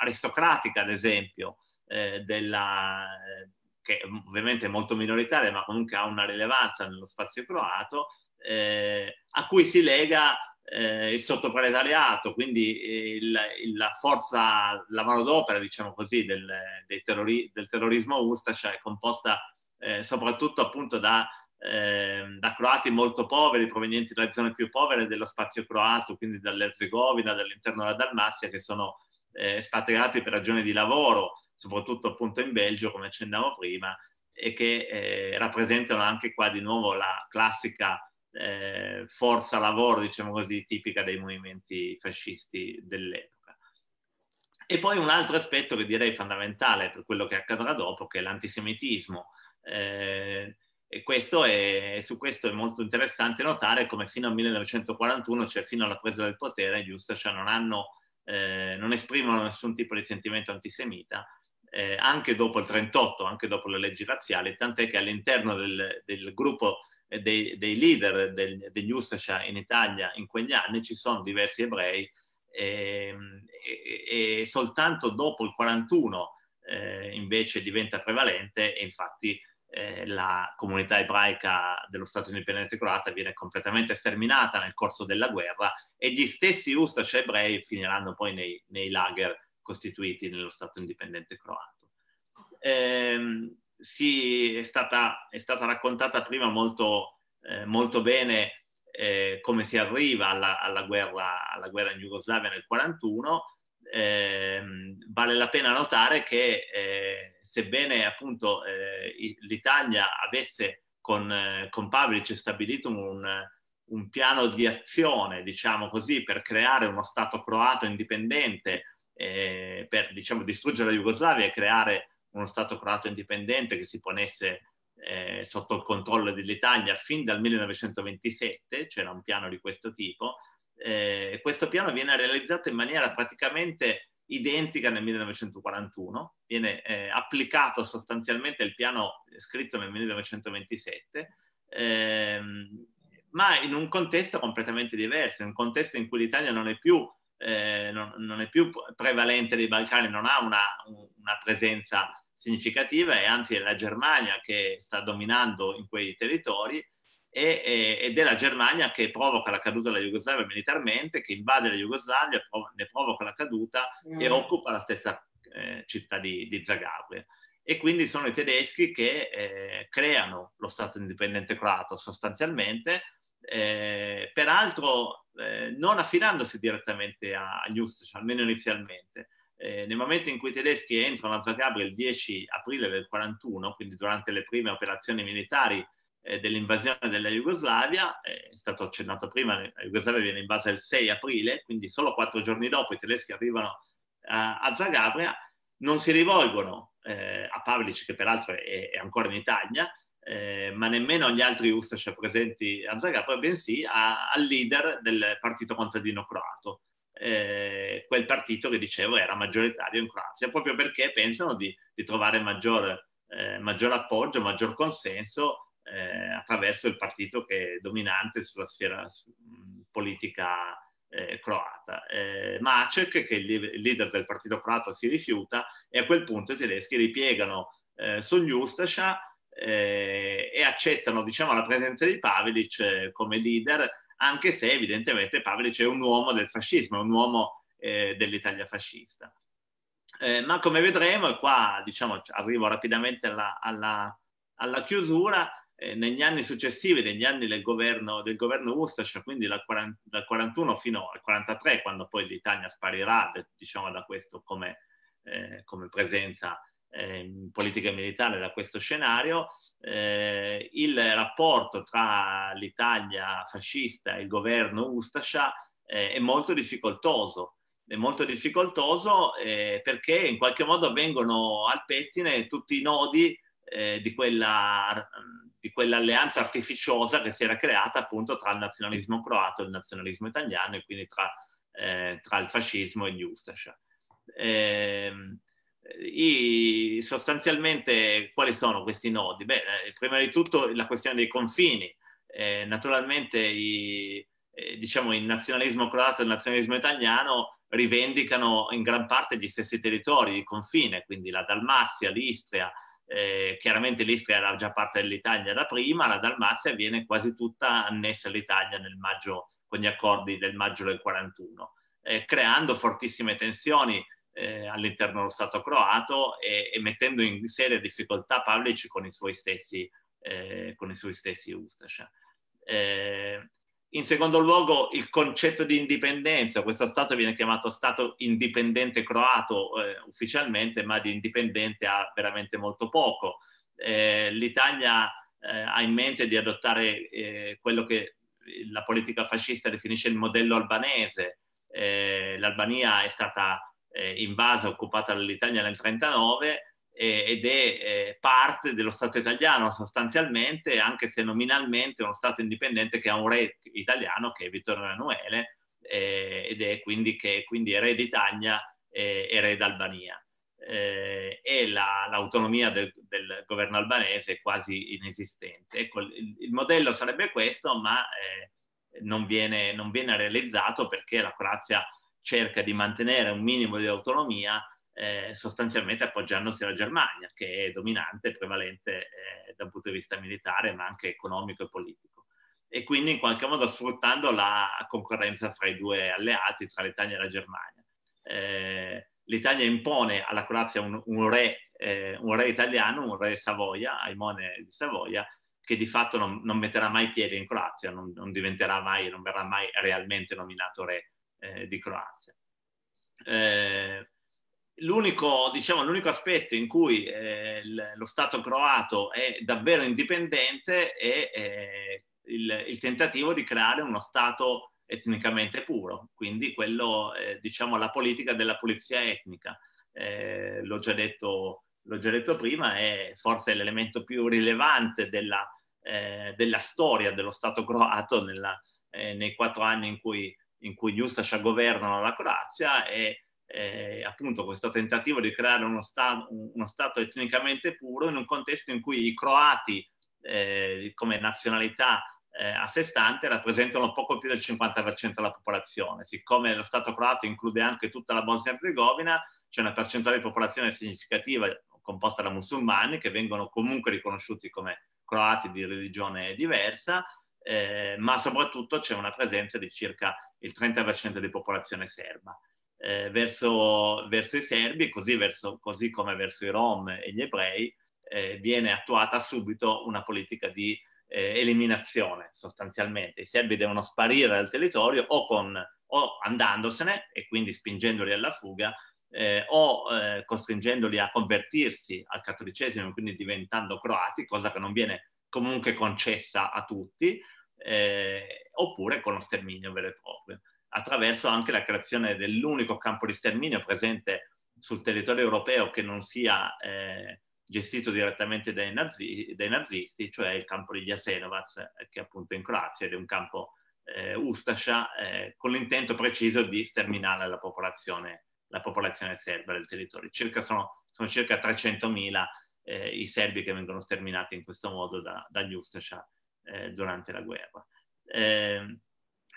aristocratica, ad esempio, eh, della, eh, che ovviamente è molto minoritaria, ma comunque ha una rilevanza nello spazio croato, eh, a cui si lega eh, il sottoproletariato, quindi eh, il, il, la forza, la manodopera, diciamo così, del, terrori, del terrorismo Ustascia è composta eh, soprattutto appunto da, ehm, da, croati molto poveri, provenienti dalle zone più povere dello spazio croato, quindi dall'Erzegovina, dall'interno della Dalmazia, che sono eh, spatriati per ragioni di lavoro, soprattutto appunto in Belgio, come accennavo prima, e che eh, rappresentano anche qua di nuovo la classica eh, forza lavoro, diciamo così, tipica dei movimenti fascisti dell'epoca. E poi un altro aspetto che direi fondamentale per quello che accadrà dopo, che è l'antisemitismo. Eh, e questo è, su questo è molto interessante notare come fino al 1941, cioè fino alla presa del potere, giusto, cioè non, hanno, eh, non esprimono nessun tipo di sentimento antisemita, eh, anche dopo il 38, anche dopo le leggi razziali, tant'è che all'interno del, del gruppo eh, dei, dei, leader del, degli Ustascia in Italia in quegli anni ci sono diversi ebrei ehm, e, e, e soltanto dopo il 41 eh, invece diventa prevalente e infatti eh, la comunità ebraica dello Stato indipendente croata viene completamente sterminata nel corso della guerra e gli stessi Ustascia ebrei finiranno poi nei, nei lager costituiti nello Stato indipendente croato. Ehm, si, è, stata, è, stata, raccontata prima molto, eh, molto bene eh, come si arriva alla, alla, guerra, alla, guerra, in Jugoslavia nel 1941. Ehm, vale la pena notare che eh, sebbene appunto eh, l'Italia avesse con, eh, con Pavlic stabilito un, un piano di azione, diciamo così, per creare uno Stato croato indipendente eh, per diciamo, distruggere la Jugoslavia e creare uno Stato croato indipendente che si ponesse eh, sotto il controllo dell'Italia fin dal 1927, c'era un piano di questo tipo, eh, questo piano viene realizzato in maniera praticamente identica nel 1941, viene eh, applicato sostanzialmente il piano scritto nel 1927, ehm, ma in un contesto completamente diverso, in un contesto in cui l'Italia non è più eh, non, non, è più prevalente nei Balcani, non ha una, una, presenza significativa e anzi è la Germania che sta dominando in quei territori e, e, ed è la Germania che provoca la caduta della Jugoslavia militarmente, che invade la Jugoslavia, prov- ne provoca la caduta mm. e occupa la stessa eh, città di, di Zagabria e quindi sono i tedeschi che eh, creano lo Stato indipendente croato sostanzialmente, eh, peraltro eh, non affidandosi direttamente agli Ustasci, almeno inizialmente. Eh, nel momento in cui i tedeschi entrano a Zagabria il 10 aprile del 41, quindi durante le prime operazioni militari eh, dell'invasione della Jugoslavia, eh, è stato accennato prima, la Jugoslavia viene invasa il 6 aprile, quindi solo quattro giorni dopo i tedeschi arrivano a, a Zagabria, non si rivolgono eh, a Pavlic, che peraltro è, è ancora in Italia, eh, ma nemmeno agli altri Ustascia presenti a Zagabria, bensì a, al leader del partito contadino croato, eh, quel partito che dicevo era maggioritario in Croazia, proprio perché pensano di, di trovare maggior, eh, maggior, appoggio, maggior consenso eh, attraverso il partito che è dominante sulla sfera politica eh, croata. Eh, Macek, che è il leader del partito croato, si rifiuta e a quel punto i tedeschi ripiegano eh, sugli Ustascia eh, e accettano diciamo, la presenza di Pavelic eh, come leader, anche se evidentemente Pavelic è un uomo del fascismo, è un uomo eh, dell'Italia fascista. Eh, ma come vedremo, e qua diciamo, arrivo rapidamente alla, alla, alla chiusura, eh, negli anni successivi, negli anni del governo, del governo Ustascia, quindi dal, 1941 fino al 1943, quando poi l'Italia sparirà diciamo, da questo come, eh, come presenza Ehm, in politica militare da questo scenario, eh, il rapporto tra l'Italia fascista e il governo Ustascia eh, è molto difficoltoso. È molto difficoltoso eh, perché in qualche modo vengono al pettine tutti i nodi eh, di, quella, di quell'alleanza artificiosa che si era creata appunto tra il nazionalismo croato e il nazionalismo italiano e quindi tra, eh, tra il fascismo e gli Ustascia. Ehm, i, sostanzialmente quali sono questi nodi? Beh, eh, prima di tutto la questione dei confini. Eh, naturalmente i, eh, diciamo, il nazionalismo croato e il nazionalismo italiano rivendicano in gran parte gli stessi territori di confine, quindi la Dalmazia, l'Istria, eh, chiaramente l'Istria era già parte dell'Italia da prima, la Dalmazia viene quasi tutta annessa all'Italia nel maggio, con gli accordi del maggio del 41, eh, creando fortissime tensioni eh, all'interno dello Stato croato e, e, mettendo in seria difficoltà Pavlic con i suoi stessi, eh, con i suoi stessi Ustascia. Eh, in secondo luogo il concetto di indipendenza, questo Stato viene chiamato Stato indipendente croato eh, ufficialmente, ma di indipendente ha veramente molto poco. Eh, L'Italia eh, ha in mente di adottare eh, quello che la politica fascista definisce il modello albanese. Eh, L'Albania è stata eh, invasa, occupata dall'Italia nel 1939 eh, ed è eh, parte dello Stato italiano sostanzialmente, anche se nominalmente è uno Stato indipendente che ha un re italiano che è Vittorio Emanuele eh, ed è quindi, che, quindi è re d'Italia eh, e re d'Albania. Eh, e la, l'autonomia del, del, governo albanese è quasi inesistente. Ecco, il, il, modello sarebbe questo, ma eh, non, viene, non, viene, realizzato perché la Croazia cerca di mantenere un minimo di autonomia eh, sostanzialmente appoggiandosi alla Germania, che è dominante e prevalente eh, da punto di vista militare, ma anche economico e politico. E quindi in qualche modo sfruttando la concorrenza fra i due alleati, tra l'Italia e la Germania. Eh, L'Italia impone alla Croazia un, un, re, eh, un, re, italiano, un re Savoia, Aimone di Savoia, che di fatto non, non metterà mai piede in Croazia, non, non diventerà mai, non verrà mai realmente nominato re eh, di Croazia. Eh, l'unico, diciamo, l'unico, aspetto in cui eh, l- lo Stato croato è davvero indipendente è eh, il, il, tentativo di creare uno Stato etnicamente puro, quindi quello, eh, diciamo, la politica della pulizia etnica. l'ho già detto l'ho già detto prima, è forse l'elemento più rilevante della, eh, della storia dello Stato croato nella, eh, nei quattro anni in cui in cui gli Ustascia governano la Croazia e eh, appunto questo tentativo di creare uno, sta- uno, Stato etnicamente puro in un contesto in cui i croati eh, come nazionalità eh, a sé stante rappresentano poco più del 50% della popolazione. Siccome lo Stato croato include anche tutta la Bosnia-Herzegovina, e c'è una percentuale di popolazione significativa composta da musulmani che vengono comunque riconosciuti come croati di religione diversa, eh, ma soprattutto c'è una presenza di circa il 30% di popolazione serba. Eh, verso, verso, i serbi, così, verso, così, come verso i rom e gli ebrei, eh, viene attuata subito una politica di eh, eliminazione sostanzialmente. I serbi devono sparire dal territorio o, con, o andandosene e quindi spingendoli alla fuga eh, o eh, costringendoli a convertirsi al cattolicesimo, quindi diventando croati, cosa che non viene comunque concessa a tutti, eh, oppure con lo sterminio vero e proprio, attraverso anche la creazione dell'unico campo di sterminio presente sul territorio europeo che non sia eh, gestito direttamente dai, nazi, dai, nazisti, cioè il campo di Jasenovac, eh, che è appunto in Croazia ed è un campo eh, Ustascia eh, con l'intento preciso di sterminare la popolazione, la popolazione serba del territorio. Circa sono, sono, circa 300.000 eh, i serbi che vengono sterminati in questo modo da, dagli Ustascia eh, durante la guerra. Eh,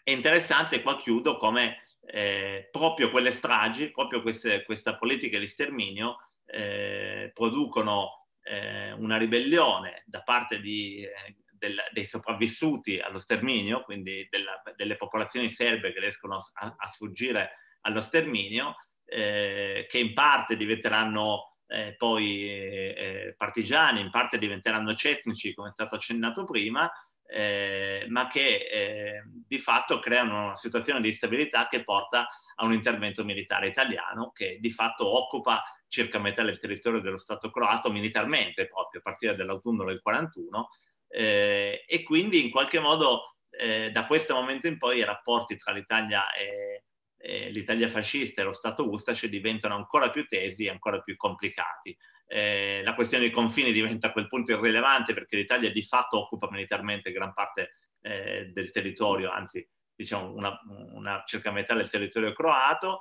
è interessante, qua chiudo, come eh, proprio quelle stragi, proprio queste, questa politica di sterminio eh, producono eh, una ribellione da parte di, del, dei sopravvissuti allo sterminio, quindi della, delle popolazioni serbe che riescono a, a sfuggire allo sterminio, che in parte diventeranno eh, poi eh, partigiani, in parte diventeranno cetnici, come è stato accennato prima, eh, ma che eh, di fatto creano una situazione di instabilità che porta a un intervento militare italiano che di fatto occupa circa metà del territorio dello Stato croato militarmente proprio a partire dall'autunno del 41 eh, e quindi in qualche modo eh, da questo momento in poi i rapporti tra l'Italia e eh, l'Italia fascista e lo Stato Ustace diventano ancora più tesi e ancora più complicati. Eh, la questione dei confini diventa a quel punto irrilevante perché l'Italia di fatto occupa militarmente gran parte eh, del territorio, anzi diciamo una, una, circa metà del territorio croato.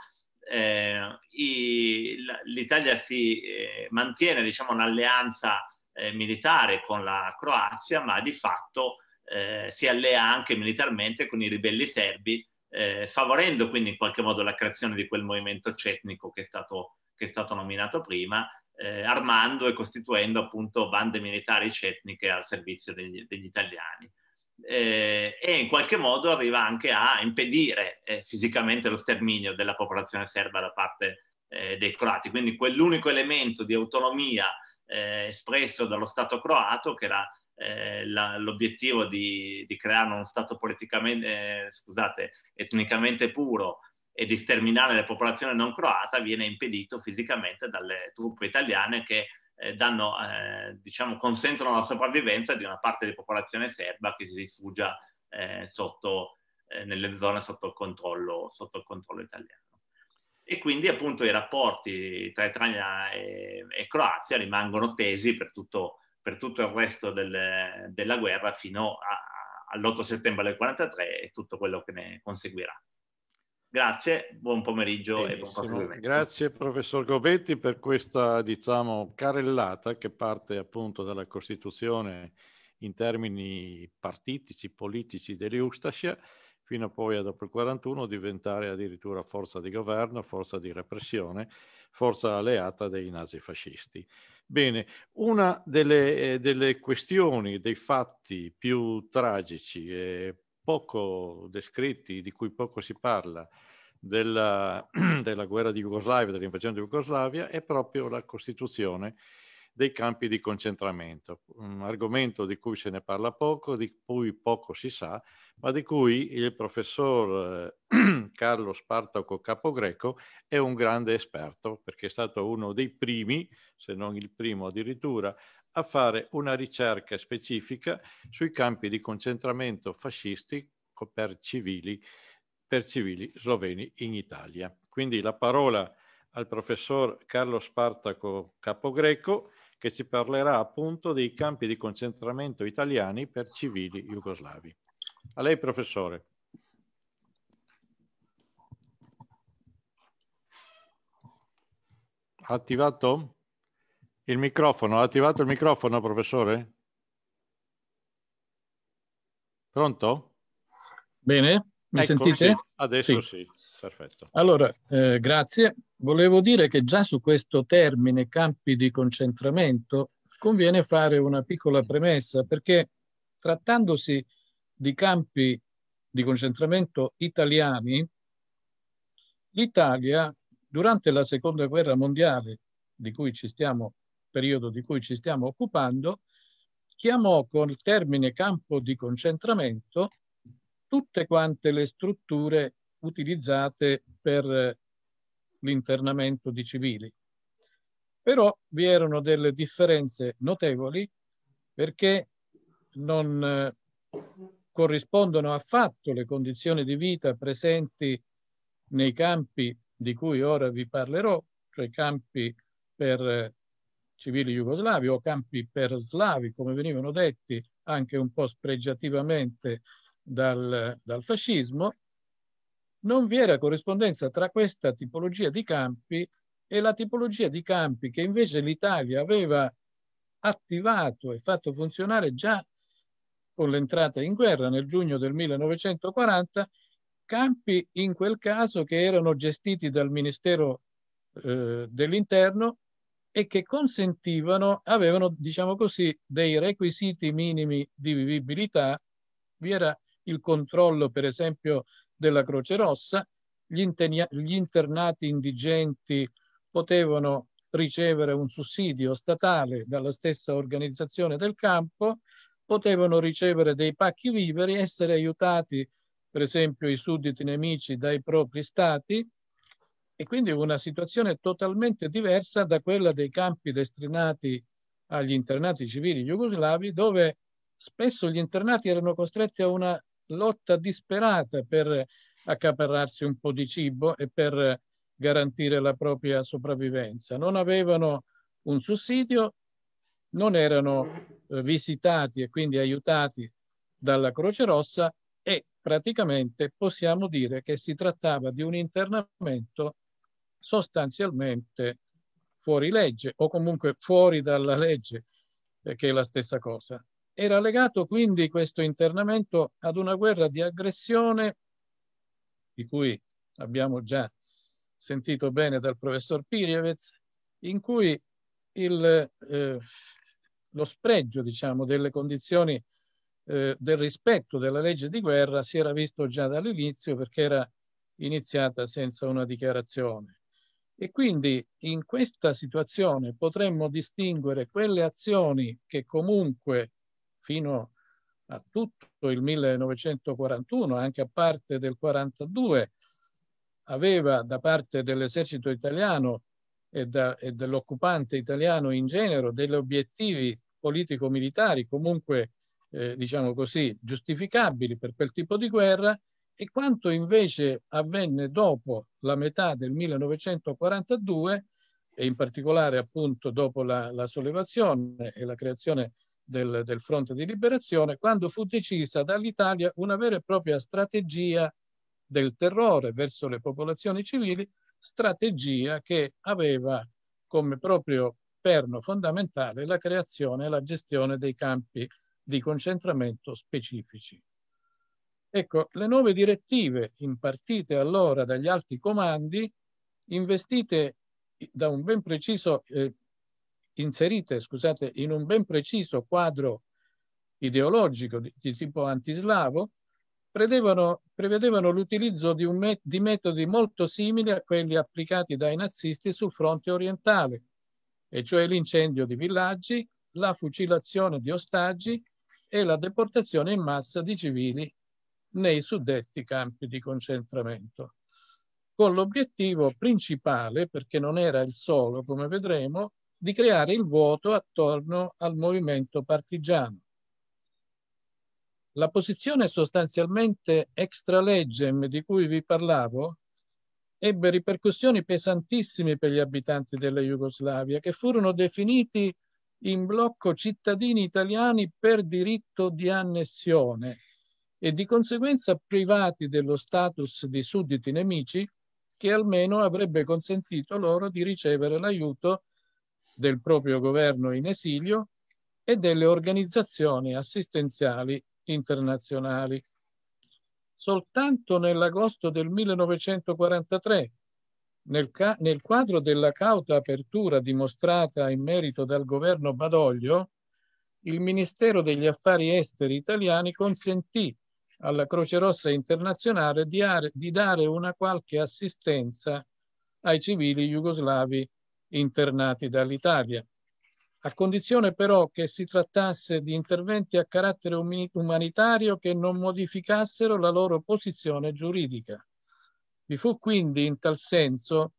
I, L'Italia si eh, mantiene diciamo, un'alleanza eh, militare con la Croazia, ma di fatto eh, si allea anche militarmente con i ribelli serbi eh, favorendo quindi in qualche modo la creazione di quel movimento cetnico che è stato, che è stato nominato prima, eh, armando e costituendo appunto bande militari cetniche al servizio degli, degli italiani. Eh, e in qualche modo arriva anche a impedire eh, fisicamente lo sterminio della popolazione serba da parte eh, dei croati. Quindi quell'unico elemento di autonomia eh, espresso dallo Stato croato, che era eh, la, l'obiettivo di, di, creare uno Stato politicamente, eh, scusate, etnicamente puro e di sterminare la popolazione non croata viene impedito fisicamente dalle truppe italiane che eh, danno, eh, diciamo, consentono la sopravvivenza di una parte di popolazione serba che si rifugia eh, sotto, eh, nelle zone sotto il, controllo, sotto il controllo italiano e quindi appunto i rapporti tra Italia e, e Croazia rimangono tesi per tutto per tutto il resto del, della guerra fino a, all'8 settembre del 1943 e tutto quello che ne conseguirà. Grazie, buon pomeriggio Benissimo. e buon proseguimento. Grazie professor Gobetti per questa, diciamo, carellata che parte appunto dalla Costituzione in termini partitici, politici dell'Eustascia, fino a poi dopo il 41 diventare addirittura forza di governo, forza di repressione, forza alleata dei nazifascisti. Bene, una delle, eh, delle, questioni, dei fatti più tragici e eh, poco descritti, di cui poco si parla, della, della guerra di Jugoslavia, dell'invasione di Jugoslavia, è proprio la costituzione dei campi di concentramento, un argomento di cui se ne parla poco, di cui poco si sa, ma di cui il professor eh, Carlo Spartaco Capogreco è un grande esperto, perché è stato uno dei primi, se non il primo addirittura, a fare una ricerca specifica sui campi di concentramento fascisti per civili, per civili sloveni in Italia. Quindi la parola al professor Carlo Spartaco Capogreco che ci parlerà appunto dei campi di concentramento italiani per civili jugoslavi. A lei, professore. Ha attivato il microfono? Ha attivato il microfono, professore? Pronto? Bene, mi ecco, sentite? Sì. Adesso sì. sì. Perfetto. Allora, eh, grazie. Volevo dire che già su questo termine campi di concentramento conviene fare una piccola premessa perché trattandosi di campi di concentramento italiani, l'Italia durante la seconda guerra mondiale, di cui ci stiamo, periodo di cui ci stiamo occupando, chiamò col termine campo di concentramento tutte quante le strutture utilizzate per eh, l'internamento di civili. Però vi erano delle differenze notevoli perché non eh, corrispondono affatto le condizioni di vita presenti nei campi di cui ora vi parlerò, cioè campi per eh, civili jugoslavi o campi per slavi, come venivano detti anche un po' spregiativamente dal, dal fascismo, non vi era corrispondenza tra questa tipologia di campi e la tipologia di campi che invece l'Italia aveva attivato e fatto funzionare già con l'entrata in guerra nel giugno del 1940, campi in quel caso che erano gestiti dal Ministero eh, dell'Interno e che consentivano, avevano, diciamo così, dei requisiti minimi di vivibilità. Vi era il controllo, per esempio, della Croce Rossa, gli, interni- gli internati indigenti potevano ricevere un sussidio statale dalla stessa organizzazione del campo, potevano ricevere dei pacchi viveri, essere aiutati, per esempio, i sudditi nemici dai propri stati, e quindi una situazione totalmente diversa da quella dei campi destinati agli internati civili jugoslavi, dove spesso gli internati erano costretti a una lotta disperata per accaparrarsi un po' di cibo e per garantire la propria sopravvivenza. Non avevano un sussidio, non erano eh, visitati e quindi aiutati dalla Croce Rossa e praticamente possiamo dire che si trattava di un internamento sostanzialmente fuori legge o comunque fuori dalla legge, eh, che è la stessa cosa. Era legato quindi questo internamento ad una guerra di aggressione di cui abbiamo già sentito bene dal professor Pirievez, in cui il, eh, lo spregio diciamo, delle condizioni eh, del rispetto della legge di guerra si era visto già dall'inizio perché era iniziata senza una dichiarazione. E quindi in questa situazione potremmo distinguere quelle azioni che comunque fino a tutto il 1941, anche a parte del 1942, aveva da parte dell'esercito italiano e, da, e dell'occupante italiano in genere degli obiettivi politico-militari comunque, eh, diciamo così, giustificabili per quel tipo di guerra e quanto invece avvenne dopo la metà del 1942 e in particolare appunto dopo la, la sollevazione e la creazione del, del fronte di liberazione, quando fu decisa dall'Italia una vera e propria strategia del terrore verso le popolazioni civili, strategia che aveva come proprio perno fondamentale la creazione e la gestione dei campi di concentramento specifici. Ecco, le nuove direttive impartite allora dagli alti comandi, investite da un ben preciso eh, inserite scusate, in un ben preciso quadro ideologico di, di tipo antislavo, prevedevano, prevedevano l'utilizzo di, met di metodi molto simili a quelli applicati dai nazisti sul fronte orientale, e cioè l'incendio di villaggi, la fucilazione di ostaggi e la deportazione in massa di civili nei suddetti campi di concentramento, con l'obiettivo principale, perché non era il solo, come vedremo, di creare il vuoto attorno al movimento partigiano. La posizione sostanzialmente extra legem di cui vi parlavo ebbe ripercussioni pesantissime per gli abitanti della Jugoslavia, che furono definiti in blocco cittadini italiani per diritto di annessione e di conseguenza privati dello status di sudditi nemici che almeno avrebbe consentito loro di ricevere l'aiuto del proprio governo in esilio e delle organizzazioni assistenziali internazionali. Soltanto nell'agosto del 1943, nel, nel, quadro della cauta apertura dimostrata in merito dal governo Badoglio, il Ministero degli Affari Esteri italiani consentì alla Croce Rossa internazionale di, di dare una qualche assistenza ai civili jugoslavi internati dall'Italia, a condizione però che si trattasse di interventi a carattere umanitario che non modificassero la loro posizione giuridica. Vi fu quindi in tal senso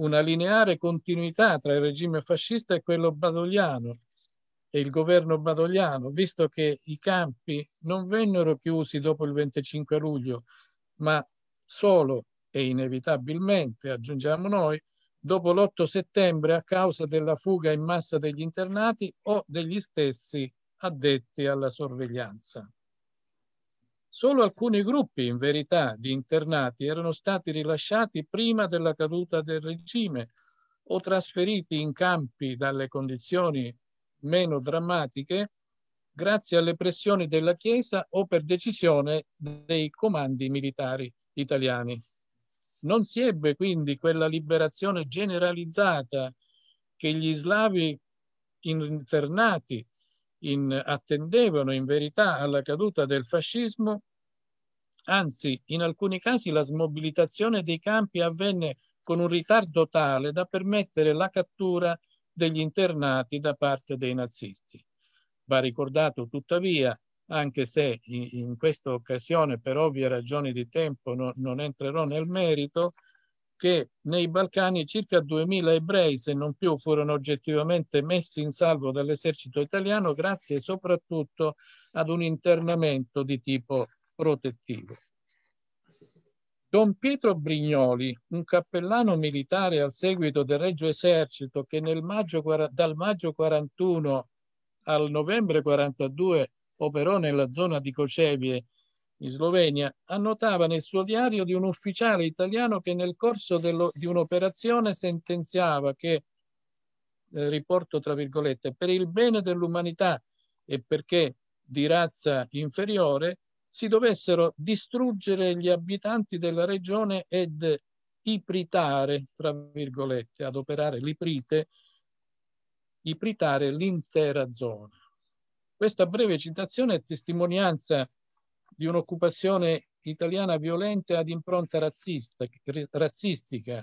una lineare continuità tra il regime fascista e quello badogliano e il governo badogliano, visto che i campi non vennero chiusi dopo il 25 luglio, ma solo e inevitabilmente, aggiungiamo noi, dopo l'8 settembre a causa della fuga in massa degli internati o degli stessi addetti alla sorveglianza. Solo alcuni gruppi, in verità, di internati erano stati rilasciati prima della caduta del regime o trasferiti in campi dalle condizioni meno drammatiche grazie alle pressioni della Chiesa o per decisione dei comandi militari italiani. Non si ebbe quindi quella liberazione generalizzata che gli slavi internati in, attendevano in verità alla caduta del fascismo, anzi in alcuni casi la smobilitazione dei campi avvenne con un ritardo tale da permettere la cattura degli internati da parte dei nazisti. Va ricordato tuttavia anche se in, in questa occasione per ovvie ragioni di tempo no, non entrerò nel merito, che nei Balcani circa 2.000 ebrei, se non più, furono oggettivamente messi in salvo dall'esercito italiano grazie soprattutto ad un internamento di tipo protettivo. Don Pietro Brignoli, un cappellano militare al seguito del Regio Esercito che maggio, dal maggio 41 al novembre 42 operò nella zona di Kocevie in Slovenia, annotava nel suo diario di un ufficiale italiano che nel corso dello, di un'operazione sentenziava che, eh, riporto tra virgolette, per il bene dell'umanità e perché di razza inferiore si dovessero distruggere gli abitanti della regione ed ipritare, tra virgolette, ad operare l'iprite, ipritare l'intera zona. Questa breve citazione è testimonianza di un'occupazione italiana violenta ad impronta razzista, razzistica,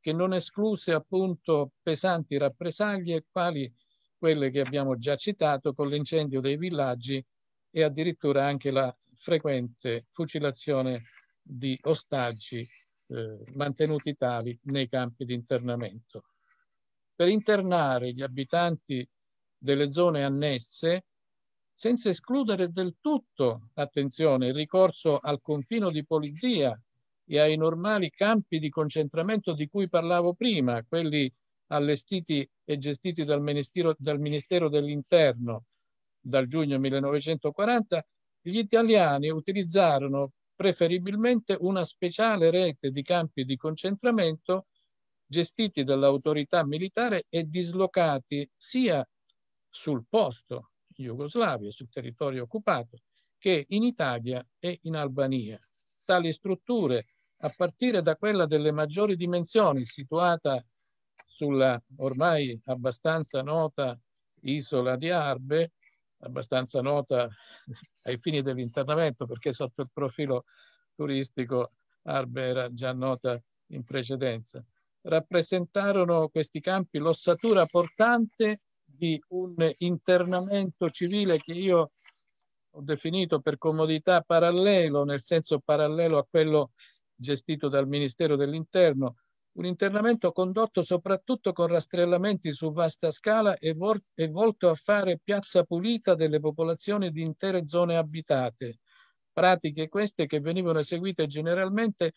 che non escluse appunto pesanti rappresaglie quali quelle che abbiamo già citato con l'incendio dei villaggi e addirittura anche la frequente fucilazione di ostaggi eh, mantenuti tali nei campi di internamento. Per internare gli abitanti delle zone annesse senza escludere del tutto, attenzione, il ricorso al confino di polizia e ai normali campi di concentramento di cui parlavo prima, quelli allestiti e gestiti dal Ministero, dal Ministero dell'Interno dal giugno 1940, gli italiani utilizzarono preferibilmente una speciale rete di campi di concentramento gestiti dall'autorità militare e dislocati sia sul posto Jugoslavia, sul territorio occupato, che in Italia e in Albania. Tali strutture, a partire da quella delle maggiori dimensioni, situata sulla ormai abbastanza nota isola di Arbe, abbastanza nota ai fini dell'internamento perché sotto il profilo turistico Arbe era già nota in precedenza. Rappresentarono questi campi l'ossatura portante di un internamento civile che io ho definito per comodità parallelo, nel senso parallelo a quello gestito dal Ministero dell'Interno, un internamento condotto soprattutto con rastrellamenti su vasta scala e, e, volto a fare piazza pulita delle popolazioni di intere zone abitate, pratiche queste che venivano eseguite generalmente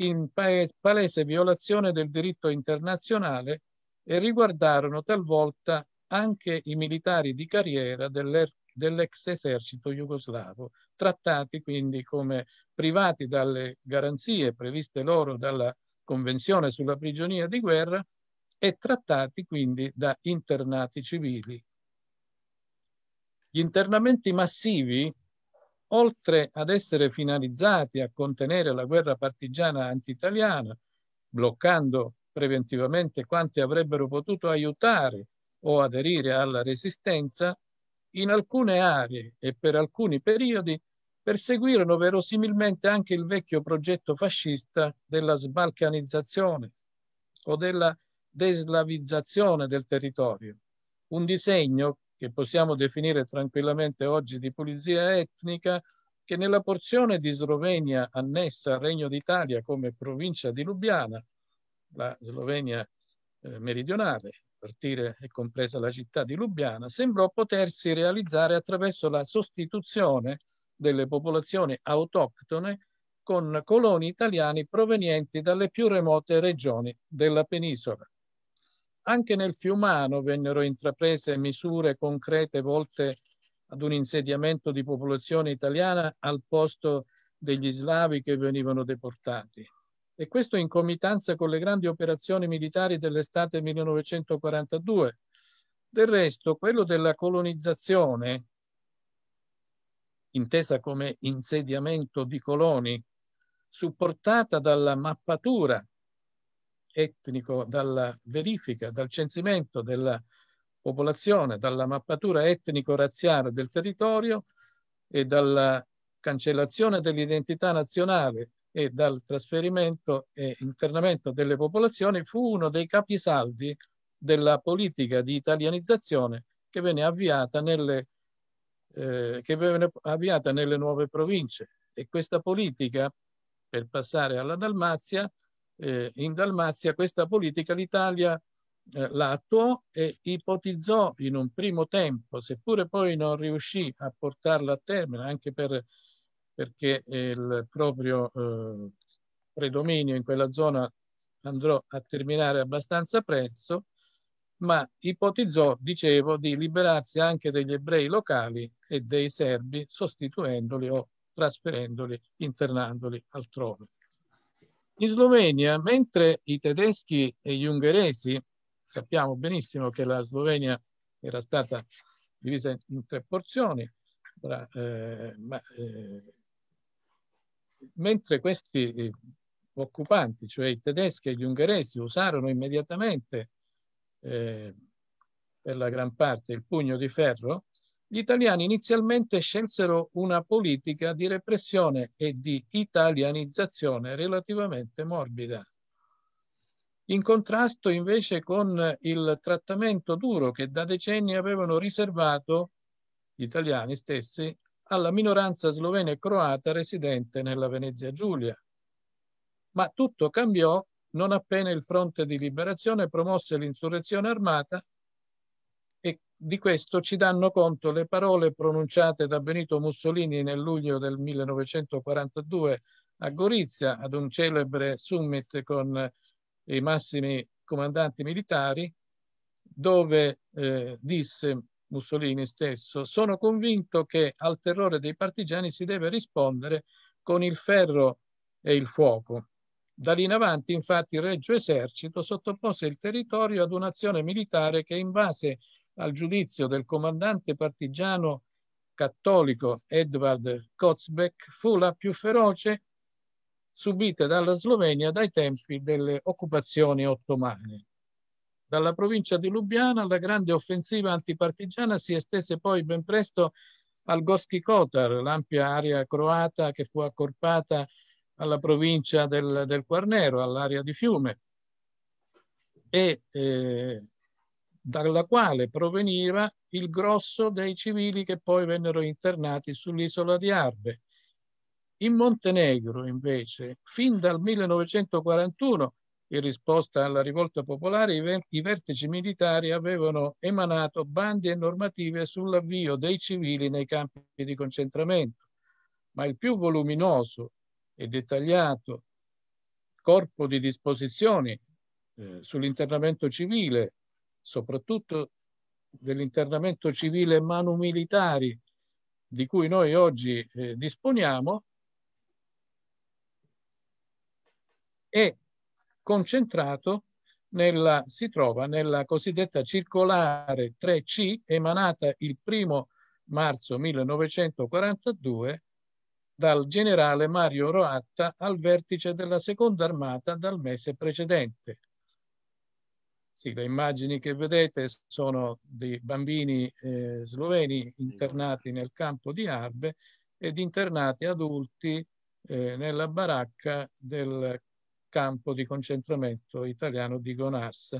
in palese violazione del diritto internazionale e riguardarono talvolta anche i militari di carriera dell'ex esercito jugoslavo, trattati quindi come privati dalle garanzie previste loro dalla Convenzione sulla prigionia di guerra e trattati quindi da internati civili. Gli internamenti massivi, oltre ad essere finalizzati a contenere la guerra partigiana anti-italiana, bloccando preventivamente quanti avrebbero potuto aiutare o aderire alla resistenza, in alcune aree e per alcuni periodi perseguirono verosimilmente anche il vecchio progetto fascista della sbalcanizzazione o della deslavizzazione del territorio, un disegno che possiamo definire tranquillamente oggi di pulizia etnica che nella porzione di Slovenia annessa al Regno d'Italia come provincia di Lubiana, la Slovenia eh, meridionale, partire e compresa la città di Lubiana, sembrò potersi realizzare attraverso la sostituzione delle popolazioni autoctone con coloni italiani provenienti dalle più remote regioni della penisola. Anche nel Fiumano vennero intraprese misure concrete volte ad un insediamento di popolazione italiana al posto degli slavi che venivano deportati e questo in comitanza con le grandi operazioni militari dell'estate 1942. Del resto, quello della colonizzazione, intesa come insediamento di coloni, supportata dalla mappatura etnico, dalla verifica, dal censimento della popolazione, dalla mappatura etnico-razziale del territorio e dalla cancellazione dell'identità nazionale e dal trasferimento e internamento delle popolazioni fu uno dei capisaldi della politica di italianizzazione che venne avviata nelle, eh, che venne avviata nelle nuove province. E questa politica, per passare alla Dalmazia, eh, in Dalmazia questa politica l'Italia eh, la attuò e ipotizzò in un primo tempo, seppure poi non riuscì a portarla a termine, anche per perché il proprio eh, predominio in quella zona andrò a terminare abbastanza presto, ma ipotizzò, dicevo, di liberarsi anche degli ebrei locali e dei serbi sostituendoli o trasferendoli, internandoli altrove. In Slovenia, mentre i tedeschi e gli ungheresi, sappiamo benissimo che la Slovenia era stata divisa in tre porzioni, tra, eh, ma, eh, mentre questi eh, occupanti, cioè i tedeschi e gli ungheresi, usarono immediatamente eh, per la gran parte il pugno di ferro, gli italiani inizialmente scelsero una politica di repressione e di italianizzazione relativamente morbida, in contrasto invece con il trattamento duro che da decenni avevano riservato gli italiani stessi alla minoranza slovena e croata residente nella Venezia Giulia. Ma tutto cambiò non appena il Fronte di Liberazione promosse l'insurrezione armata e di questo ci danno conto le parole pronunciate da Benito Mussolini nel luglio del 1942 a Gorizia ad un celebre summit con i massimi comandanti militari dove eh, disse Mussolini stesso, sono convinto che al terrore dei partigiani si deve rispondere con il ferro e il fuoco. Da lì in avanti, infatti, il Reggio Esercito sottopose il territorio ad un'azione militare che, in base al giudizio del comandante partigiano cattolico Edvard Kotzbeck, fu la più feroce subita dalla Slovenia dai tempi delle occupazioni ottomane. Dalla provincia di Lubiana la grande offensiva antipartigiana si estese poi ben presto al Goski Kotar, l'ampia area croata che fu accorpata alla provincia del, del Quarnero, all'area di Fiume, e eh, dalla quale proveniva il grosso dei civili che poi vennero internati sull'isola di Arbe. In Montenegro, invece, fin dal 1941 in risposta alla rivolta popolare, i vertici militari avevano emanato bandi e normative sull'avvio dei civili nei campi di concentramento, ma il più voluminoso e dettagliato corpo di disposizioni eh, sull'internamento civile, soprattutto dell'internamento civile manumilitari di cui noi oggi eh, disponiamo, è concentrato nella, si trova nella cosiddetta circolare 3C emanata il primo marzo 1942 dal generale Mario Roatta al vertice della seconda armata dal mese precedente. Sì, le immagini che vedete sono di bambini eh, sloveni internati nel campo di Arbe ed internati adulti eh, nella baracca del campo di concentramento italiano di Gonas.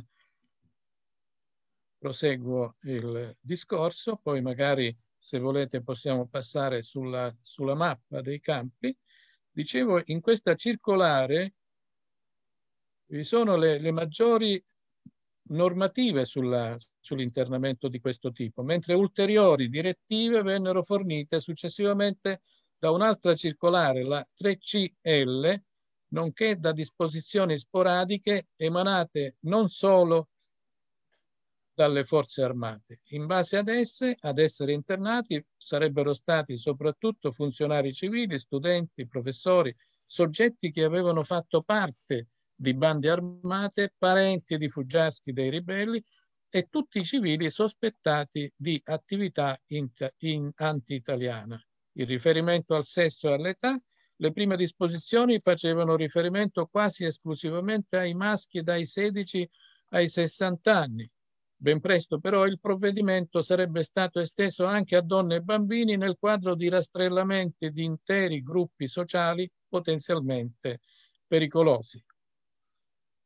Proseguo il discorso, poi magari se volete possiamo passare sulla, sulla mappa dei campi. Dicevo, in questa circolare vi sono le, le maggiori normative sull'internamento sull di questo tipo, mentre ulteriori direttive vennero fornite successivamente da un'altra circolare, la 3CL, nonché da disposizioni sporadiche emanate non solo dalle forze armate. In base ad esse, ad essere internati sarebbero stati soprattutto funzionari civili, studenti, professori, soggetti che avevano fatto parte di bande armate, parenti di fuggiaschi dei ribelli e tutti i civili sospettati di attività in, in anti-italiana. Il riferimento al sesso e all'età le prime disposizioni facevano riferimento quasi esclusivamente ai maschi dai 16 ai 60 anni. Ben presto però il provvedimento sarebbe stato esteso anche a donne e bambini nel quadro di rastrellamenti di interi gruppi sociali potenzialmente pericolosi.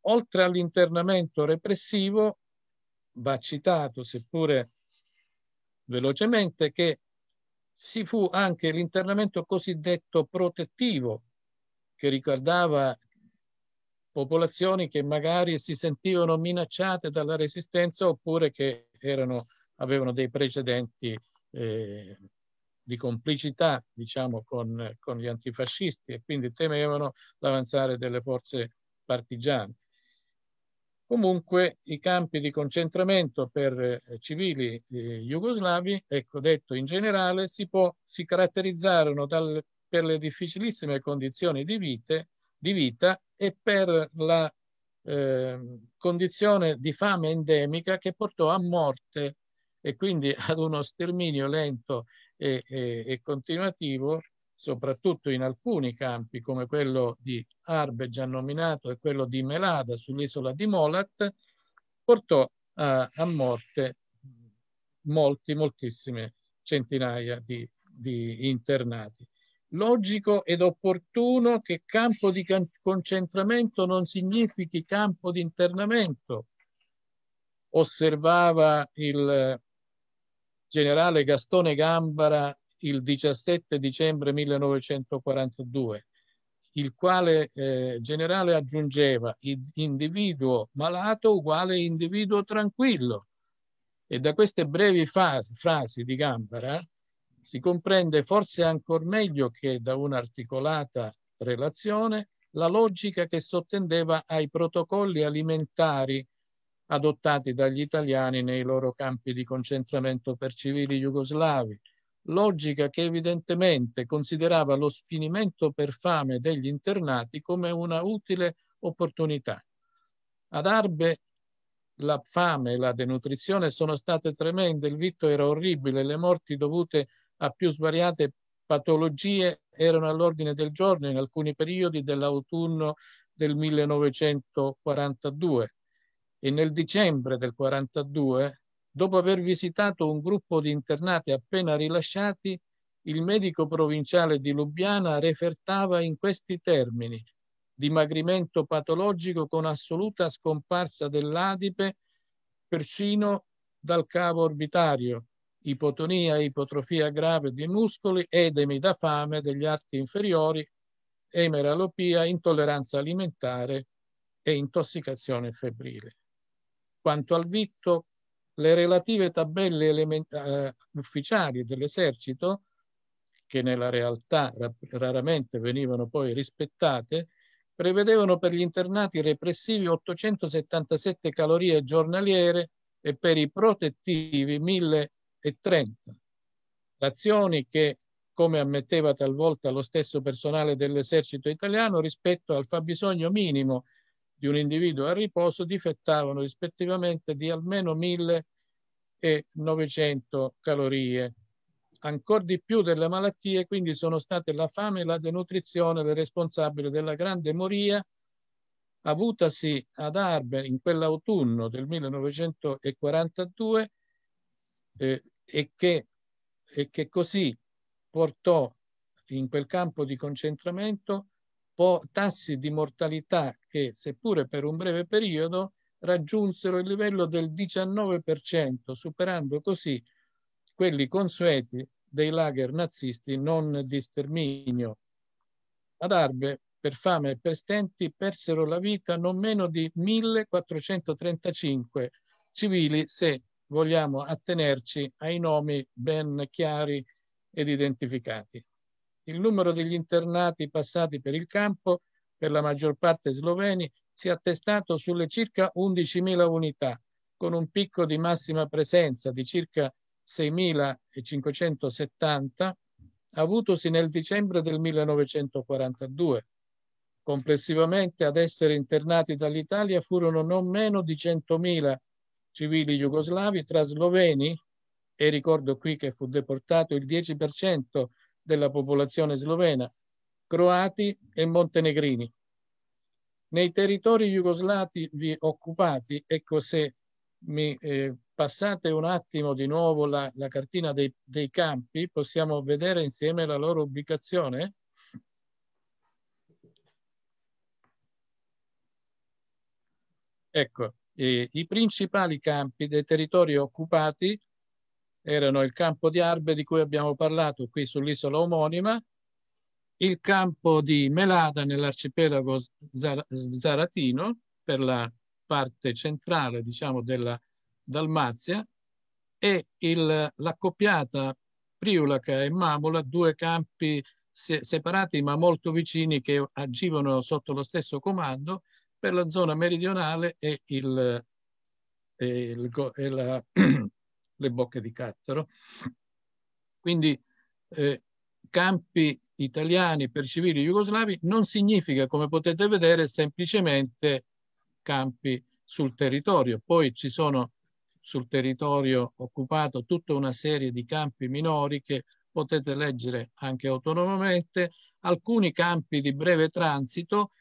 Oltre all'internamento repressivo, va citato seppure velocemente che si fu anche l'internamento cosiddetto protettivo, che riguardava popolazioni che magari si sentivano minacciate dalla resistenza oppure che erano, avevano dei precedenti eh, di complicità diciamo, con, con gli antifascisti e quindi temevano l'avanzare delle forze partigiane. Comunque i campi di concentramento per eh, civili eh, jugoslavi, ecco detto in generale, si, può, si caratterizzarono dal, per le difficilissime condizioni di, vite, di vita e per la eh, condizione di fame endemica che portò a morte e quindi ad uno sterminio lento e, e, e continuativo soprattutto in alcuni campi come quello di Arbe già nominato e quello di Melada sull'isola di Molat, portò a, a morte molti, moltissime centinaia di, di internati. Logico ed opportuno che campo di concentramento non significhi campo di internamento, osservava il generale Gastone Gambara il 17 dicembre 1942, il quale eh, generale aggiungeva individuo malato uguale individuo tranquillo. E da queste brevi fasi, frasi di Gambara si comprende forse ancor meglio che da un'articolata relazione la logica che sottendeva ai protocolli alimentari adottati dagli italiani nei loro campi di concentramento per civili jugoslavi, logica che evidentemente considerava lo sfinimento per fame degli internati come una utile opportunità. Ad Arbe la fame e la denutrizione sono state tremende, il vitto era orribile, le morti dovute a più svariate patologie erano all'ordine del giorno in alcuni periodi dell'autunno del 1942 e nel dicembre del 1942 Dopo aver visitato un gruppo di internati appena rilasciati, il medico provinciale di Lubiana refertava in questi termini dimagrimento patologico con assoluta scomparsa dell'adipe persino dal cavo orbitario, ipotonia e ipotrofia grave dei muscoli, edemi da fame degli arti inferiori, emeralopia, intolleranza alimentare e intossicazione febbrile. Quanto al vitto, le relative tabelle elementa- eh, ufficiali dell'esercito, che nella realtà raramente venivano poi rispettate, prevedevano per gli internati repressivi 877 calorie giornaliere e per i protettivi 1030. Azioni che, come ammetteva talvolta lo stesso personale dell'esercito italiano, rispetto al fabbisogno minimo di un individuo a riposo difettavano rispettivamente di almeno 1900 calorie. Ancor di più delle malattie quindi sono state la fame e la denutrizione le responsabili della grande moria avutasi ad Arber in quell'autunno del 1942 eh, e, che, e che così portò in quel campo di concentramento po- tassi di mortalità che, seppure per un breve periodo, raggiunsero il livello del 19%, superando così quelli consueti dei lager nazisti non di sterminio. Ad Arbe, per fame e per stenti, persero la vita non meno di 1435 civili, se vogliamo attenerci ai nomi ben chiari ed identificati. Il numero degli internati passati per il campo, per la maggior parte sloveni, si è attestato sulle circa 11.000 unità, con un picco di massima presenza di circa 6.570 avutosi nel dicembre del 1942. Complessivamente ad essere internati dall'Italia furono non meno di 100.000 civili jugoslavi tra sloveni, e ricordo qui che fu deportato il 10% della popolazione slovena, croati e montenegrini. Nei territori jugoslavi occupati, ecco se mi eh, passate un attimo di nuovo la, la cartina dei, dei campi, possiamo vedere insieme la loro ubicazione. Ecco, eh, i principali campi dei territori occupati erano il campo di Arbe di cui abbiamo parlato qui sull'isola omonima, il campo di Melada nell'arcipelago zaratino per la parte centrale diciamo, della Dalmazia e l'accoppiata Priulaca e Mamula, due campi se- separati ma molto vicini che agivano sotto lo stesso comando per la zona meridionale e, il, e, il, e la le bocche di cattaro. Quindi eh, campi italiani per civili jugoslavi non significa, come potete vedere, semplicemente campi sul territorio. Poi ci sono sul territorio occupato tutta una serie di campi minori che potete leggere anche autonomamente, alcuni campi di breve transito,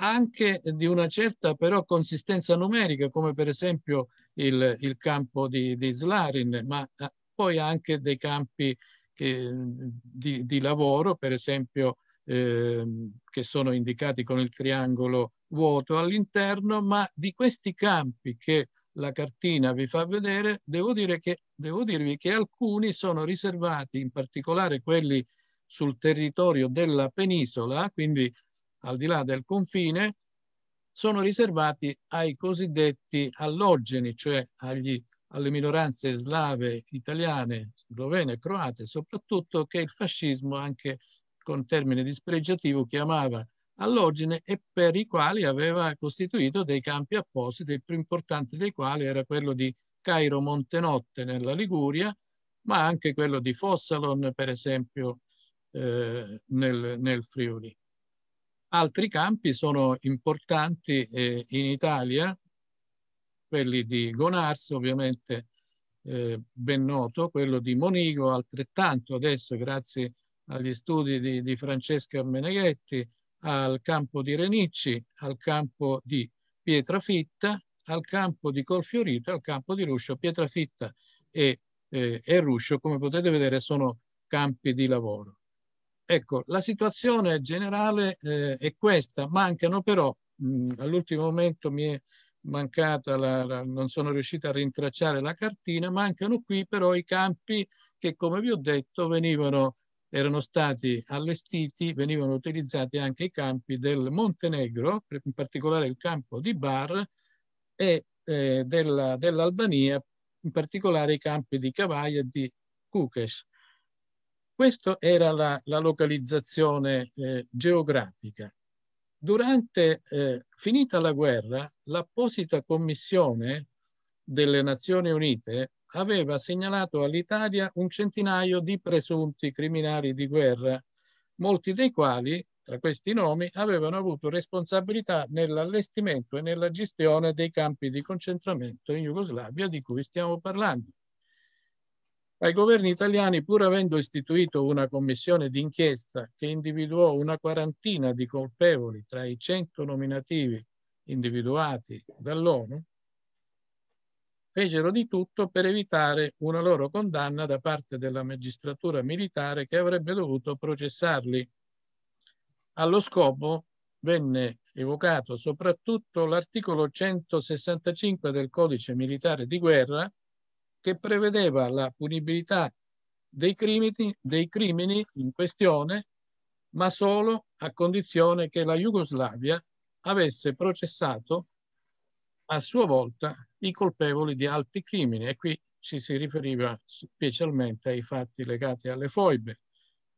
anche di una certa però consistenza numerica, come per esempio il, il campo di, di Slarin, ma eh, poi anche dei campi che, eh, di, di, lavoro, per esempio eh, che sono indicati con il triangolo vuoto all'interno, ma di questi campi che la cartina vi fa vedere, devo, dire che, devo dirvi che alcuni sono riservati, in particolare quelli sul territorio della penisola, quindi al di là del confine, sono riservati ai cosiddetti allogeni, cioè agli, alle minoranze slave, italiane, slovene croate, soprattutto che il fascismo, anche con termine dispregiativo, chiamava allogene e per i quali aveva costituito dei campi appositi, il più importante dei quali era quello di Cairo Montenotte nella Liguria, ma anche quello di Fossalon, per esempio, eh, nel, nel Friuli. Altri campi sono importanti eh, in Italia, quelli di Gonarzo ovviamente eh, ben noto, quello di Monigo altrettanto adesso grazie agli studi di, di Francesca Meneghetti, al campo di Renicci, al campo di Pietrafitta, al campo di Colfiorito, al campo di Ruscio. Pietrafitta e, eh, e Ruscio, come potete vedere, sono campi di lavoro. Ecco, la situazione generale eh, è questa, mancano però, mm, all'ultimo momento mi è mancata, la, la, non sono riuscita a rintracciare la cartina, mancano qui però i campi che come vi ho detto venivano, erano stati allestiti, venivano utilizzati anche i campi del Montenegro, in particolare il campo di Bar e eh, dell'Albania, in particolare i campi di Cavaia e di Kukes. Questa era la, la localizzazione eh, geografica. Durante, eh, finita la guerra, l'apposita commissione delle Nazioni Unite aveva segnalato all'Italia un centinaio di presunti criminali di guerra, molti dei quali, tra questi nomi, avevano avuto responsabilità nell'allestimento e nella gestione dei campi di concentramento in Jugoslavia di cui stiamo parlando ai governi italiani, pur avendo istituito una commissione d'inchiesta che individuò una quarantina di colpevoli tra i cento nominativi individuati dall'ONU, fecero di tutto per evitare una loro condanna da parte della magistratura militare che avrebbe dovuto processarli. Allo scopo venne evocato soprattutto l'articolo 165 del codice militare di guerra che prevedeva la punibilità dei crimini, dei crimini in questione, ma solo a condizione che la Jugoslavia avesse processato a sua volta i colpevoli di altri crimini e qui ci si riferiva specialmente ai fatti legati alle foibe,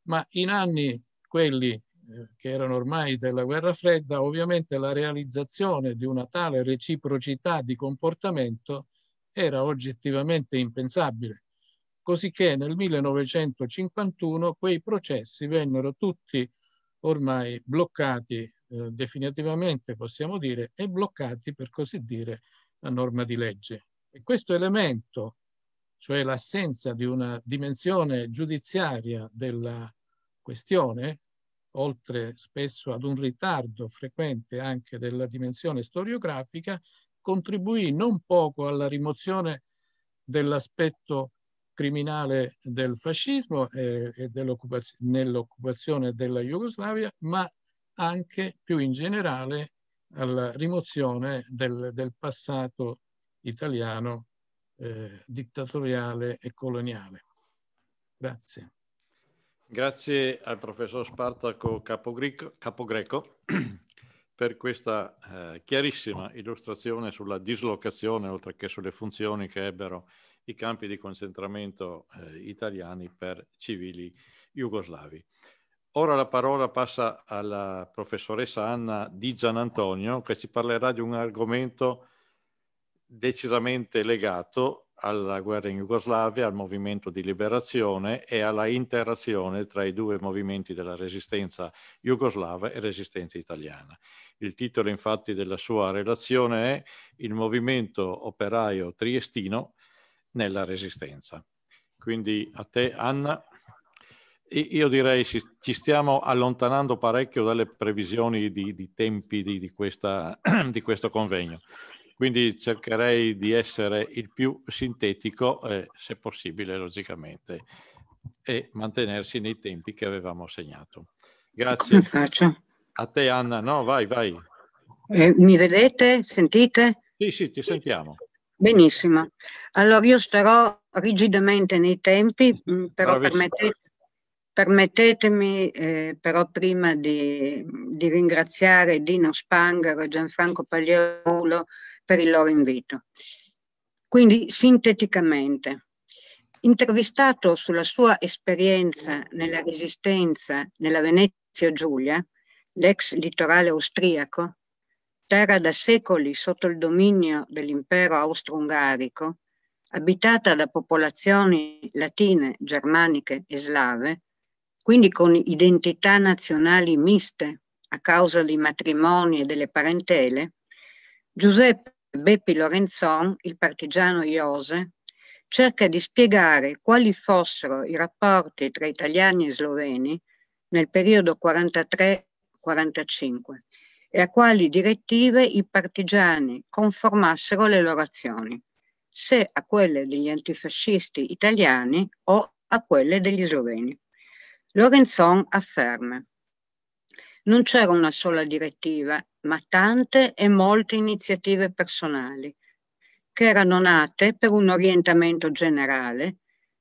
ma in anni quelli eh, che erano ormai della guerra fredda, ovviamente la realizzazione di una tale reciprocità di comportamento era oggettivamente impensabile, cosicché nel 1951 quei processi vennero tutti ormai bloccati eh, definitivamente, possiamo dire, e bloccati, per così dire, a norma di legge. E questo elemento, cioè l'assenza di una dimensione giudiziaria della questione, oltre spesso ad un ritardo frequente anche della dimensione storiografica, contribuì non poco alla rimozione dell'aspetto criminale del fascismo e, e nell'occupazione della Jugoslavia, ma anche più in generale alla rimozione del, del passato italiano eh, dittatoriale e coloniale. Grazie. Grazie al professor Spartaco Capogreco per questa eh, chiarissima illustrazione sulla dislocazione, oltre che sulle funzioni che ebbero i campi di concentramento eh, italiani per civili jugoslavi. Ora la parola passa alla professoressa Anna Di Gianantonio che ci parlerà di un argomento decisamente legato alla guerra in Jugoslavia, al movimento di liberazione e alla interazione tra i due movimenti della resistenza jugoslava e resistenza italiana. Il titolo infatti della sua relazione è Il movimento operaio triestino nella resistenza. Quindi a te Anna. Io direi ci stiamo allontanando parecchio dalle previsioni di, di tempi di, di, questa, di questo convegno. Quindi cercherei di essere il più sintetico, eh, se possibile, logicamente, e mantenersi nei tempi che avevamo segnato. Grazie. A te Anna, no, vai, vai. Eh, mi vedete? Sentite? Sì, sì, ti sentiamo. Benissimo. Allora io starò rigidamente nei tempi, mm, però permettete, permettetemi eh, però prima di, di ringraziare Dino Spangaro e Gianfranco Pagliolo, per il loro invito. Quindi, sinteticamente, intervistato sulla sua esperienza nella resistenza nella Venezia Giulia, l'ex litorale austriaco, terra da secoli sotto il dominio dell'impero austro-ungarico, abitata da popolazioni latine, germaniche e slave, quindi con identità nazionali miste a causa dei matrimoni e delle parentele, Giuseppe Beppi Lorenzon, il partigiano Iose, cerca di spiegare quali fossero i rapporti tra italiani e sloveni nel periodo 43-45 e a quali direttive i partigiani conformassero le loro azioni, se a quelle degli antifascisti italiani o a quelle degli sloveni. Lorenzon afferma non c'era una sola direttiva, ma tante e molte iniziative personali, che erano nate per un orientamento generale,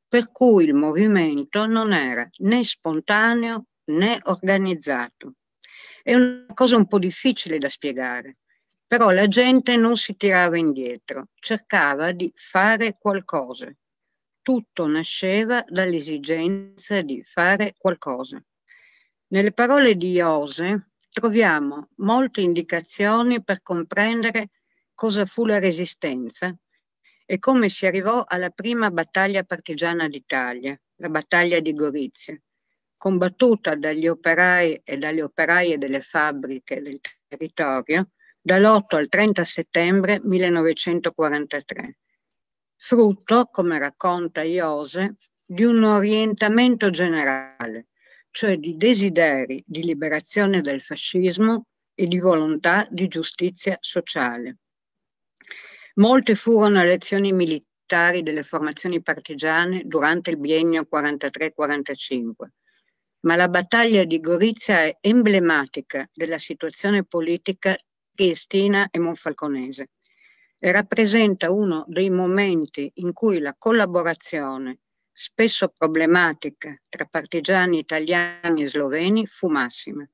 per cui il movimento non era né spontaneo né organizzato. È una cosa un po' difficile da spiegare, però la gente non si tirava indietro, cercava di fare qualcosa. Tutto nasceva dall'esigenza di fare qualcosa. Nelle parole di Iose troviamo molte indicazioni per comprendere cosa fu la Resistenza e come si arrivò alla prima battaglia partigiana d'Italia, la battaglia di Gorizia, combattuta dagli operai e dalle operaie delle fabbriche del territorio dall'8 al 30 settembre 1943, frutto, come racconta Iose, di un orientamento generale, cioè di desideri di liberazione dal fascismo e di volontà di giustizia sociale. Molte furono le azioni militari delle formazioni partigiane durante il biennio 43-45, ma la battaglia di Gorizia è emblematica della situazione politica triestina e monfalconese e rappresenta uno dei momenti in cui la collaborazione spesso problematica, tra partigiani italiani e sloveni fu massima.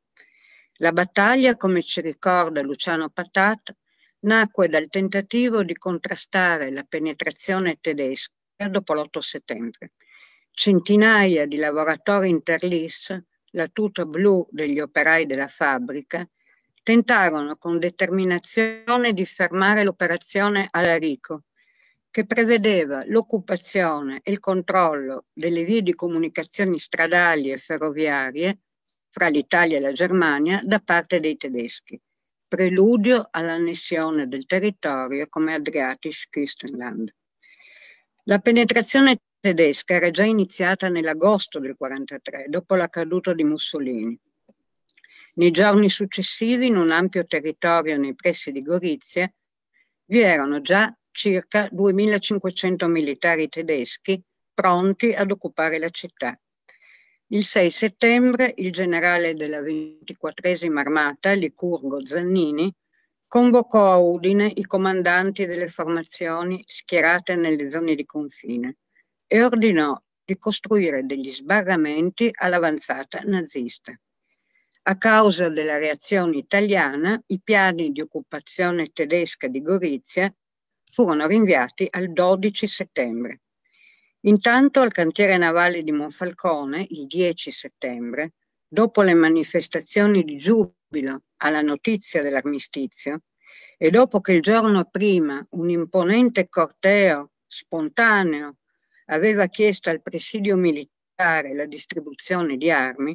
La battaglia, come ci ricorda Luciano Patat, nacque dal tentativo di contrastare la penetrazione tedesca dopo l'8 settembre. Centinaia di lavoratori interlis, la tuta blu degli operai della fabbrica, tentarono con determinazione di fermare l'operazione Alarico, che prevedeva l'occupazione e il controllo delle vie di comunicazioni stradali e ferroviarie fra l'Italia e la Germania da parte dei tedeschi, preludio all'annessione del territorio come Adriatisch Küstenland. La penetrazione tedesca era già iniziata nell'agosto del 1943, dopo la caduta di Mussolini. Nei giorni successivi, in un ampio territorio nei pressi di Gorizia, vi erano già circa 2.500 militari tedeschi pronti ad occupare la città. Il 6 settembre il generale della 24 armata, Licurgo Zannini, convocò a Udine i comandanti delle formazioni schierate nelle zone di confine e ordinò di costruire degli sbarramenti all'avanzata nazista. A causa della reazione italiana, i piani di occupazione tedesca di Gorizia furono rinviati al 12 settembre. Intanto al cantiere navale di Monfalcone, il 10 settembre, dopo le manifestazioni di giubilo alla notizia dell'armistizio e dopo che il giorno prima un imponente corteo spontaneo aveva chiesto al presidio militare la distribuzione di armi,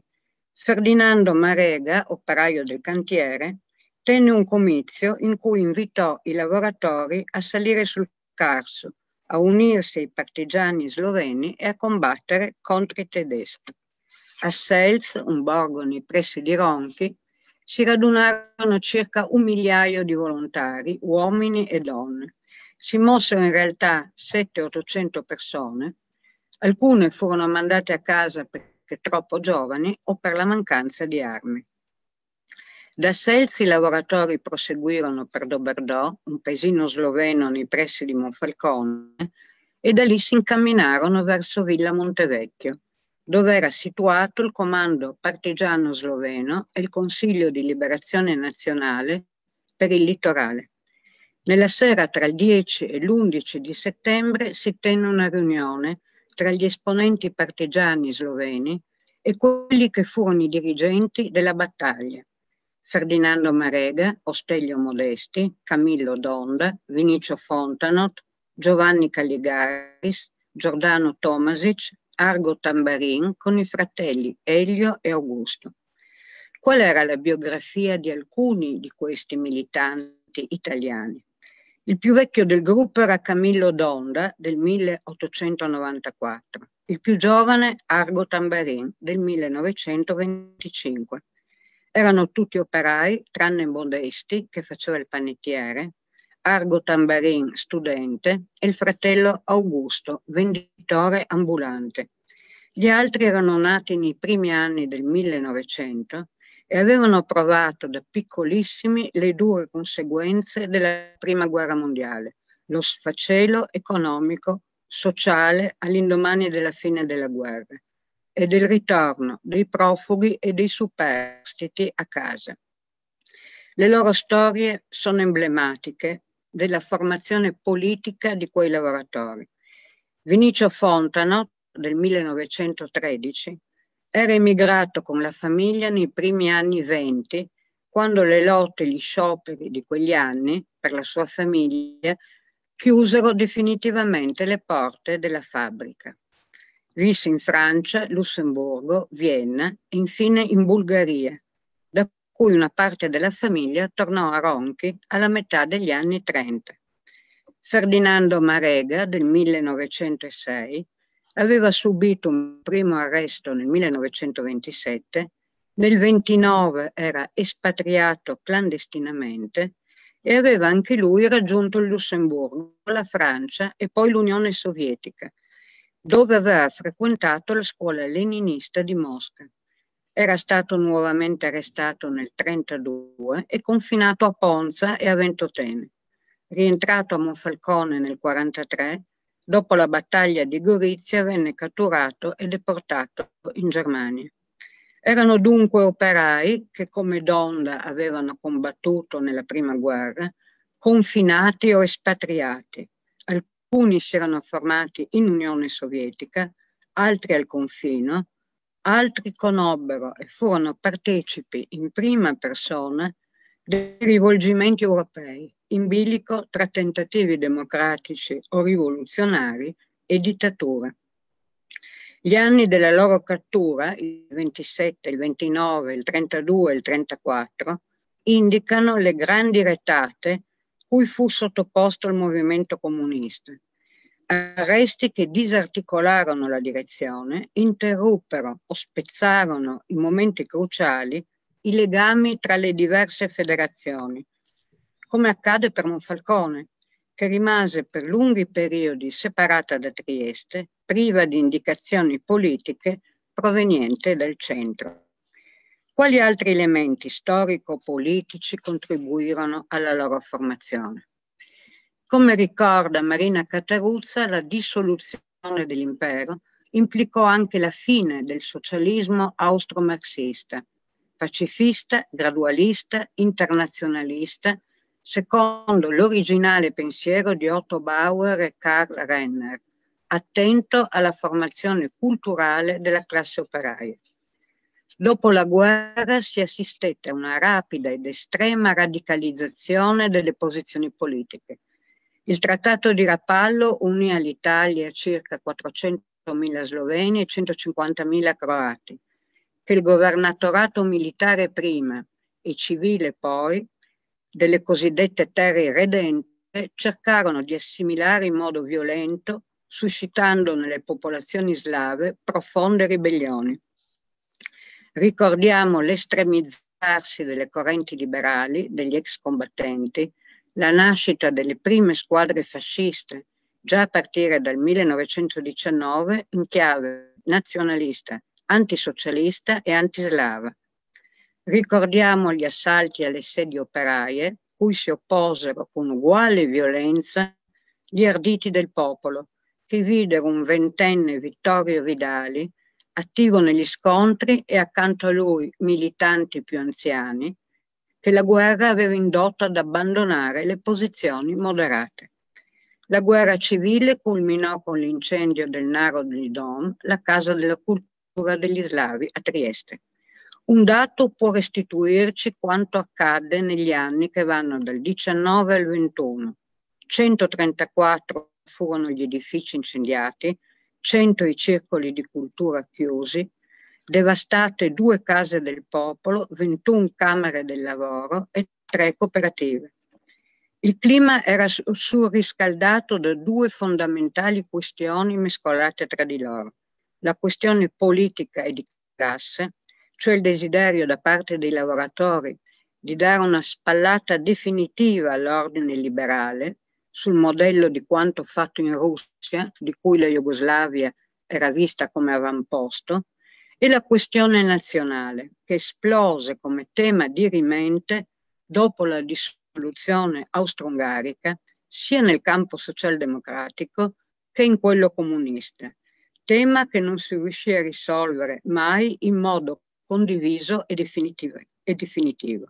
Ferdinando Marega, operaio del cantiere, tenne un comizio in cui invitò i lavoratori a salire sul Carso, a unirsi ai partigiani sloveni e a combattere contro i tedeschi. A Selz, un borgo nei pressi di Ronchi, si radunarono circa un migliaio di volontari, uomini e donne. Si mossero in realtà 700-800 persone, alcune furono mandate a casa perché troppo giovani o per la mancanza di armi. Da Selzi i lavoratori proseguirono per Doberdò, un paesino sloveno nei pressi di Monfalcone, e da lì si incamminarono verso Villa Montevecchio, dove era situato il comando partigiano sloveno e il Consiglio di Liberazione Nazionale per il litorale. Nella sera tra il 10 e l'11 di settembre si tenne una riunione tra gli esponenti partigiani sloveni e quelli che furono i dirigenti della battaglia Ferdinando Marega, Ostelio Modesti, Camillo Donda, Vinicio Fontanot, Giovanni Caligaris, Giordano Tomasic, Argo Tambarin con i fratelli Elio e Augusto. Qual era la biografia di alcuni di questi militanti italiani? Il più vecchio del gruppo era Camillo Donda del 1894, il più giovane Argo Tambarin del 1925. Erano tutti operai, tranne Modesti, che faceva il panettiere, Argo Tambarin, studente, e il fratello Augusto, venditore ambulante. Gli altri erano nati nei primi anni del 1900 e avevano provato da piccolissimi le dure conseguenze della Prima Guerra Mondiale, lo sfacelo economico, sociale all'indomani della fine della guerra e del ritorno dei profughi e dei superstiti a casa. Le loro storie sono emblematiche della formazione politica di quei lavoratori. Vinicio Fontano, del 1913, era emigrato con la famiglia nei primi anni venti, quando le lotte e gli scioperi di quegli anni per la sua famiglia chiusero definitivamente le porte della fabbrica. Visse in Francia, Lussemburgo, Vienna e infine in Bulgaria, da cui una parte della famiglia tornò a Ronchi alla metà degli anni 30. Ferdinando Marega del 1906 aveva subito un primo arresto nel 1927, nel 29 era espatriato clandestinamente e aveva anche lui raggiunto il Lussemburgo, la Francia e poi l'Unione Sovietica, dove aveva frequentato la scuola leninista di Mosca. Era stato nuovamente arrestato nel 1932 e confinato a Ponza e a Ventotene. Rientrato a Monfalcone nel 1943, dopo la battaglia di Gorizia venne catturato e deportato in Germania. Erano dunque operai che come Donda avevano combattuto nella prima guerra, confinati o espatriati, alcuni si erano formati in Unione Sovietica, altri al confino, altri conobbero e furono partecipi in prima persona dei rivolgimenti europei, in bilico tra tentativi democratici o rivoluzionari e dittatura. Gli anni della loro cattura, il 27, il 29, il 32 e il 34, indicano le grandi retate cui fu sottoposto il movimento comunista. Arresti che disarticolarono la direzione, interruppero o spezzarono in momenti cruciali i legami tra le diverse federazioni, come accade per Monfalcone, che rimase per lunghi periodi separata da Trieste, priva di indicazioni politiche provenienti dal centro. Quali altri elementi storico-politici contribuirono alla loro formazione? Come ricorda Marina Cataruzza, la dissoluzione dell'impero implicò anche la fine del socialismo austro-marxista, pacifista, gradualista, internazionalista, secondo l'originale pensiero di Otto Bauer e Karl Renner, attento alla formazione culturale della classe operaia. Dopo la guerra si assistette a una rapida ed estrema radicalizzazione delle posizioni politiche. Il trattato di Rapallo unì all'Italia circa 400.000 sloveni e 150.000 croati, che il governatorato militare prima e civile poi delle cosiddette terre redente, cercarono di assimilare in modo violento, suscitando nelle popolazioni slave profonde ribellioni. Ricordiamo l'estremizzarsi delle correnti liberali, degli ex combattenti, la nascita delle prime squadre fasciste, già a partire dal 1919 in chiave nazionalista, antisocialista e antislava. Ricordiamo gli assalti alle sedi operaie, cui si opposero con uguale violenza gli arditi del popolo, che videro un ventenne Vittorio Vidali attivo negli scontri e accanto a lui militanti più anziani, che la guerra aveva indotto ad abbandonare le posizioni moderate. La guerra civile culminò con l'incendio del Naro di Don, la casa della cultura degli slavi a Trieste. Un dato può restituirci quanto accadde negli anni che vanno dal 19 al 21. 134 furono gli edifici incendiati, centri circoli di cultura chiusi, devastate due case del popolo, 21 camere del lavoro e tre cooperative. Il clima era surriscaldato da due fondamentali questioni mescolate tra di loro, la questione politica e di classe, cioè il desiderio da parte dei lavoratori di dare una spallata definitiva all'ordine liberale, sul modello di quanto fatto in Russia, di cui la Jugoslavia era vista come avamposto, e la questione nazionale, che esplose come tema dirimente dopo la dissoluzione austro-ungarica, sia nel campo socialdemocratico che in quello comunista, tema che non si riuscì a risolvere mai in modo condiviso e definitivo. E definitivo.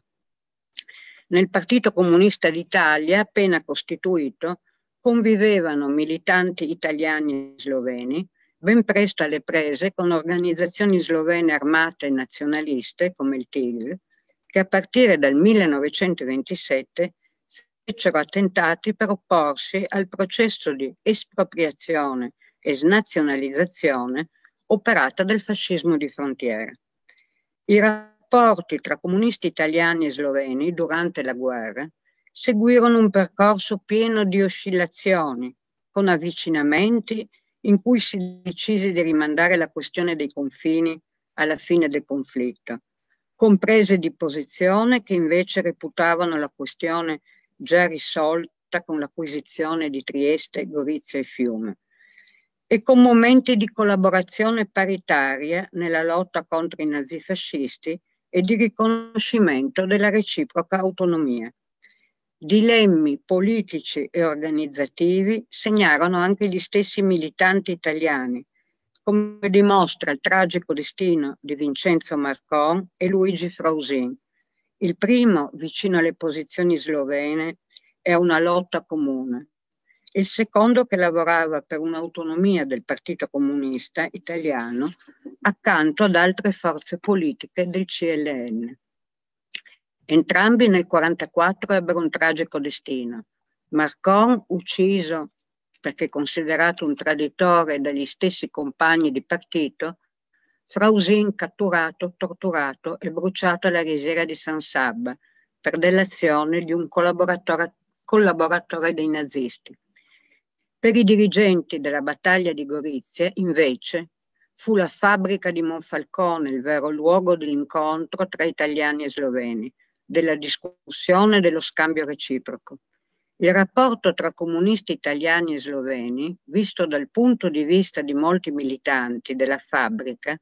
Nel Partito Comunista d'Italia, appena costituito, convivevano militanti italiani e sloveni, ben presto alle prese con organizzazioni slovene armate e nazionaliste come il TIL, che a partire dal 1927 fecero attentati per opporsi al processo di espropriazione e snazionalizzazione operata dal fascismo di frontiera. I rapporti tra comunisti italiani e sloveni durante la guerra seguirono un percorso pieno di oscillazioni, con avvicinamenti in cui si decise di rimandare la questione dei confini alla fine del conflitto, con prese di posizione che invece reputavano la questione già risolta con l'acquisizione di Trieste, Gorizia e Fiume, e con momenti di collaborazione paritaria nella lotta contro i nazifascisti e di riconoscimento della reciproca autonomia. Dilemmi politici e organizzativi segnarono anche gli stessi militanti italiani, come dimostra il tragico destino di Vincenzo Marcon e Luigi Frausin. Il primo, vicino alle posizioni slovene, è una lotta comune. Il secondo che lavorava per un'autonomia del Partito Comunista italiano accanto ad altre forze politiche del CLN. Entrambi nel 1944 ebbero un tragico destino. Marcon, ucciso perché considerato un traditore dagli stessi compagni di partito, Frausin catturato, torturato e bruciato alla risiera di San Sabba per delazione di un collaboratore, collaboratore dei nazisti. Per i dirigenti della battaglia di Gorizia, invece, fu la fabbrica di Monfalcone il vero luogo dell'incontro tra italiani e sloveni, della discussione e dello scambio reciproco. Il rapporto tra comunisti italiani e sloveni, visto dal punto di vista di molti militanti della fabbrica,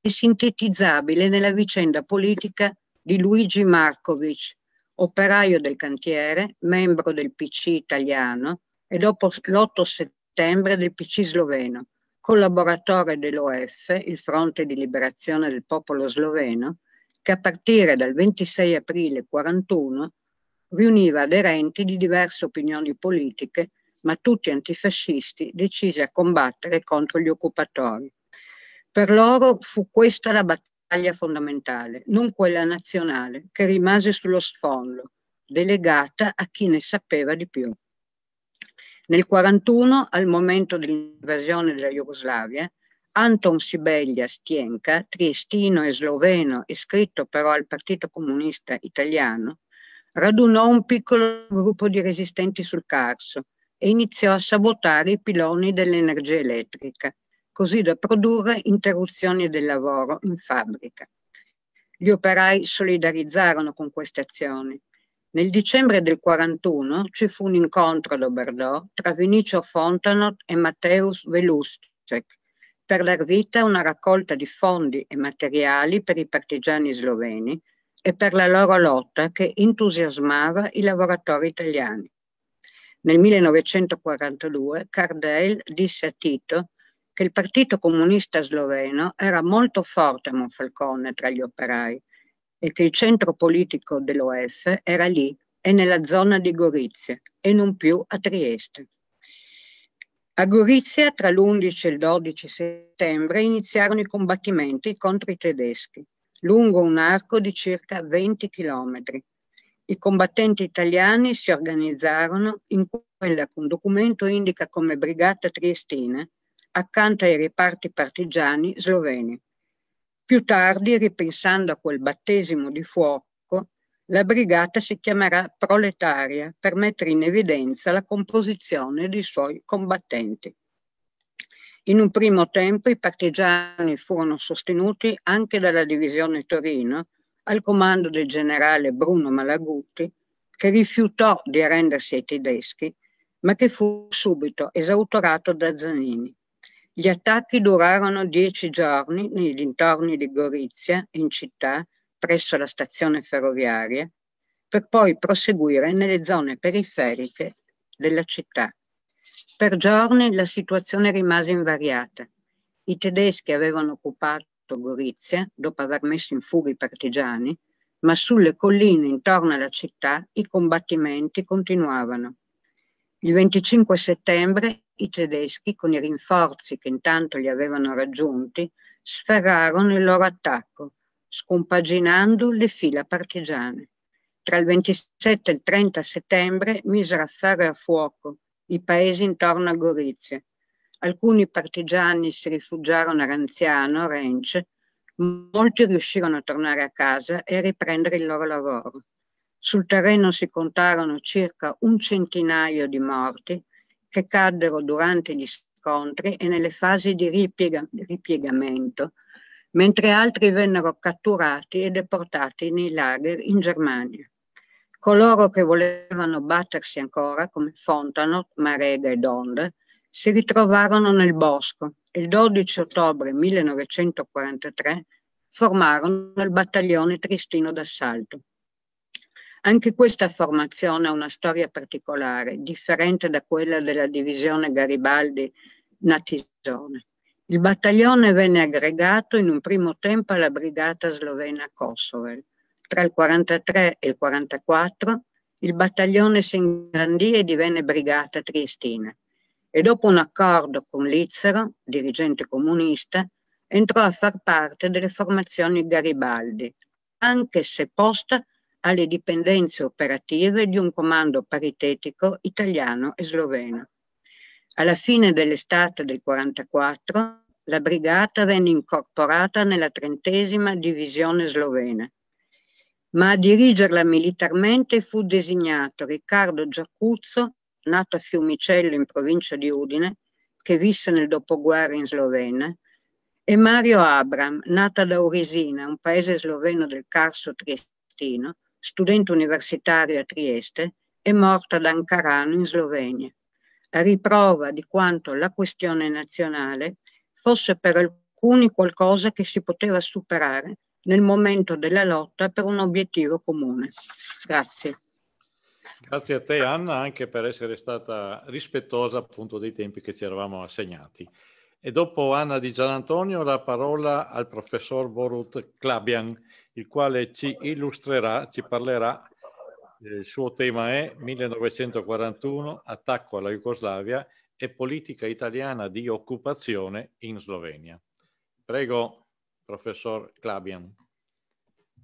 è sintetizzabile nella vicenda politica di Luigi Markovic, operaio del cantiere, membro del PC italiano e dopo l'8 settembre del PC sloveno, collaboratore dell'OF, il Fronte di Liberazione del Popolo Sloveno, che a partire dal 26 aprile 41 riuniva aderenti di diverse opinioni politiche, ma tutti antifascisti decisi a combattere contro gli occupatori. Per loro fu questa la battaglia fondamentale, non quella nazionale, che rimase sullo sfondo, delegata a chi ne sapeva di più. Nel 1941, al momento dell'invasione della Jugoslavia, Anton Sibeglia Stienka, triestino e sloveno iscritto però al Partito Comunista Italiano, radunò un piccolo gruppo di resistenti sul Carso e iniziò a sabotare i piloni dell'energia elettrica, così da produrre interruzioni del lavoro in fabbrica. Gli operai solidarizzarono con queste azioni nel dicembre del 1941 ci fu un incontro ad Oberdò tra Vinicio Fontanot e Matteus Veluscek per dar vita a una raccolta di fondi e materiali per i partigiani sloveni e per la loro lotta che entusiasmava i lavoratori italiani. Nel 1942 Cardell disse a Tito che il Partito Comunista Sloveno era molto forte a Monfalcone tra gli operai e che il centro politico dell'OF era lì e nella zona di Gorizia e non più a Trieste. A Gorizia tra l'11 e il 12 settembre iniziarono i combattimenti contro i tedeschi, lungo un arco di circa 20 chilometri. I combattenti italiani si organizzarono in quella che un documento indica come Brigata Triestina accanto ai reparti partigiani sloveni. Più tardi, ripensando a quel battesimo di fuoco, la brigata si chiamerà proletaria per mettere in evidenza la composizione dei suoi combattenti. In un primo tempo i partigiani furono sostenuti anche dalla divisione Torino, al comando del generale Bruno Malaguti, che rifiutò di arrendersi ai tedeschi, ma che fu subito esautorato da Zanini. Gli attacchi durarono dieci giorni nei dintorni di Gorizia, in città, presso la stazione ferroviaria, per poi proseguire nelle zone periferiche della città. Per giorni la situazione rimase invariata. I tedeschi avevano occupato Gorizia dopo aver messo in fuga i partigiani, ma sulle colline intorno alla città i combattimenti continuavano. Il 25 settembre i tedeschi, con i rinforzi che intanto li avevano raggiunti, sferrarono il loro attacco, scompaginando le fila partigiane. Tra il 27 e il 30 settembre misero a ferro e a fuoco i paesi intorno a Gorizia. Alcuni partigiani si rifugiarono a Ranziano, Renche, molti riuscirono a tornare a casa e a riprendere il loro lavoro. Sul terreno si contarono circa un centinaio di morti, che caddero durante gli scontri e nelle fasi di ripiega, ripiegamento, mentre altri vennero catturati e deportati nei lager in Germania. Coloro che volevano battersi ancora, come Fontano, Marega e Donde, si ritrovarono nel bosco e il 12 ottobre 1943 formarono il battaglione Tristino d'assalto. Anche questa formazione ha una storia particolare, differente da quella della divisione Garibaldi-Natisone. Il battaglione venne aggregato in un primo tempo alla brigata slovena Kosovel. Tra il 43 e il 44 il battaglione si ingrandì e divenne brigata triestina e dopo un accordo con Lizzaro, dirigente comunista, entrò a far parte delle formazioni Garibaldi, anche se posta alle dipendenze operative di un comando paritetico italiano e sloveno. Alla fine dell'estate del 1944 la brigata venne incorporata nella trentesima divisione slovena, ma a dirigerla militarmente fu designato Riccardo Giacuzzo, nato a Fiumicello in provincia di Udine, che visse nel dopoguerra in Slovenia, e Mario Abram, nato ad Aurisina, un paese sloveno del Carso triestino, studente universitario a Trieste, è morta ad Ancarano in Slovenia, a riprova di quanto la questione nazionale fosse per alcuni qualcosa che si poteva superare nel momento della lotta per un obiettivo comune. Grazie. Grazie a te Anna anche per essere stata rispettosa appunto dei tempi che ci eravamo assegnati. E dopo Anna di Gianantonio la parola al professor Borut Klabian il quale ci illustrerà, ci parlerà. Eh, il suo tema è 1941, attacco alla Jugoslavia e politica italiana di occupazione in Slovenia. Prego, professor Klabian.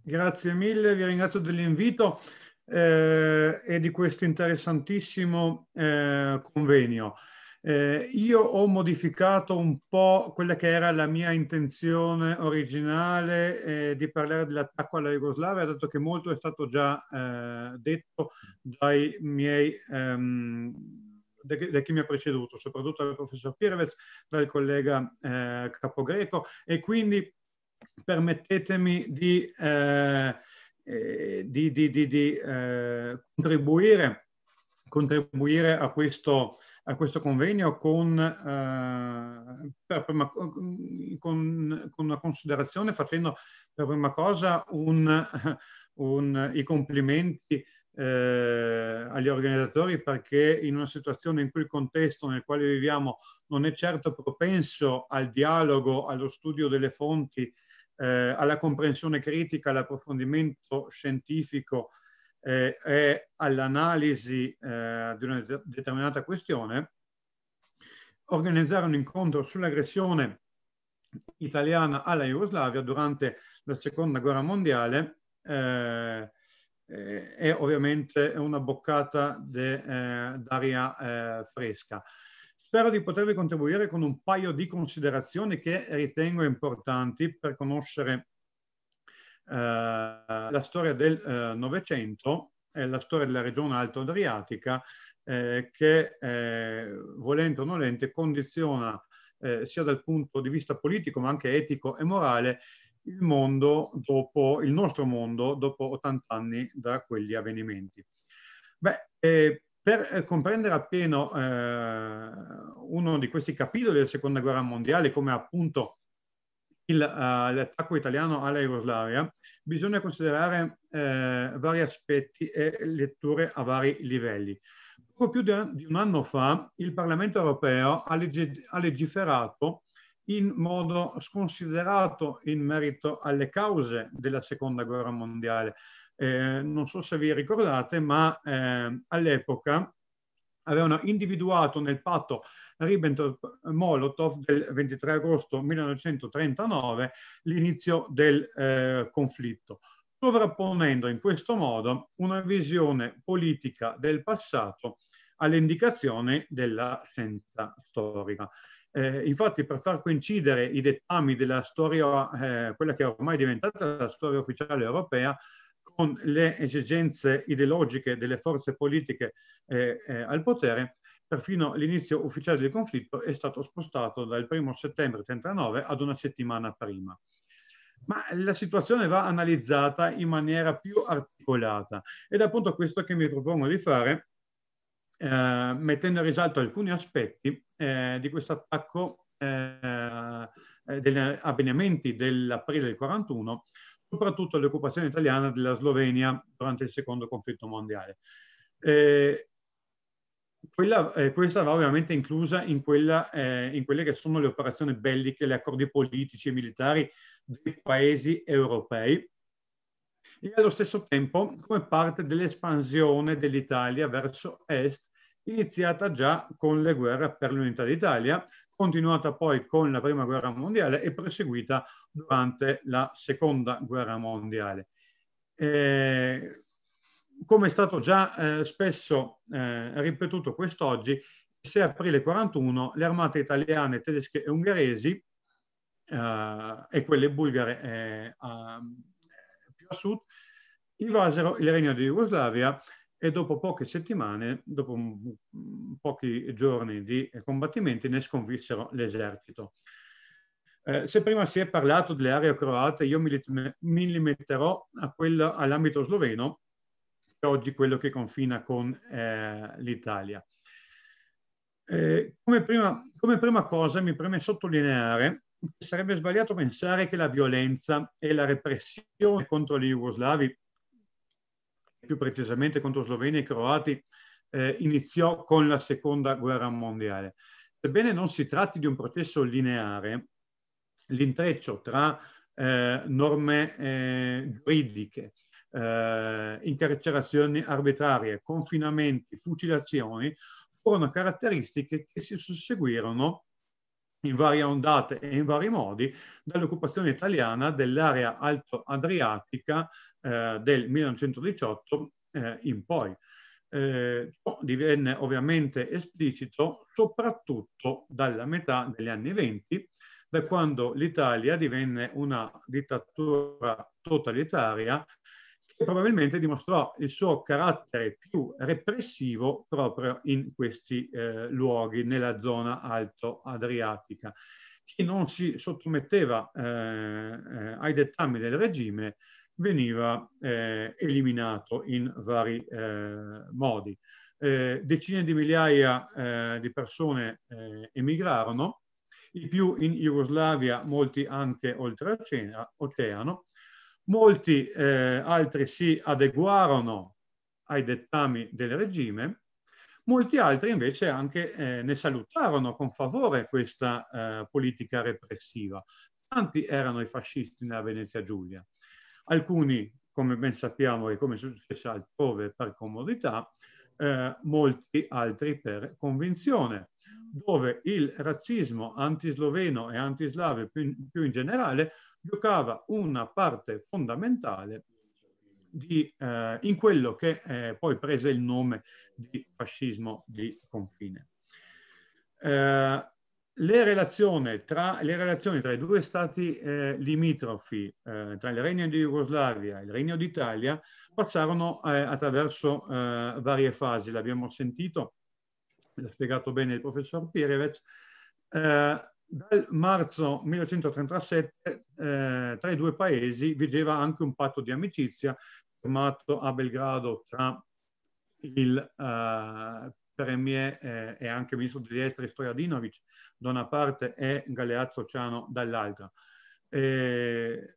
Grazie mille, vi ringrazio dell'invito eh, e di questo interessantissimo eh, convegno. Eh, io ho modificato un po' quella che era la mia intenzione originale eh, di parlare dell'attacco alla Jugoslavia, dato che molto è stato già eh, detto dai miei... Ehm, da chi mi ha preceduto, soprattutto dal professor Pirvez, dal collega eh, Capogreco e quindi permettetemi di, eh, eh, di, di, di contribuire, contribuire, a questo a questo convegno con, eh, per prima, con, con una considerazione facendo per prima cosa un, un, i complimenti eh, agli organizzatori perché in una situazione in cui il contesto nel quale viviamo non è certo propenso al dialogo, allo studio delle fonti, eh, alla comprensione critica, all'approfondimento scientifico eh, è all'analisi eh, di una determinata questione, organizzare un incontro sull'aggressione italiana alla Jugoslavia durante la seconda guerra mondiale eh, eh è ovviamente una boccata eh, d'aria eh, fresca. Spero di potervi contribuire con un paio di considerazioni che ritengo importanti per conoscere eh, la storia del eh, Novecento è la storia della regione Alto Adriatica eh, che eh, volente o nolente condiziona eh, sia dal punto di vista politico ma anche etico e morale il mondo dopo il nostro mondo dopo 80 anni da quegli avvenimenti. Beh, eh, per comprendere appieno uno di questi capitoli della seconda guerra mondiale come appunto eh, l'attacco italiano alla Jugoslavia, bisogna considerare eh, vari aspetti e letture a vari livelli. Poco più di un anno fa il Parlamento europeo ha, legge, ha legiferato in modo sconsiderato in merito alle cause della seconda guerra mondiale. Eh, non so se vi ricordate, ma eh, all'epoca avevano individuato nel patto Ribbentrop-Molotov eh, del 23 agosto 1939, l'inizio del eh, conflitto, sovrapponendo in questo modo una visione politica del passato all'indicazione della scienza storica. Eh, infatti, per far coincidere i dettami della storia, eh, quella che è ormai diventata la storia ufficiale europea, con le esigenze ideologiche delle forze politiche eh, eh al potere, perfino l'inizio ufficiale del conflitto è stato spostato dal 1 settembre 1939 ad una settimana prima. Ma la situazione va analizzata in maniera più articolata ed è appunto questo che mi propongo di fare eh, mettendo in risalto alcuni aspetti eh, di questo attacco eh, eh, degli avvenimenti dell'aprile del 41, soprattutto l'occupazione italiana della Slovenia durante il secondo conflitto mondiale. Eh, quella, eh, questa va ovviamente inclusa in, quella, eh, in, quelle che sono le operazioni belliche, gli accordi politici e militari dei paesi europei e allo stesso tempo come parte dell'espansione dell'Italia verso est, iniziata già con le guerre per l'unità d'Italia, continuata poi con la prima guerra mondiale e proseguita durante la seconda guerra mondiale. Eh, come è stato già eh, spesso eh, ripetuto quest'oggi, il 6 aprile 41 le armate italiane, tedesche e ungheresi eh, e quelle bulgare eh, a, più a sud invasero il regno di Jugoslavia e dopo poche settimane, dopo pochi giorni di combattimenti, ne sconfissero l'esercito. Eh, se prima si è parlato delle aree croate, io mi limiterò all'ambito sloveno oggi quello che confina con eh, l'Italia. Eh, come, prima, come prima cosa mi preme sottolineare che sarebbe sbagliato pensare che la violenza e la repressione contro gli jugoslavi, più precisamente contro sloveni e croati, eh, iniziò con la seconda guerra mondiale. Sebbene non si tratti di un processo lineare, l'intreccio tra eh, norme eh, giuridiche, eh, incarcerazioni arbitrarie, confinamenti, fucilazioni, furono caratteristiche che si susseguirono in varie ondate e in vari modi dall'occupazione italiana dell'area alto-adriatica eh, del 1918 eh, in poi. Eh, ciò divenne ovviamente esplicito soprattutto dalla metà degli anni venti, da quando l'Italia divenne una dittatura totalitaria e probabilmente dimostrò il suo carattere più repressivo proprio in questi eh, luoghi, nella zona alto adriatica. Chi non si sottometteva eh, eh ai dettami del regime veniva eh, eliminato in vari eh, modi. decine di migliaia di persone emigrarono, i più in Jugoslavia, molti anche oltre oceano, Molti eh, altri si adeguarono ai dettami del regime, molti altri invece anche eh, ne salutarono con favore questa eh, politica repressiva. Tanti erano i fascisti nella Venezia Giulia. Alcuni, come ben sappiamo e come è successo altrove per comodità, eh, molti altri per convinzione, dove il razzismo antisloveno e antislave più in, più in generale giocava una parte fondamentale di, eh, in quello che eh, poi prese il nome di fascismo di confine. Eh, le, relazioni tra, le relazioni tra i due stati eh, limitrofi, eh, tra il Regno di Jugoslavia e il Regno d'Italia, passarono eh, attraverso varie fasi, l'abbiamo sentito, l'ha spiegato bene il professor Pirevez, eh, dal marzo 1937 eh, tra i due paesi vigeva anche un patto di amicizia firmato a Belgrado tra il eh, premier eh, e anche ministro degli esteri Stojadinovic da una parte e Galeazzo Ciano dall'altra. Eh,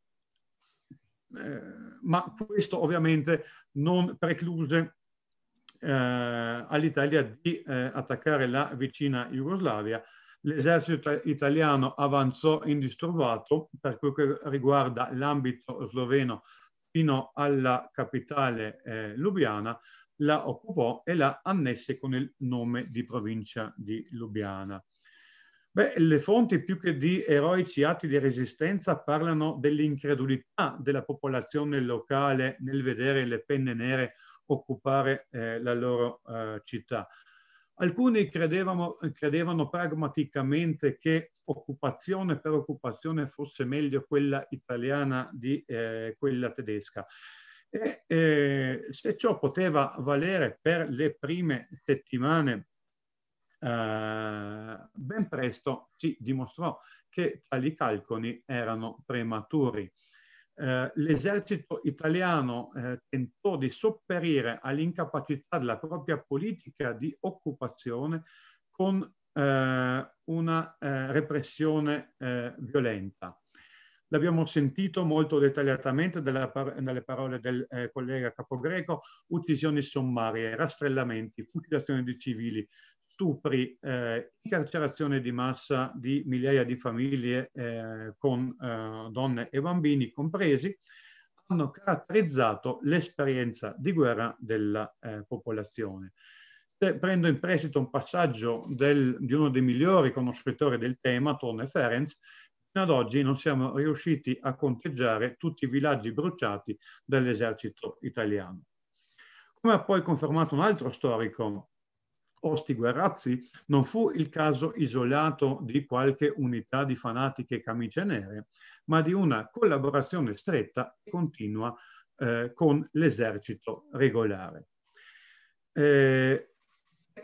eh, ma questo ovviamente non preclude eh, all'Italia di attaccare la vicina Jugoslavia L'esercito italiano avanzò indisturbato per quel che riguarda l'ambito sloveno fino alla capitale eh, Lubiana, la occupò e la annesse con il nome di provincia di Lubiana. Beh, le fonti più che di eroici atti di resistenza parlano dell'incredulità della popolazione locale nel vedere le penne nere occupare eh, la loro eh, città. Alcuni credevano, credevano pragmaticamente che occupazione per occupazione fosse meglio quella italiana di eh, quella tedesca. E, eh, se ciò poteva valere per le prime settimane, eh, ben presto si dimostrò che tali calcoli erano prematuri. Eh, l'esercito italiano eh, tentò di sopperire all'incapacità della propria politica di occupazione con eh, una eh, repressione eh, violenta. L'abbiamo sentito molto dettagliatamente par dalle parole del collega Capogreco, uccisioni sommarie, rastrellamenti, fucilazioni di civili, stupri, eh, incarcerazione di massa di migliaia di famiglie eh, con eh, donne e bambini compresi, hanno caratterizzato l'esperienza di guerra della eh, popolazione. Se prendo in prestito un passaggio del, di uno dei migliori conoscitori del tema, Tone Ferenc, fino ad oggi non siamo riusciti a conteggiare tutti i villaggi bruciati dall'esercito italiano. Come ha poi confermato un altro storico Osti Guerrazzi non fu il caso isolato di qualche unità di fanatiche camicie nere, ma di una collaborazione stretta e continua eh, con l'esercito regolare. Eh,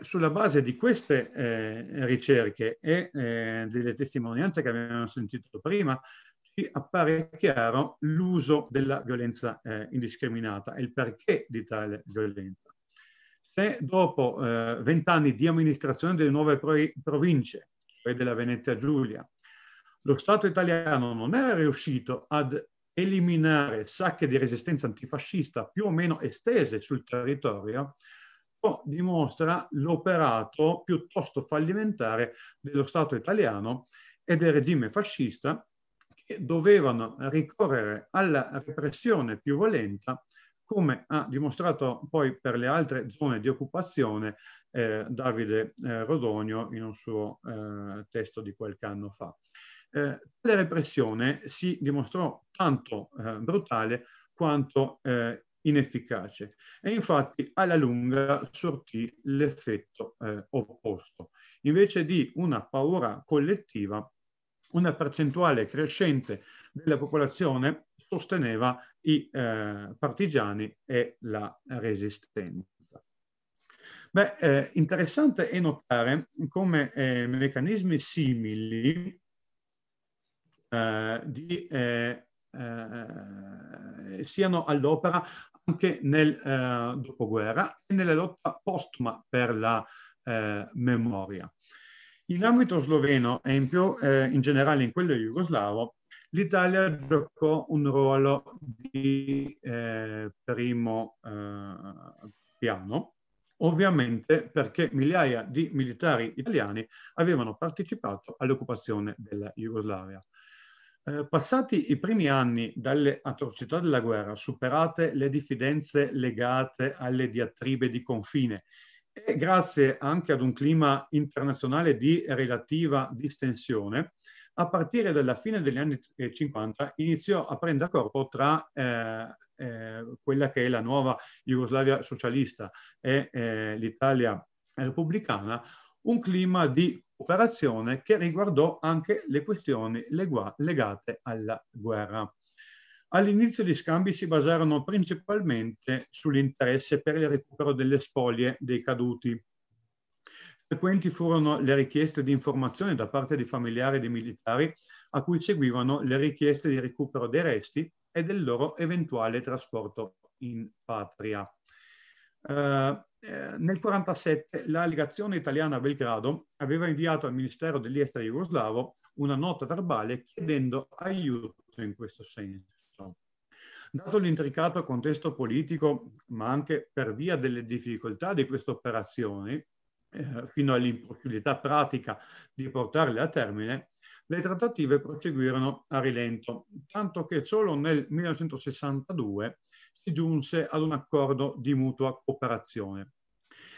sulla base di queste eh, ricerche e eh, delle testimonianze che abbiamo sentito prima, ci appare chiaro l'uso della violenza eh, indiscriminata e il perché di tale violenza se dopo eh, vent'anni eh, di amministrazione delle nuove province, cioè della Venezia Giulia, lo Stato italiano non era riuscito ad eliminare sacche di resistenza antifascista più o meno estese sul territorio, dimostra l'operato piuttosto fallimentare dello Stato italiano e del regime fascista che dovevano ricorrere alla repressione più violenta come ha dimostrato poi per le altre zone di occupazione eh, Davide eh, Rodonio in un suo eh, testo di qualche anno fa. Eh, tale repressione si dimostrò tanto eh, brutale quanto eh, inefficace e infatti alla lunga sortì l'effetto eh, opposto. Invece di una paura collettiva, una percentuale crescente della popolazione sosteneva i eh, partigiani e la resistenza. Beh, eh, interessante è notare come eh, meccanismi simili eh, di, eh, eh, siano all'opera anche nel dopoguerra e nella lotta postuma per la memoria. In ambito sloveno e in più in generale in quello jugoslavo L'Italia giocò un ruolo di eh, primo eh, piano, ovviamente perché migliaia di militari italiani avevano partecipato all'occupazione della Jugoslavia. Eh, passati i primi anni dalle atrocità della guerra, superate le diffidenze legate alle diatribe di confine e grazie anche ad un clima internazionale di relativa distensione, a partire dalla fine degli anni 50 eh, iniziò a prendere corpo tra eh, eh, quella che è la nuova Jugoslavia socialista e eh, l'Italia repubblicana, un clima di cooperazione che riguardò anche le questioni lega legate alla guerra. All'inizio gli scambi si basarono principalmente sull'interesse per il recupero delle spoglie dei caduti, Frequenti furono le richieste di informazioni da parte di familiari e di militari a cui seguivano le richieste di recupero dei resti e del loro eventuale trasporto in patria. Eh, eh nel 1947 la legazione italiana a Belgrado aveva inviato al Ministero degli Esteri jugoslavo una nota verbale chiedendo aiuto in questo senso. Dato l'intricato contesto politico, ma anche per via delle difficoltà di queste operazioni, eh, fino all'impossibilità pratica di portarle a termine, le trattative proseguirono a rilento, tanto che solo nel 1962 si giunse ad un accordo di mutua cooperazione.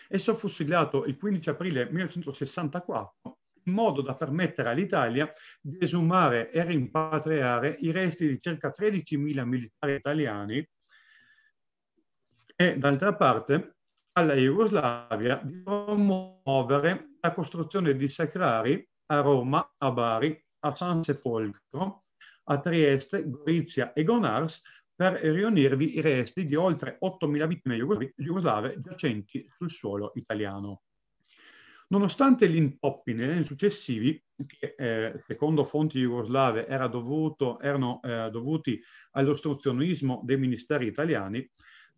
Esso fu siglato il 15 aprile 1964 in modo da permettere all'Italia di esumare e rimpatriare i resti di circa 13.000 militari italiani e d'altra parte alla Jugoslavia di promuovere la costruzione di sacrari a Roma, a Bari, a San Sepolcro, a Trieste, Gorizia e Gonars per riunirvi i resti di oltre 8.000 vittime jugoslave giacenti sul suolo italiano. Nonostante gli intoppi negli anni successivi, che eh, secondo fonti jugoslave era dovuto, erano eh, dovuti all'ostruzionismo dei ministeri italiani,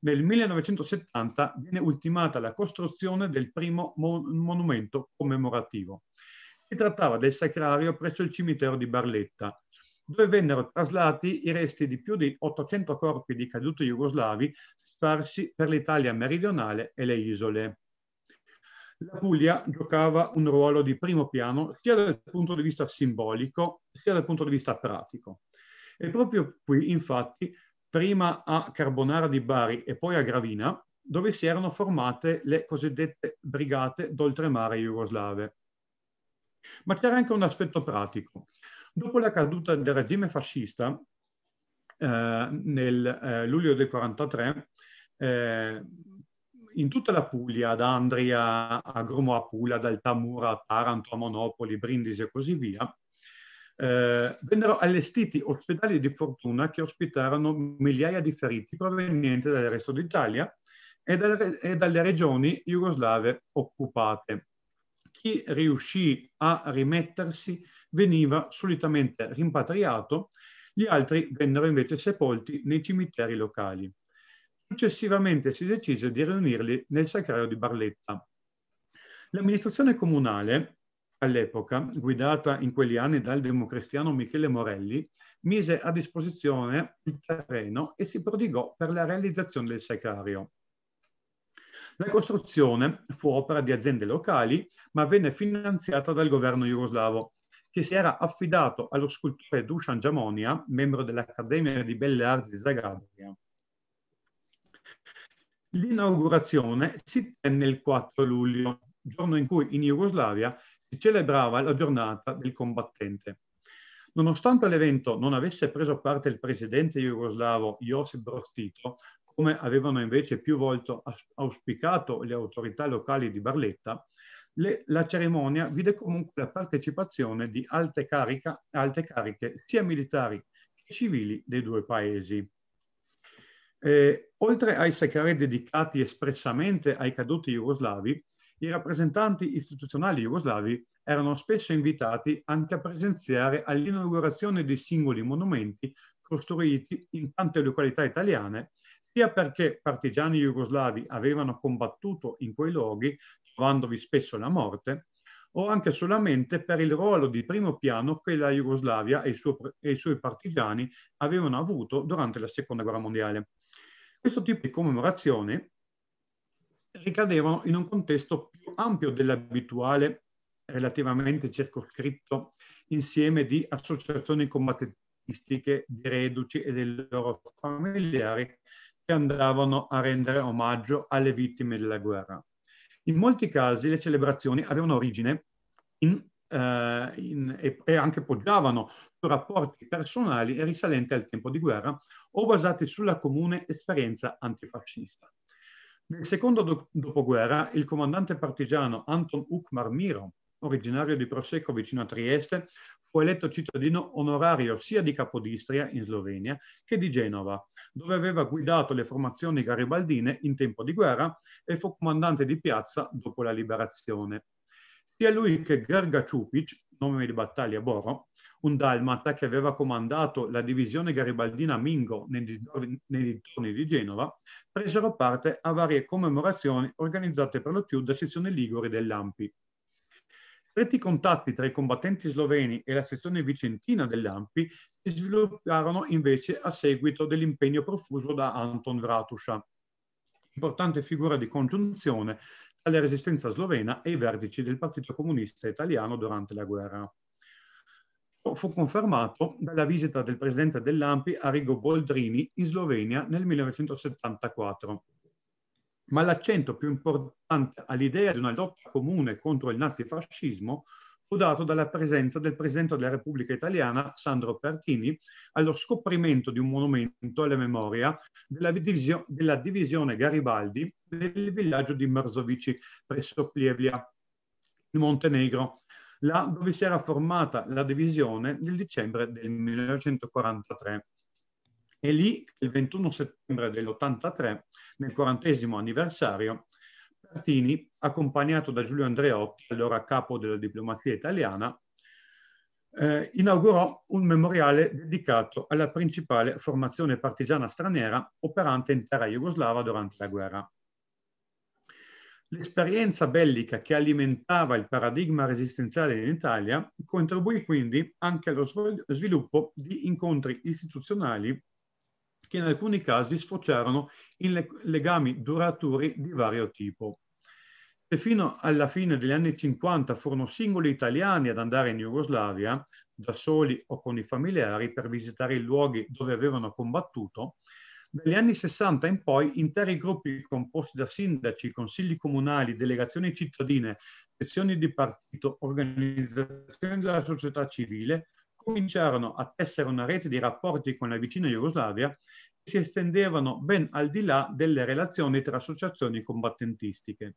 nel 1970 viene ultimata la costruzione del primo mon monumento commemorativo. Si trattava del sacrario presso il cimitero di Barletta, dove vennero traslati i resti di più di 800 corpi di caduti jugoslavi sparsi per l'Italia meridionale e le isole. La Puglia giocava un ruolo di primo piano sia dal punto di vista simbolico sia dal punto di vista pratico. E proprio qui, infatti, prima a Carbonara di Bari e poi a Gravina, dove si erano formate le cosiddette brigate d'oltremare jugoslave. Ma c'era anche un aspetto pratico. Dopo la caduta del regime fascista, eh, nel eh, luglio del 1943, eh, in tutta la Puglia, da Andria a Grumo a dal Tamura a Taranto a Monopoli, Brindisi e così via, eh, vennero allestiti ospedali di fortuna che ospitarono migliaia di feriti provenienti dal resto d'Italia e, dal, e dalle regioni jugoslave occupate. Chi riuscì a rimettersi veniva solitamente rimpatriato, gli altri vennero invece sepolti nei cimiteri locali. Successivamente si decise di riunirli nel sacrario di Barletta. L'amministrazione comunale all'epoca, guidata in quegli anni dal democristiano Michele Morelli, mise a disposizione il terreno e si prodigò per la realizzazione del secario. La costruzione fu opera di aziende locali, ma venne finanziata dal governo jugoslavo, che si era affidato allo scultore Dusan Giamonia, membro dell'Accademia di Belle Arti di Zagabria. L'inaugurazione si tenne il 4 luglio, giorno in cui in Jugoslavia si celebrava la giornata del combattente. Nonostante all'evento non avesse preso parte il presidente jugoslavo Josip Broz Tito, come avevano invece più volte auspicato le autorità locali di Barletta, le, la cerimonia vide comunque la partecipazione di alte, carica, alte cariche sia militari che civili dei due paesi. Eh, oltre ai sacrari dedicati espressamente ai caduti jugoslavi, i rappresentanti istituzionali jugoslavi erano spesso invitati anche a presenziare all'inaugurazione dei singoli monumenti costruiti in tante località italiane, sia perché partigiani jugoslavi avevano combattuto in quei luoghi, trovandovi spesso la morte, o anche solamente per il ruolo di primo piano che la Jugoslavia e, suo, e i suoi partigiani avevano avuto durante la Seconda Guerra Mondiale. Questo tipo di commemorazione ricadevano in un contesto più ampio dell'abituale, relativamente circoscritto, insieme di associazioni combattentistiche di reduci e dei loro familiari che andavano a rendere omaggio alle vittime della guerra. In molti casi le celebrazioni avevano origine in, eh, in, e, e, anche poggiavano su rapporti personali risalenti al tempo di guerra o basati sulla comune esperienza antifascista. Nel secondo do- dopoguerra il comandante partigiano Anton Ukmar Miro, originario di Prosecco vicino a Trieste, fu eletto cittadino onorario sia di Capodistria in Slovenia che di Genova, dove aveva guidato le formazioni garibaldine in tempo di guerra e fu comandante di piazza dopo la liberazione. Sia lui che Gerga Ciupic nome di battaglia Boro, un dalmata che aveva comandato la divisione garibaldina Mingo nei dintorni di Genova, presero parte a varie commemorazioni organizzate per lo più da sezioni liguri dell'Ampi. Stretti contatti tra i combattenti sloveni e la sezione vicentina dell'Ampi si svilupparono invece a seguito dell'impegno profuso da Anton Vratusha, importante figura di congiunzione alla resistenza slovena e ai vertici del Partito Comunista Italiano durante la guerra. Fu confermato dalla visita del presidente dell'AMPI Arrigo Boldrini in Slovenia nel 1974. Ma l'accento più importante all'idea di una lotta comune contro il nazifascismo fu dato dalla presenza del Presidente della Repubblica Italiana Sandro Pertini allo scoprimento di un monumento alla memoria della, divisio- della divisione Garibaldi nel villaggio di Marzovici presso Plievia, in Montenegro, là dove si era formata la divisione nel dicembre del 1943. E lì il 21 settembre dell'83, nel quarantesimo anniversario, Pertini accompagnato da Giulio Andreotti, allora capo della diplomazia italiana, eh, inaugurò un memoriale dedicato alla principale formazione partigiana straniera operante in terra jugoslava durante la guerra. L'esperienza bellica che alimentava il paradigma resistenziale in Italia contribuì quindi anche allo sviluppo di incontri istituzionali che in alcuni casi sfociarono in legami duraturi di vario tipo. Se fino alla fine degli anni 50 furono singoli italiani ad andare in Jugoslavia, da soli o con i familiari, per visitare i luoghi dove avevano combattuto, dagli anni 60 in poi interi gruppi composti da sindaci, consigli comunali, delegazioni cittadine, sezioni di partito, organizzazioni della società civile, cominciarono a tessere una rete di rapporti con la vicina Jugoslavia che si estendevano ben al di là delle relazioni tra associazioni combattentistiche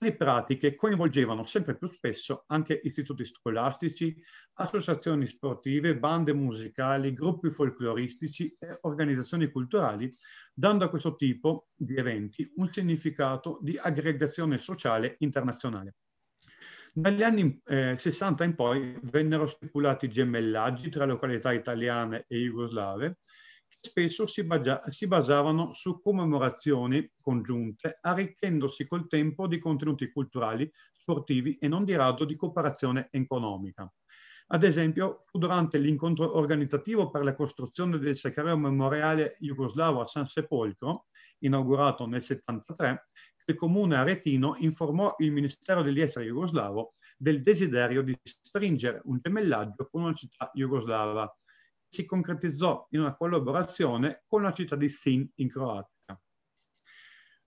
le pratiche coinvolgevano sempre più spesso anche istituti scolastici, associazioni sportive, bande musicali, gruppi folcloristici e organizzazioni culturali, dando a questo tipo di eventi un significato di aggregazione sociale internazionale. Dagli anni eh, 60 in poi vennero stipulati gemellaggi tra località italiane e jugoslave spesso si, bagia- si basavano su commemorazioni congiunte, arricchendosi col tempo di contenuti culturali, sportivi e non di rado di cooperazione economica. Ad esempio, fu durante l'incontro organizzativo per la costruzione del Sacrario Memoriale Jugoslavo a San Sepolcro, inaugurato nel 1973, che il comune aretino informò il Ministero degli Esteri jugoslavo del desiderio di stringere un gemellaggio con una città jugoslava, si concretizzò in una collaborazione con la città di Sin in Croazia.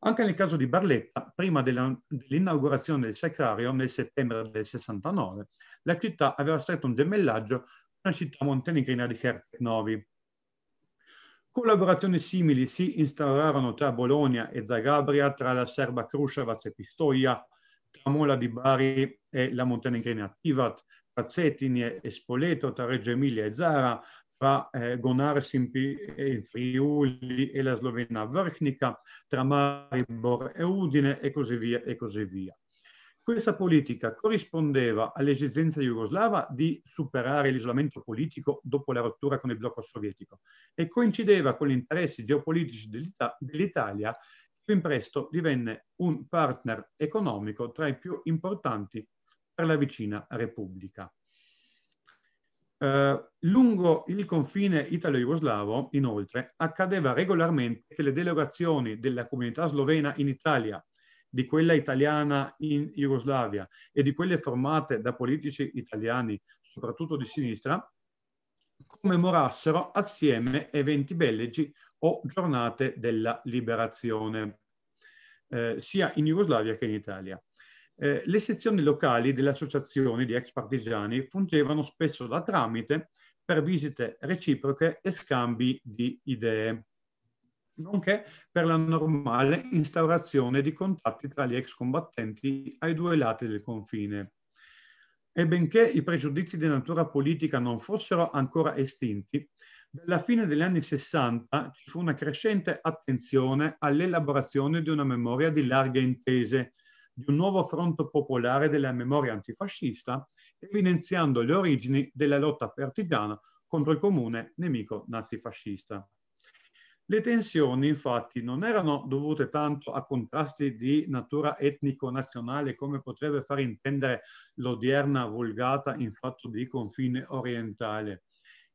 Anche nel caso di Barletta, prima dell'inaugurazione del sacrario nel settembre del 69, la città aveva stretto un gemellaggio con la città montenegrina di Herceg Novi. Collaborazioni simili si instaurarono tra Bologna e Zagabria, tra la serba Kruševac e Pistoia, tra Mola di Bari e la montenegrina Tivat, tra Cetini e Spoleto, tra Reggio Emilia e Zara, fra eh, Gonar Simpi e il Friuli e la Slovenia Vrhnica, tra Maribor e Udine e così via e così via. Questa politica corrispondeva all'esigenza jugoslava di superare l'isolamento politico dopo la rottura con il blocco sovietico e coincideva con gli interessi geopolitici dell'Italia che ben presto divenne un partner economico tra i più importanti per la vicina Repubblica. Eh, lungo il confine italo-jugoslavo, inoltre, accadeva regolarmente che le delegazioni della comunità slovena in Italia, di quella italiana in Jugoslavia e di quelle formate da politici italiani, soprattutto di sinistra, commemorassero assieme eventi bellici o giornate della liberazione, eh, sia in Jugoslavia che in Italia. Eh, le sezioni locali delle associazioni di ex partigiani fungevano spesso da tramite per visite reciproche e scambi di idee, nonché per la normale instaurazione di contatti tra gli ex combattenti ai due lati del confine. E benché i pregiudizi di natura politica non fossero ancora estinti, dalla fine degli anni Sessanta ci fu una crescente attenzione all'elaborazione di una memoria di larghe intese di un nuovo fronte popolare della memoria antifascista, evidenziando le origini della lotta partigiana contro il comune nemico nazifascista. Le tensioni infatti non erano dovute tanto a contrasti di natura etnico-nazionale come potrebbe far intendere l'odierna vulgata in fatto di confine orientale,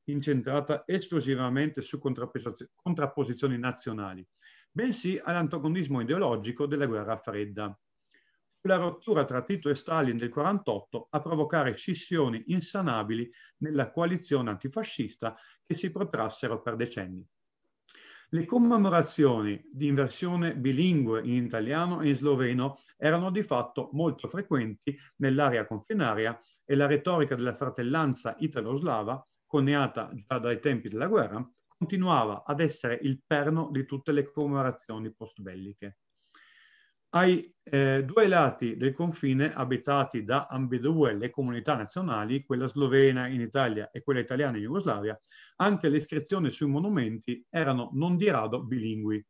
incentrata esclusivamente su contrapposizioni nazionali, bensì all'antagonismo ideologico della guerra fredda, la rottura tra Tito e Stalin del 48 a provocare scissioni insanabili nella coalizione antifascista che si protrassero per decenni. Le commemorazioni di inversione bilingue in italiano e in sloveno erano di fatto molto frequenti nell'area confinaria e la retorica della fratellanza italo-slava, coniata già dai tempi della guerra, continuava ad essere il perno di tutte le commemorazioni post-belliche ai eh, due lati del confine abitati da ambedue le comunità nazionali, quella slovena in Italia e quella italiana in Jugoslavia, anche le iscrizioni sui monumenti erano non di rado bilingui.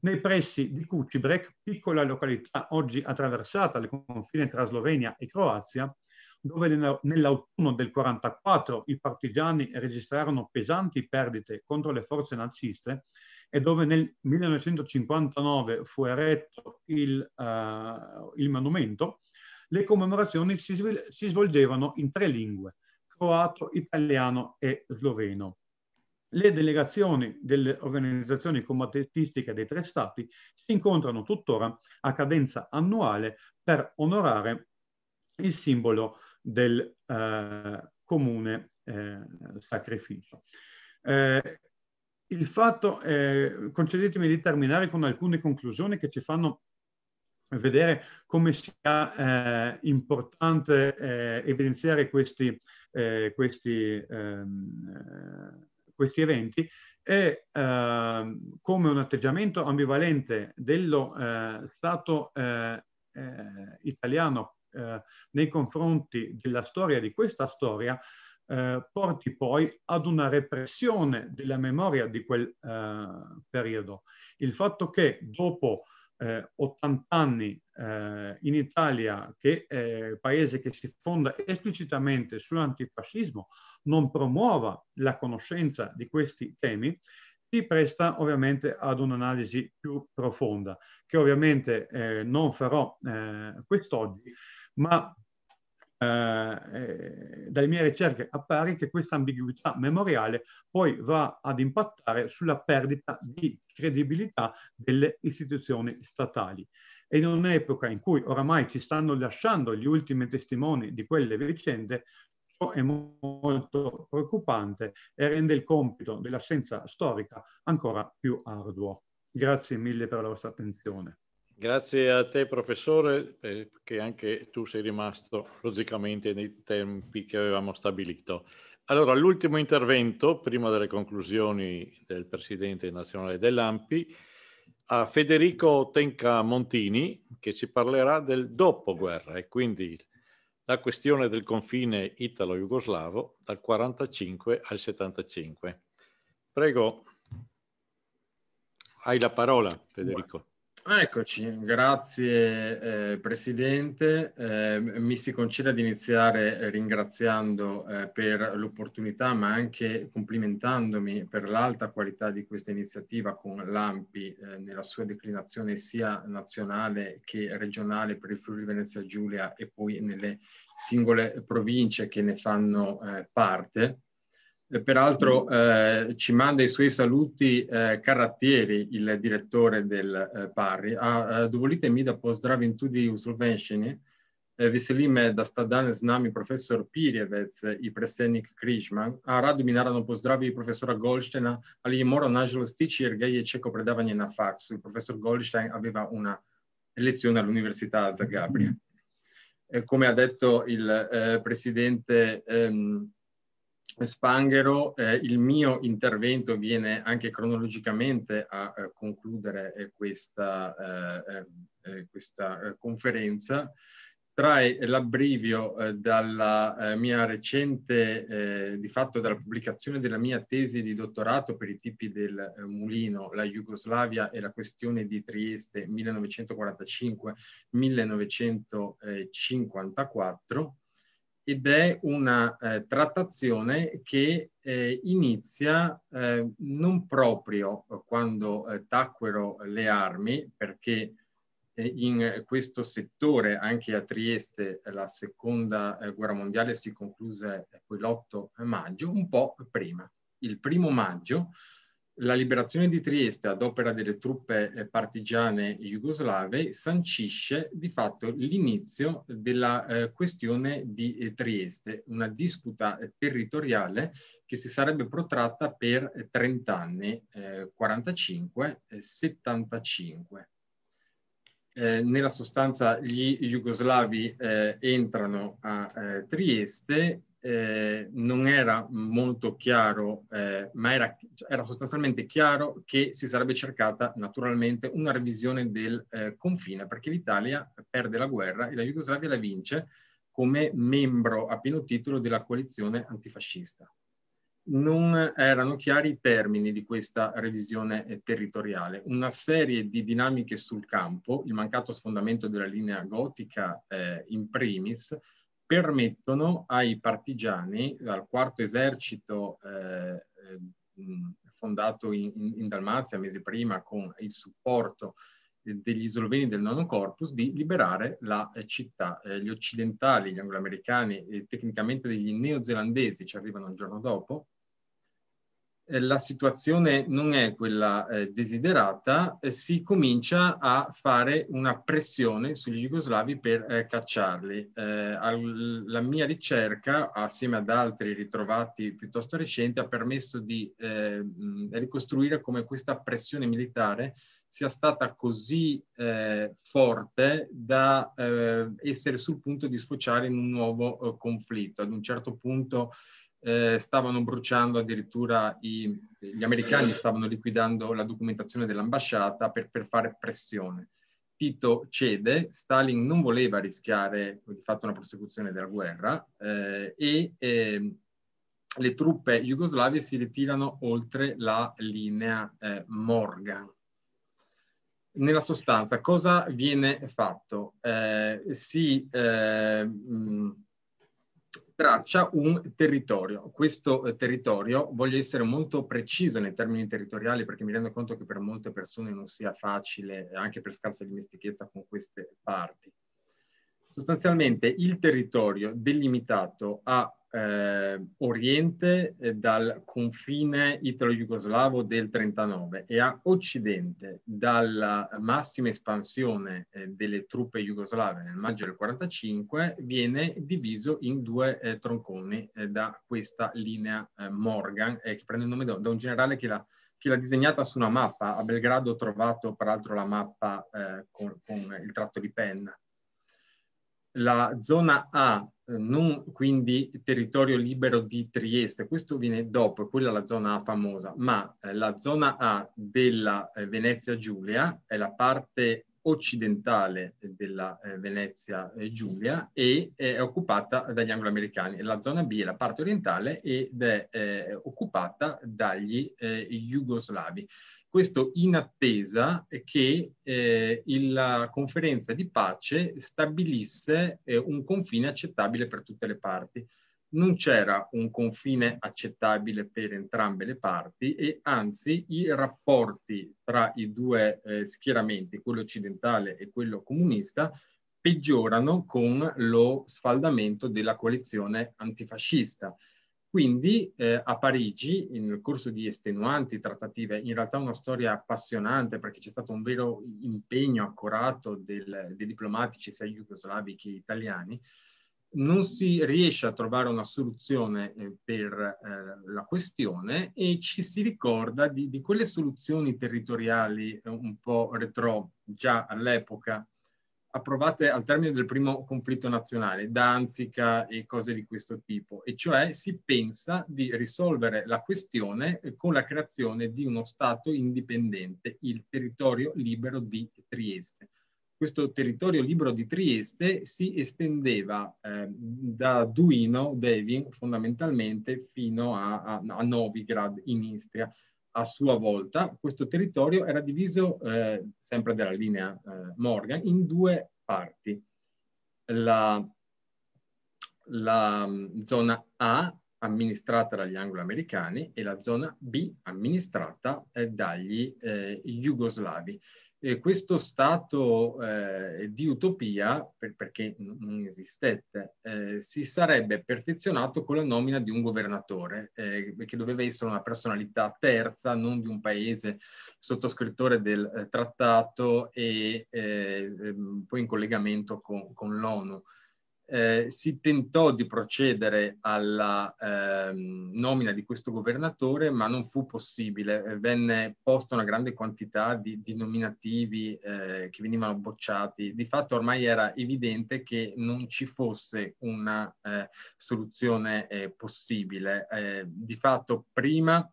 Nei pressi di Kucibrek, piccola località oggi attraversata dal confine tra Slovenia e Croazia, dove nell'autunno del 1944 i partigiani registrarono pesanti perdite contro le forze naziste, e dove nel 1959 fu eretto il, uh, il monumento, le commemorazioni si, si svolgevano in tre lingue, croato, italiano e sloveno. Le delegazioni delle organizzazioni combattistiche dei tre stati si incontrano tuttora a cadenza annuale per onorare il simbolo del eh, comune eh, sacrificio. Eh, il fatto, eh, concedetemi di terminare con alcune conclusioni che ci fanno vedere come sia eh, importante eh, evidenziare questi, eh, questi, ehm, eh, questi eventi e ehm, come un atteggiamento ambivalente dello eh, Stato italiano nei confronti della storia di questa storia eh, porti poi ad una repressione della memoria di quel eh, periodo. Il fatto che dopo 80 eh, anni eh, in Italia, che è paese che si fonda esplicitamente sull'antifascismo, non promuova la conoscenza di questi temi, si presta ovviamente ad un'analisi più profonda, che ovviamente eh, non farò eh, quest'oggi, ma eh, eh, dalle mie ricerche appare che questa ambiguità memoriale poi va ad impattare sulla perdita di credibilità delle istituzioni statali. E in un'epoca in cui oramai ci stanno lasciando gli ultimi testimoni di quelle vicende, ciò è molto preoccupante e rende il compito della scienza storica ancora più arduo. Grazie mille per la vostra attenzione. Grazie a te professore, perché anche tu sei rimasto logicamente nei tempi che avevamo stabilito. Allora, l'ultimo intervento, prima delle conclusioni del Presidente nazionale dell'AMPI, a Federico Tenca Montini, che ci parlerà del dopoguerra e quindi la questione del confine italo-jugoslavo dal 45 al 75. Prego, hai la parola Federico. Eccoci, grazie eh, Presidente. Eh, mi si concede di iniziare ringraziando eh, per l'opportunità ma anche complimentandomi per l'alta qualità di questa iniziativa con l'AMPI eh, nella sua declinazione sia nazionale che regionale per il Friuli Venezia Giulia e poi nelle singole province che ne fanno eh, parte. E peraltro eh, ci manda i suoi saluti eh, Carattieri, il direttore del eh, Parri. A, ah, eh, dovolite mi da pozdravim tudi v slovenščini. Eh, Veselime, da stadane danes z nami profesor Pirjevec i predsednik Križman, a rado bi naravno pozdravio i profesora Golštena, ali je morao nažalost tići jer ga je čekao predavanje na faksu. Professor Golšten aveva una lezione all'Università Zagabria. come ha detto il eh, presidente ehm, Spanghero, eh, il mio intervento viene anche cronologicamente a, a eh, concludere eh, questa, eh, eh questa conferenza. Trae l'abbrivio dalla mia recente, di fatto dalla pubblicazione della mia tesi di dottorato per i tipi del mulino, la Jugoslavia e la questione di Trieste 1945-1954 ed è una eh, trattazione che eh, inizia eh, non proprio quando eh, tacquero le armi, perché eh, in questo settore anche a Trieste la seconda eh, guerra mondiale si concluse l'8 maggio, un po' prima. Il primo maggio la liberazione di Trieste ad opera delle truppe eh, partigiane jugoslave sancisce di fatto l'inizio della eh, questione di eh, Trieste, una disputa eh, territoriale che si sarebbe protratta per 30 anni, 45 75. nella sostanza gli jugoslavi eh, entrano a eh, Trieste eh, non era molto chiaro, eh, ma era, era, sostanzialmente chiaro che si sarebbe cercata naturalmente una revisione del eh, confine, perché l'Italia perde la guerra e la Jugoslavia la vince come membro a pieno titolo della coalizione antifascista. Non erano chiari i termini di questa revisione eh, territoriale. Una serie di dinamiche sul campo, il mancato sfondamento della linea gotica eh, in primis, permettono ai partigiani, al quarto esercito eh, eh fondato in, in, Dalmazia mesi prima con il supporto degli sloveni del nono corpus, di liberare la eh, città. Eh, gli occidentali, gli angloamericani e tecnicamente degli neozelandesi ci arrivano il giorno dopo, eh, la situazione non è quella eh, desiderata, eh, si comincia a fare una pressione sugli jugoslavi per eh, cacciarli. Eh, al, la mia ricerca, assieme ad altri ritrovati piuttosto recenti, ha permesso di eh, ricostruire come questa pressione militare sia stata così forte da essere sul punto di sfociare in un nuovo conflitto. Ad un certo punto eh, stavano bruciando addirittura i, gli americani stavano liquidando la documentazione dell'ambasciata per, per, fare pressione. Tito cede, Stalin non voleva rischiare di fatto una prosecuzione della guerra eh, e eh, le truppe jugoslave si ritirano oltre la linea eh, Morgan nella sostanza cosa viene fatto? Eh, si, eh, mh, traccia un territorio. Questo eh, territorio, voglio essere molto preciso nei termini territoriali perché mi rendo conto che per molte persone non sia facile, anche per scarsa dimestichezza con queste parti. Sostanzialmente il territorio delimitato a Ehm, eh, oriente dal confine italo-jugoslavo del 39 e a occidente dalla massima espansione eh, delle truppe jugoslave nel maggio del 45 viene diviso in due eh, tronconi eh, da questa linea eh, Morgan che prende il nome da, da un generale che l'ha, che l'ha disegnata su una mappa. A Belgrado ho trovato peraltro la mappa con, con il tratto di penna la zona A, eh, non quindi territorio libero di Trieste, questo viene dopo, quella è la zona A famosa, ma eh, la zona A della eh, Venezia Giulia è la parte occidentale della Venezia Giulia e è occupata dagli angloamericani. La zona B è la parte orientale ed è occupata dagli eh, jugoslavi questo in attesa che eh, la conferenza di pace stabilisse eh, un confine accettabile per tutte le parti. Non c'era un confine accettabile per entrambe le parti e anzi i rapporti tra i due eh, schieramenti, quello occidentale e quello comunista, peggiorano con lo sfaldamento della coalizione antifascista quindi eh, a Parigi, nel corso di estenuanti trattative, in realtà una storia appassionante perché c'è stato un vero impegno accurato del, dei diplomatici sia jugoslavi che italiani, non si riesce a trovare una soluzione eh, per eh, la questione e ci si ricorda di, di quelle soluzioni territoriali eh, un po' retro già all'epoca approvate al termine del primo conflitto nazionale, Danzica e cose di questo tipo, e cioè si pensa di risolvere la questione con la creazione di uno Stato indipendente, il territorio libero di Trieste. Questo territorio libero di Trieste si estendeva eh, da Duino, Devin, fondamentalmente, fino a, a, a Novigrad in Istria a sua volta questo territorio era diviso, eh, sempre dalla linea eh, Morgan, in due parti. La, la mm, zona A, amministrata dagli anglo-americani, e la zona B, amministrata eh, dagli eh, jugoslavi. E questo stato eh, di utopia, per, perché non esistette, eh, si sarebbe perfezionato con la nomina di un governatore, eh, che doveva essere una personalità terza, non di un paese sottoscrittore del eh, trattato e eh, ehm, poi in collegamento con, con l'ONU eh, si tentò di procedere alla eh, nomina di questo governatore, ma non fu possibile. Eh, venne posta una grande quantità di, di nominativi eh, che venivano bocciati. Di fatto ormai era evidente che non ci fosse una eh, soluzione eh, possibile. di fatto prima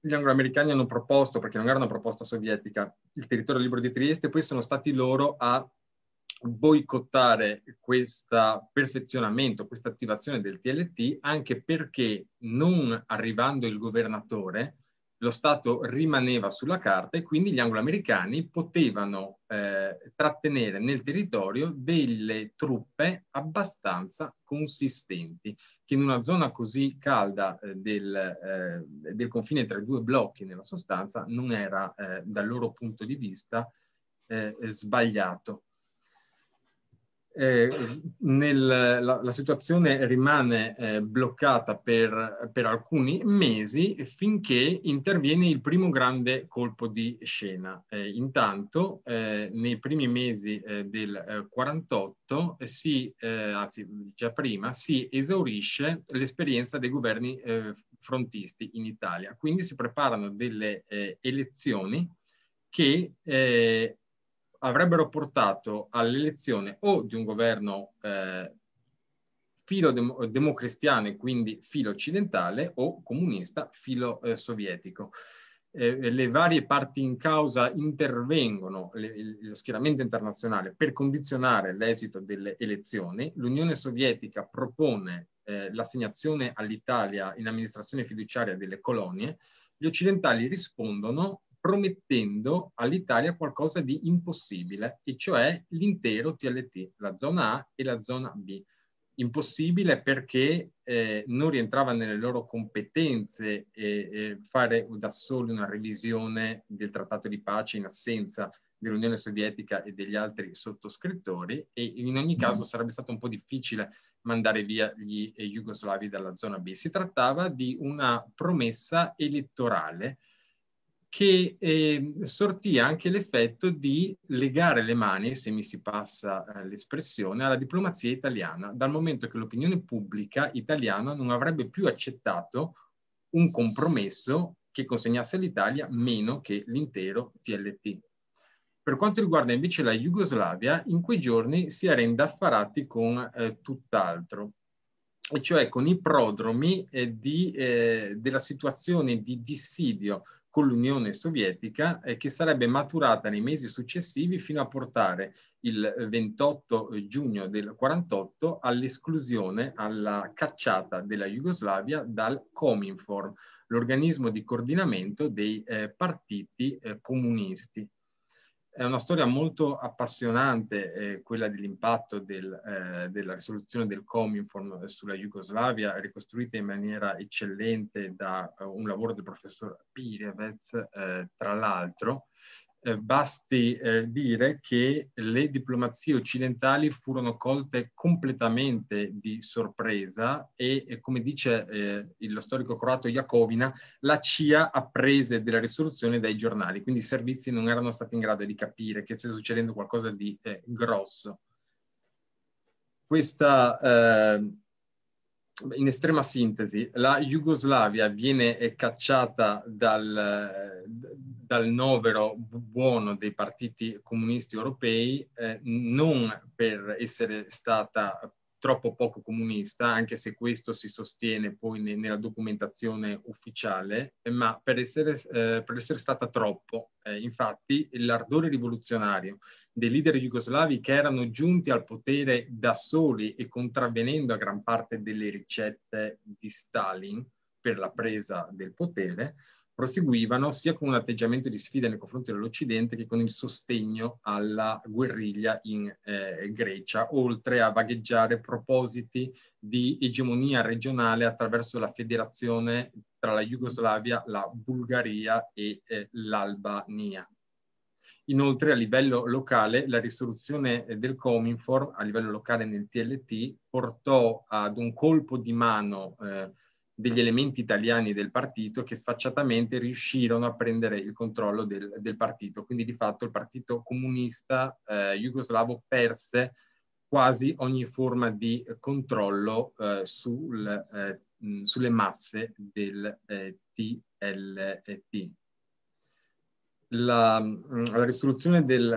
gli angloamericani hanno proposto, perché non era una proposta sovietica, il territorio libero di Trieste, poi sono stati loro a boicottare questo perfezionamento, questa attivazione del TLT, anche perché non arrivando il governatore, lo Stato rimaneva sulla carta e quindi gli angloamericani potevano eh, trattenere nel territorio delle truppe abbastanza consistenti, che in una zona così calda eh, del, eh, del, confine tra i due blocchi, nella sostanza, non era eh, dal loro punto di vista eh, sbagliato. Eh, nel, la, la, situazione rimane eh, bloccata per, per, alcuni mesi finché interviene il primo grande colpo di scena. Eh, intanto, eh, nei primi mesi eh, del 48, si, anzi già prima, si esaurisce l'esperienza dei governi frontisti in Italia. Quindi si preparano delle elezioni che avrebbero portato all'elezione o di un governo eh, filo democristiano e quindi filo occidentale o comunista filo eh, sovietico. Eh, le varie parti in causa intervengono, le, lo schieramento internazionale, per condizionare l'esito delle elezioni. L'Unione Sovietica propone eh, l'assegnazione all'Italia in amministrazione fiduciaria delle colonie. Gli occidentali rispondono promettendo all'Italia qualcosa di impossibile, e cioè l'intero TLT, la zona A e la zona B. Impossibile perché eh, non rientrava nelle loro competenze eh, eh, fare da soli una revisione del trattato di pace in assenza dell'Unione Sovietica e degli altri sottoscrittori e in ogni caso mm. sarebbe stato un po' difficile mandare via gli eh, jugoslavi dalla zona B. Si trattava di una promessa elettorale che eh, sortì anche l'effetto di legare le mani, se mi si passa eh, l'espressione, alla diplomazia italiana, dal momento che l'opinione pubblica italiana non avrebbe più accettato un compromesso che consegnasse all'Italia meno che l'intero TLT. Per quanto riguarda invece la Jugoslavia, in quei giorni si era indaffarati con eh, tutt'altro, e cioè con i prodromi eh, di, eh, della situazione di dissidio con l'Unione Sovietica eh, che sarebbe maturata nei mesi successivi fino a portare il 28 giugno del 48 all'esclusione, alla cacciata della Jugoslavia dal Cominform, l'organismo di coordinamento dei eh, partiti eh, comunisti. È una storia molto appassionante eh, quella dell'impatto del, eh, della risoluzione del Cominform eh, sulla Jugoslavia, ricostruita in maniera eccellente da uh, un lavoro del professor Pirevez, eh, tra l'altro, eh, basti eh, dire che le diplomazie occidentali furono colte completamente di sorpresa e, eh, come dice eh, lo storico croato Jakovina, la CIA apprese della risoluzione dai giornali, quindi i servizi non erano stati in grado di capire che stesse succedendo qualcosa di eh, grosso. Questa in estrema sintesi, la Jugoslavia viene cacciata dal, dal novero buono dei partiti comunisti europei, eh, non per essere stata troppo poco comunista, anche se questo si sostiene poi ne, nella documentazione ufficiale, ma per essere, eh, per essere stata troppo. Eh, infatti l'ardore rivoluzionario dei leader jugoslavi che erano giunti al potere da soli e contravvenendo a gran parte delle ricette di Stalin per la presa del potere, proseguivano sia con un atteggiamento di sfida nei confronti dell'Occidente che con il sostegno alla guerriglia in eh, Grecia, oltre a vagheggiare propositi di egemonia regionale attraverso la federazione tra la Jugoslavia, la Bulgaria e eh, l'Albania. Inoltre a livello locale la risoluzione del Cominform a livello locale nel TLT portò ad un colpo di mano eh, degli elementi italiani del partito che sfacciatamente riuscirono a prendere il controllo del, del partito. Quindi di fatto il partito comunista eh, jugoslavo perse quasi ogni forma di controllo eh, sul, eh, mh, sulle masse del TLT. Eh, la, la risoluzione del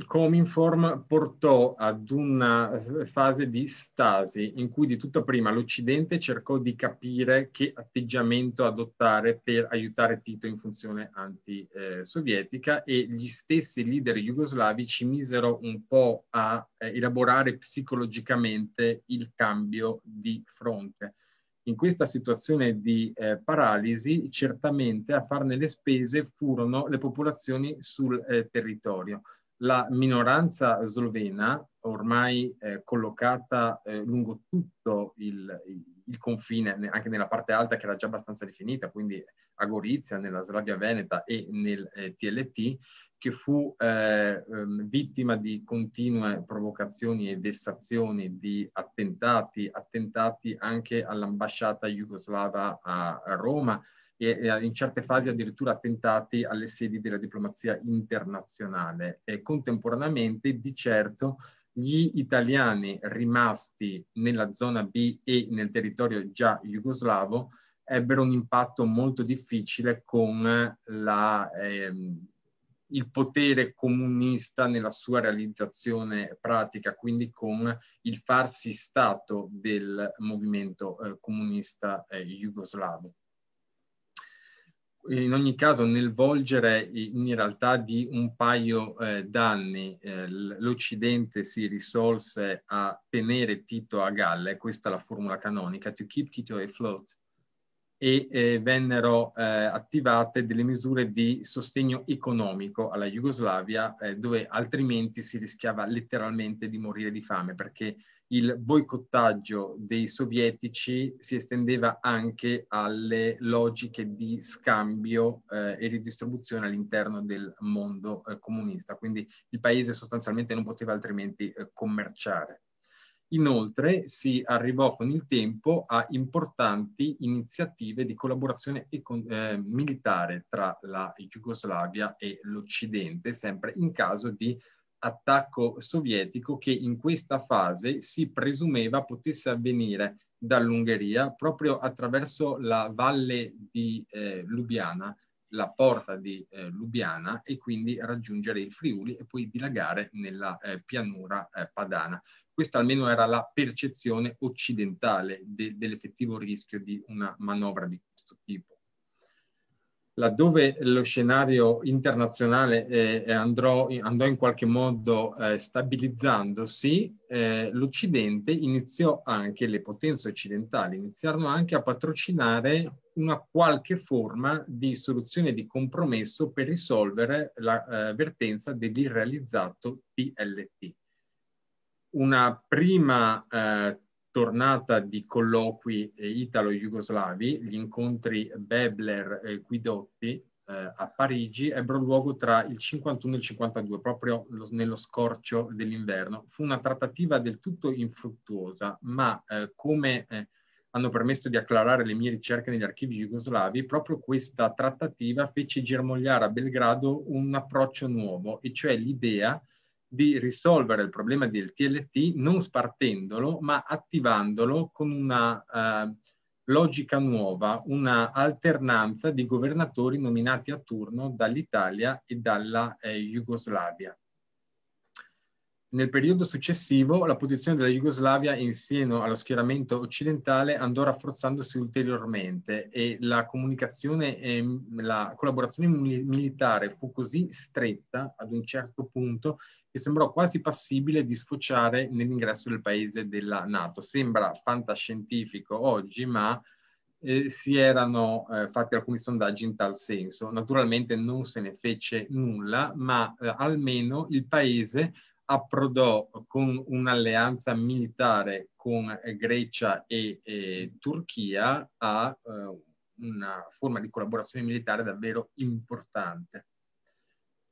eh, Cominform portò ad una fase di stasi in cui di tutto prima l'Occidente cercò di capire che atteggiamento adottare per aiutare Tito in funzione antisovietica eh, e gli stessi leader jugoslavi ci misero un po' a eh, elaborare psicologicamente il cambio di fronte. In questa situazione di eh, paralisi, certamente a farne le spese furono le popolazioni sul eh, territorio. La minoranza slovena, ormai eh, collocata eh, lungo tutto il, il, confine, anche nella parte alta che era già abbastanza definita, quindi a Gorizia, nella Slavia Veneta e nel TLT, eh, che fu eh, ehm, vittima di continue provocazioni e vessazioni di attentati, attentati anche all'ambasciata jugoslava a, Roma e, e, in certe fasi addirittura attentati alle sedi della diplomazia internazionale. E contemporaneamente, di certo, gli italiani rimasti nella zona B e nel territorio già jugoslavo ebbero un impatto molto difficile con la... Ehm, il potere comunista nella sua realizzazione pratica, quindi con il farsi stato del movimento eh, comunista eh, jugoslavo. In ogni caso, nel volgere in realtà di un paio eh, d'anni, eh, l'Occidente si risolse a tenere Tito a galla, e questa è la formula canonica, to keep Tito afloat, e eh, vennero eh, attivate delle misure di sostegno economico alla Jugoslavia eh, dove altrimenti si rischiava letteralmente di morire di fame perché il boicottaggio dei sovietici si estendeva anche alle logiche di scambio eh, e ridistribuzione all'interno del mondo eh, comunista, quindi il paese sostanzialmente non poteva altrimenti eh, commerciare. Inoltre si arrivò con il tempo a importanti iniziative di collaborazione eh, militare tra la Jugoslavia e l'Occidente, sempre in caso di attacco sovietico che in questa fase si presumeva potesse avvenire dall'Ungheria proprio attraverso la valle di eh, Lubiana, la porta di eh, Lubiana e quindi raggiungere il Friuli e poi dilagare nella eh, pianura eh, padana. Questa almeno era la percezione occidentale de dell'effettivo rischio di una manovra di questo tipo laddove lo scenario internazionale eh, eh andrò, andò in qualche modo eh, stabilizzandosi, eh, l'Occidente iniziò anche, le potenze occidentali iniziarono anche a patrocinare una qualche forma di soluzione di compromesso per risolvere la eh, vertenza dell'irrealizzato TLT. Una prima eh, tornata di colloqui eh, italo-jugoslavi, gli incontri Bebler-Guidotti eh, eh, a Parigi ebbero luogo tra il 51 e il 52, proprio lo, nello scorcio dell'inverno. Fu una trattativa del tutto infruttuosa, ma eh, come eh, hanno permesso di acclarare le mie ricerche negli archivi jugoslavi, proprio questa trattativa fece germogliare a Belgrado un approccio nuovo, e cioè l'idea di risolvere il problema del TLT non spartendolo, ma attivandolo con una eh, logica nuova, una alternanza di governatori nominati a turno dall'Italia e dalla eh, Jugoslavia. Nel periodo successivo la posizione della Jugoslavia in seno allo schieramento occidentale andò rafforzandosi ulteriormente e la comunicazione e la collaborazione militare fu così stretta ad un certo punto che sembrò quasi passibile di sfociare nell'ingresso del paese della Nato. Sembra fantascientifico oggi, ma eh, si erano eh, fatti alcuni sondaggi in tal senso. Naturalmente non se ne fece nulla, ma eh, almeno il paese approdò con un'alleanza militare con Grecia e, e Turchia a eh, una forma di collaborazione militare davvero importante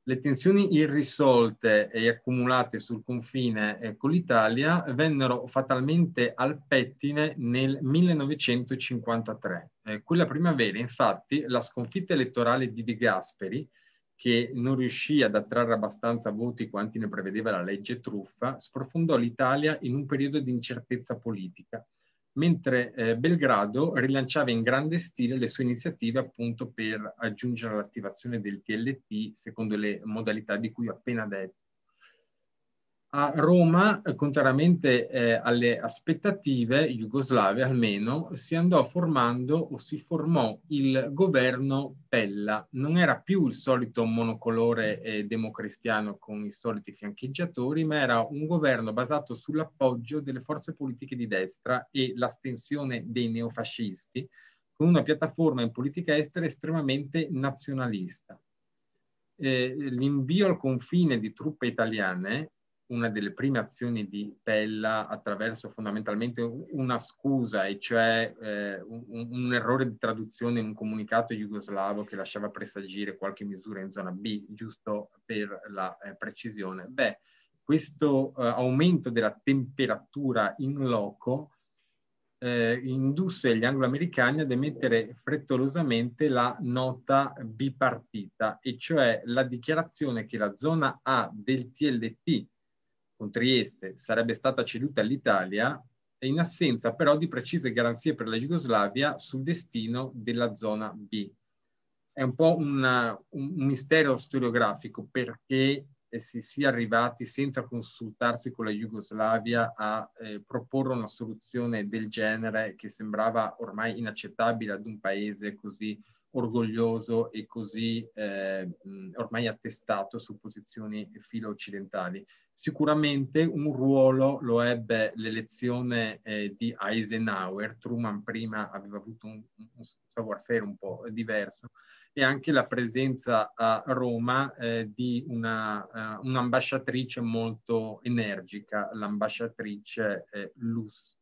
le tensioni irrisolte e accumulate sul confine eh, con l'Italia vennero fatalmente al pettine nel 1953. Eh, quella primavera, infatti, la sconfitta elettorale di De Gasperi, che non riuscì ad attrarre abbastanza voti quanti ne prevedeva la legge truffa, sprofondò l'Italia in un periodo di incertezza politica mentre eh, Belgrado rilanciava in grande stile le sue iniziative appunto per aggiungere all'attivazione del TLT secondo le modalità di cui ho appena detto a Roma, eh, contrariamente eh, alle aspettative, jugoslave almeno, si andò formando o si formò il governo Pella. Non era più il solito monocolore eh, democristiano con i soliti fiancheggiatori, ma era un governo basato sull'appoggio delle forze politiche di destra e l'astensione dei neofascisti, con una piattaforma in politica estera estremamente nazionalista. Eh, l'invio al confine di truppe italiane una delle prime azioni di Pella attraverso fondamentalmente una scusa, e cioè eh, un, un, errore di traduzione in un comunicato jugoslavo che lasciava presagire qualche misura in zona B, giusto per la eh, precisione. Beh, questo eh, aumento della temperatura in loco eh, indusse gli angloamericani ad emettere frettolosamente la nota bipartita, e cioè la dichiarazione che la zona A del TLT con Trieste sarebbe stata ceduta all'Italia e in assenza però di precise garanzie per la Jugoslavia sul destino della zona B. È un po' una, un, mistero storiografico perché eh, si sia arrivati senza consultarsi con la Jugoslavia a eh, proporre una soluzione del genere che sembrava ormai inaccettabile ad un paese così orgoglioso e così eh, mm, ormai attestato su posizioni filo-occidentali. Sicuramente un ruolo lo ebbe l'elezione eh, di Eisenhower, Truman prima aveva avuto un, un savoir-faire un po' diverso, e anche la presenza a Roma eh, di una, uh, un'ambasciatrice molto energica, l'ambasciatrice eh, Luz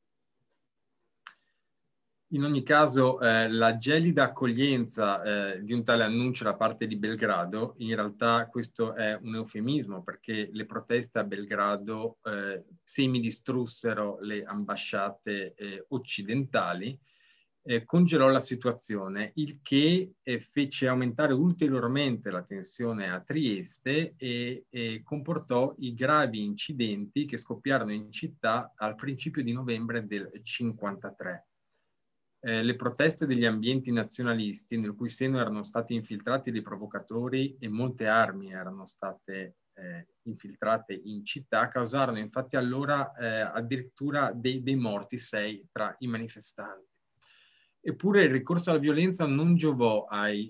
in ogni caso, eh, la gelida accoglienza eh, di un tale annuncio da parte di Belgrado, in realtà questo è un eufemismo perché le proteste a Belgrado eh, semidistrussero le ambasciate eh, occidentali, eh, congelò la situazione, il che eh, fece aumentare ulteriormente la tensione a Trieste e, e comportò i gravi incidenti che scoppiarono in città al principio di novembre del 1953 eh, le proteste degli ambienti nazionalisti nel cui seno erano stati infiltrati dei provocatori e molte armi erano state eh, infiltrate in città causarono infatti allora eh, addirittura dei, dei morti, sei tra i manifestanti. Eppure il ricorso alla violenza non giovò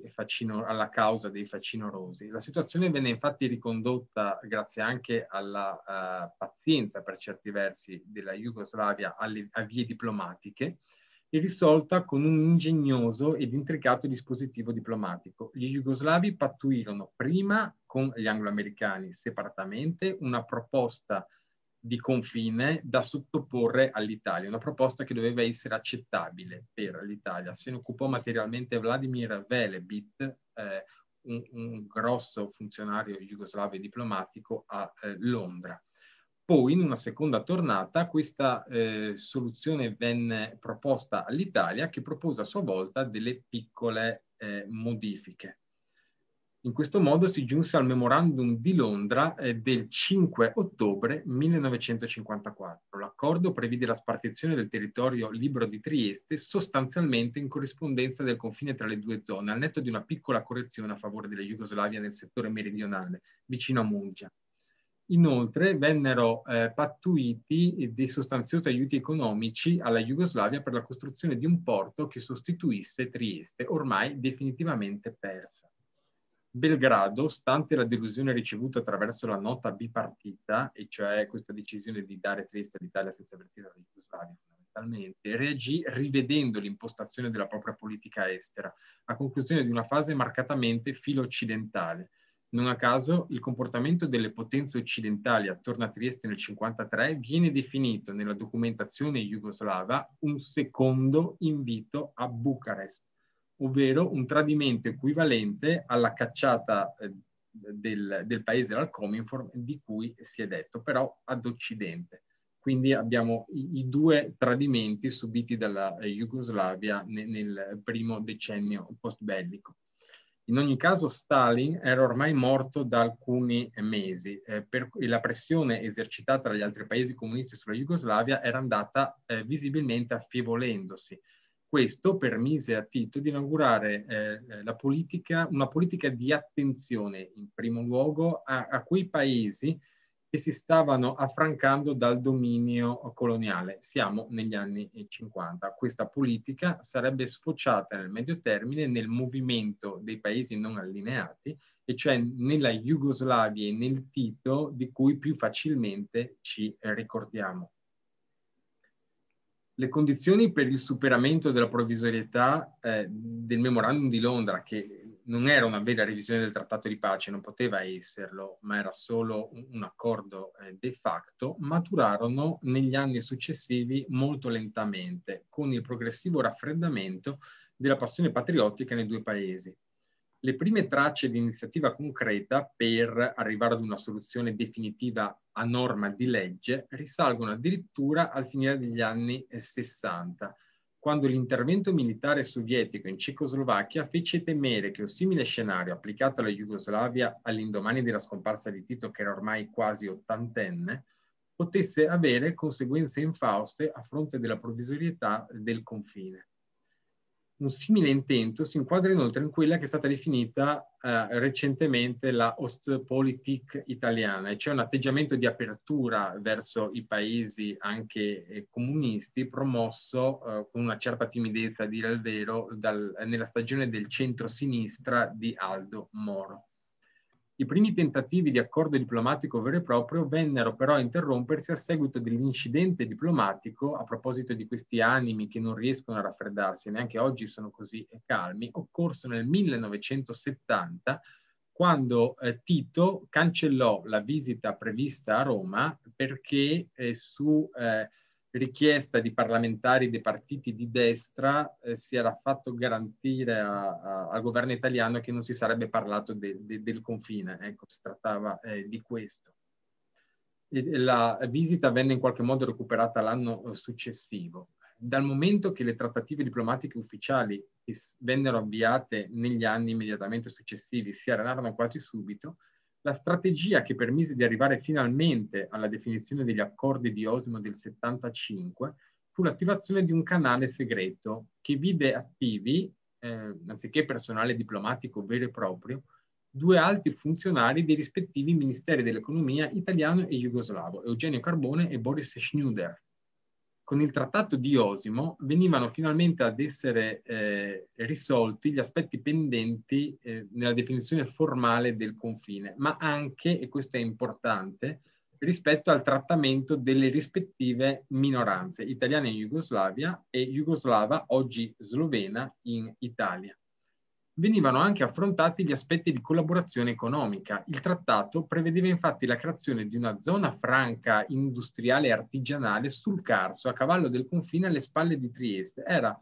facino, alla causa dei facinorosi. La situazione venne infatti ricondotta, grazie anche alla uh, pazienza per certi versi della Jugoslavia, alle, a vie diplomatiche, e risolta con un ingegnoso ed intricato dispositivo diplomatico. Gli jugoslavi pattuirono prima con gli angloamericani separatamente una proposta di confine da sottoporre all'Italia, una proposta che doveva essere accettabile per l'Italia. Se ne occupò materialmente Vladimir Velebit, eh, un, un, grosso funzionario jugoslavo e diplomatico a eh, Londra. Poi in una seconda tornata questa eh, soluzione venne proposta all'Italia che propose a sua volta delle piccole eh, modifiche. In questo modo si giunse al Memorandum di Londra eh, del 5 ottobre 1954. L'accordo prevede la spartizione del territorio libero di Trieste sostanzialmente in corrispondenza del confine tra le due zone, al netto di una piccola correzione a favore della Jugoslavia nel settore meridionale, vicino a Murgia. Inoltre vennero eh, pattuiti dei sostanziosi aiuti economici alla Jugoslavia per la costruzione di un porto che sostituisse Trieste, ormai definitivamente persa. Belgrado, stante la delusione ricevuta attraverso la nota bipartita, e cioè questa decisione di dare Trieste all'Italia senza avvertire la Jugoslavia fondamentalmente, reagì rivedendo l'impostazione della propria politica estera, a conclusione di una fase marcatamente filo-occidentale, non a caso, il comportamento delle potenze occidentali attorno a Trieste nel 1953 viene definito nella documentazione jugoslava un secondo invito a Bucarest, ovvero un tradimento equivalente alla cacciata eh, del, del, paese dal Cominform di cui si è detto, però ad occidente. Quindi abbiamo i, i due tradimenti subiti dalla eh, Jugoslavia nel, nel primo decennio post bellico. In ogni caso Stalin era ormai morto da alcuni mesi eh, per cui la pressione esercitata dagli altri paesi comunisti sulla Jugoslavia era andata eh, visibilmente affievolendosi. Questo permise a Tito di inaugurare eh, politica, una politica di attenzione in primo luogo a, a quei paesi che si stavano affrancando dal dominio coloniale. Siamo negli anni 50. Questa politica sarebbe sfociata nel medio termine nel movimento dei paesi non allineati, e cioè nella Jugoslavia e nel Tito di cui più facilmente ci ricordiamo. Le condizioni per il superamento della provvisorietà eh, del memorandum di Londra, che non era una vera revisione del trattato di pace, non poteva esserlo, ma era solo un accordo eh, de facto, maturarono negli anni successivi molto lentamente, con il progressivo raffreddamento della passione patriottica nei due paesi. Le prime tracce di iniziativa concreta per arrivare ad una soluzione definitiva a norma di legge risalgono addirittura al finire degli anni 60 eh, quando l'intervento militare sovietico in Cecoslovacchia fece temere che un simile scenario applicato alla Jugoslavia all'indomani della scomparsa di Tito, che era ormai quasi ottantenne, potesse avere conseguenze infauste a fronte della provvisorietà del confine. Un simile intento si inquadra inoltre in quella che è stata definita eh, recentemente la Ostpolitik italiana, e cioè un atteggiamento di apertura verso i paesi anche eh, comunisti promosso eh, con una certa timidezza, a dire il vero, dal, nella stagione del centro-sinistra di Aldo Moro. I primi tentativi di accordo diplomatico vero e proprio vennero però a interrompersi a seguito dell'incidente diplomatico, a proposito di questi animi che non riescono a raffreddarsi, neanche oggi sono così calmi, occorso nel 1970 quando eh, Tito cancellò la visita prevista a Roma perché eh, su eh, richiesta di parlamentari dei partiti di destra eh, si era fatto garantire a, a, al governo italiano che non si sarebbe parlato de, de, del confine, ecco, si trattava eh, di questo. E la visita venne in qualche modo recuperata l'anno eh, successivo. Dal momento che le trattative diplomatiche ufficiali vennero avviate negli anni immediatamente successivi si arenarono quasi subito, la strategia che permise di arrivare finalmente alla definizione degli accordi di Osimo del 75 fu l'attivazione di un canale segreto che vide attivi, eh, anziché personale diplomatico vero e proprio, due alti funzionari dei rispettivi ministeri dell'economia italiano e jugoslavo, Eugenio Carbone e Boris Schnuder, con il trattato di Osimo venivano finalmente ad essere eh, risolti gli aspetti pendenti eh, nella definizione formale del confine, ma anche, e questo è importante, rispetto al trattamento delle rispettive minoranze italiana in Jugoslavia e jugoslava, oggi slovena, in Italia venivano anche affrontati gli aspetti di collaborazione economica. Il trattato prevedeva infatti la creazione di una zona franca industriale e artigianale sul Carso, a cavallo del confine alle spalle di Trieste. Era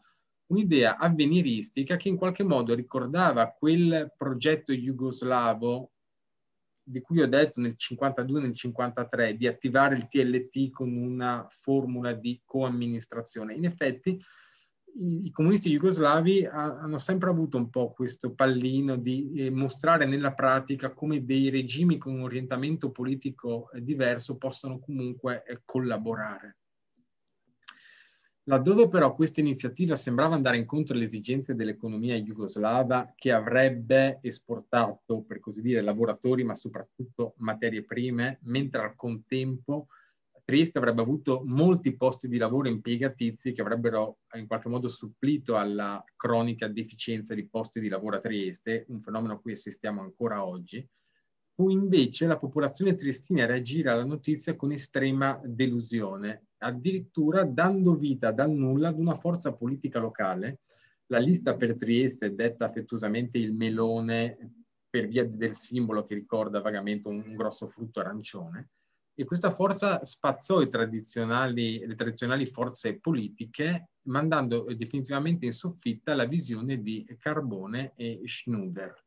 un'idea avveniristica che in qualche modo ricordava quel progetto jugoslavo di cui ho detto nel 52 nel 53 di attivare il TLT con una formula di coamministrazione. In effetti i, comunisti jugoslavi hanno sempre avuto un po' questo pallino di eh, mostrare nella pratica come dei regimi con un orientamento politico eh, diverso possono comunque eh, collaborare. Laddove però questa iniziativa sembrava andare incontro alle esigenze dell'economia jugoslava, che avrebbe esportato, per così dire, lavoratori, ma soprattutto materie prime, mentre al contempo Trieste avrebbe avuto molti posti di lavoro impiegatizi che avrebbero eh, in qualche modo supplito alla cronica deficienza di posti di lavoro a Trieste, un fenomeno a cui assistiamo ancora oggi, fu invece la popolazione triestina reagire alla notizia con estrema delusione, addirittura dando vita dal nulla ad una forza politica locale, la lista per Trieste, detta affettuosamente il melone per via del simbolo che ricorda vagamente un grosso frutto arancione, e questa forza spazzò tradizionali, le tradizionali forze politiche, mandando eh, definitivamente in soffitta la visione di Carbone e Schnuder.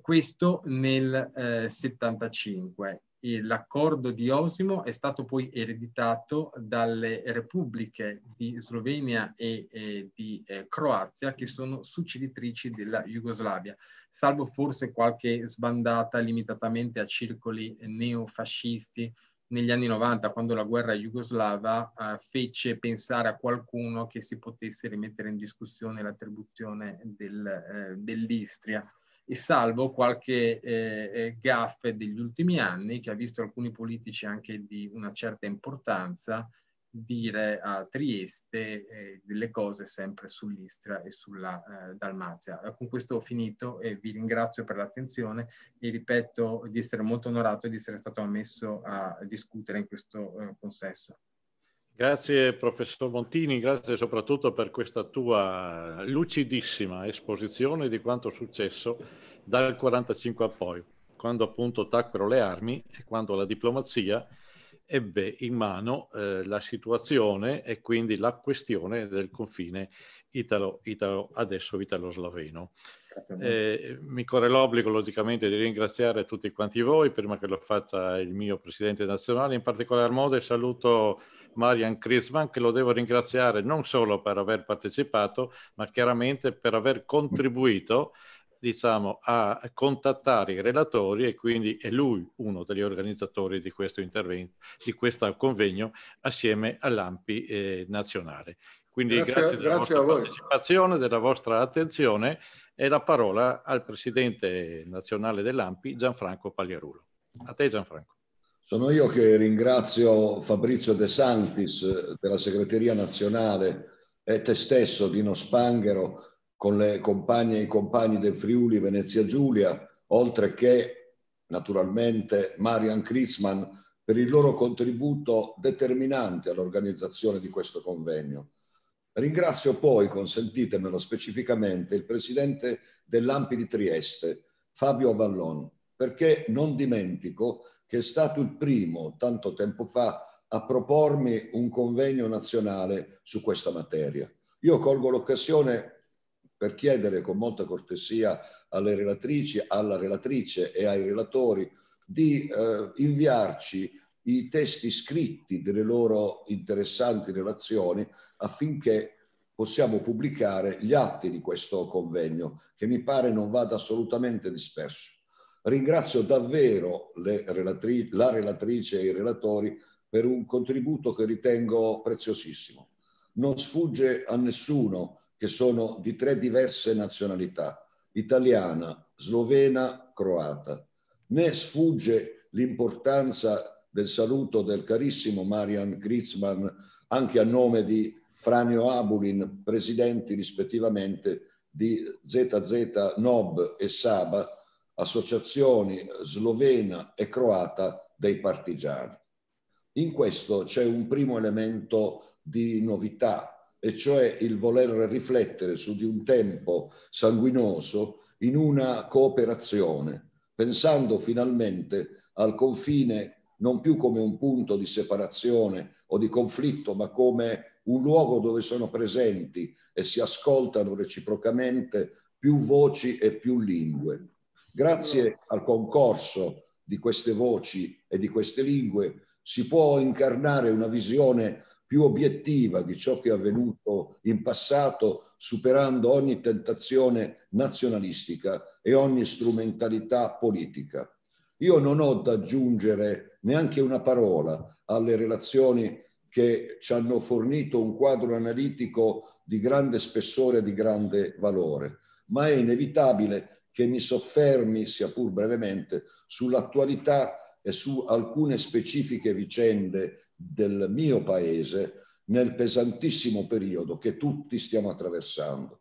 Questo nel eh, 75 l'accordo di Osimo è stato poi ereditato dalle repubbliche di Slovenia e, e di eh, Croazia che sono succeditrici della Jugoslavia, salvo forse qualche sbandata limitatamente a circoli neofascisti negli anni 90 quando la guerra jugoslava eh, fece pensare a qualcuno che si potesse rimettere in discussione l'attribuzione del, eh, dell'Istria e salvo qualche eh, eh, gaffe degli ultimi anni che ha visto alcuni politici anche di una certa importanza dire a Trieste eh, delle cose sempre sull'Istria e sulla eh, Dalmazia. Eh, con questo ho finito e vi ringrazio per l'attenzione e ripeto di essere molto onorato di essere stato ammesso a discutere in questo eh, consesso. Grazie professor Montini, grazie soprattutto per questa tua lucidissima esposizione di quanto è successo dal 1945 a poi, quando appunto tacquero le armi e quando la diplomazia ebbe in mano eh, la situazione e quindi la questione del confine italo, italo adesso italo-sloveno. Eh, mi corre l'obbligo logicamente di ringraziare tutti quanti voi prima che lo faccia il mio presidente nazionale, in particolar modo saluto Marian Crisman, che lo devo ringraziare non solo per aver partecipato, ma chiaramente per aver contribuito diciamo, a contattare i relatori e quindi è lui uno degli organizzatori di questo intervento, di questo convegno assieme all'AMPI eh, nazionale. Quindi grazie, grazie della grazie vostra partecipazione, della vostra attenzione e la parola al Presidente nazionale dell'AMPI Gianfranco Pagliarulo. A te Gianfranco. Sono io che ringrazio Fabrizio De Santis eh, della segreteria nazionale e te stesso, Dino Spanghero, con le compagne e i compagni del Friuli Venezia Giulia, oltre che naturalmente Marian Kritzmann per il loro contributo determinante all'organizzazione di questo convegno. Ringrazio poi, consentitemelo specificamente, il presidente dell'Ampi di Trieste, Fabio Vallon, perché non dimentico che è stato il primo, tanto tempo fa, a propormi un convegno nazionale su questa materia. Io colgo l'occasione per chiedere con molta cortesia alle relatrici, alla relatrice e ai relatori di eh, inviarci i testi scritti delle loro interessanti relazioni affinché possiamo pubblicare gli atti di questo convegno che mi pare non vada assolutamente disperso. Ringrazio davvero relatri- la relatrice e i relatori per un contributo che ritengo preziosissimo. Non sfugge a nessuno che sono di tre diverse nazionalità, italiana, slovena, croata. Ne sfugge l'importanza del saluto del carissimo Marian Kritzman anche a nome di Franio Abulin, presidenti rispettivamente di ZZ Nob e Saba, associazioni slovena e croata dei partigiani. In questo c'è un primo elemento di novità, e cioè il voler riflettere su di un tempo sanguinoso in una cooperazione, pensando finalmente al confine non più come un punto di separazione o di conflitto, ma come un luogo dove sono presenti e si ascoltano reciprocamente più voci e più lingue Grazie al concorso di queste voci e di queste lingue si può incarnare una visione più obiettiva di ciò che è avvenuto in passato, superando ogni tentazione nazionalistica e ogni strumentalità politica. Io non ho da aggiungere neanche una parola alle relazioni che ci hanno fornito un quadro analitico di grande spessore e di grande valore, ma è inevitabile che che mi soffermi, sia pur brevemente, sull'attualità e su alcune specifiche vicende del mio paese nel pesantissimo periodo che tutti stiamo attraversando.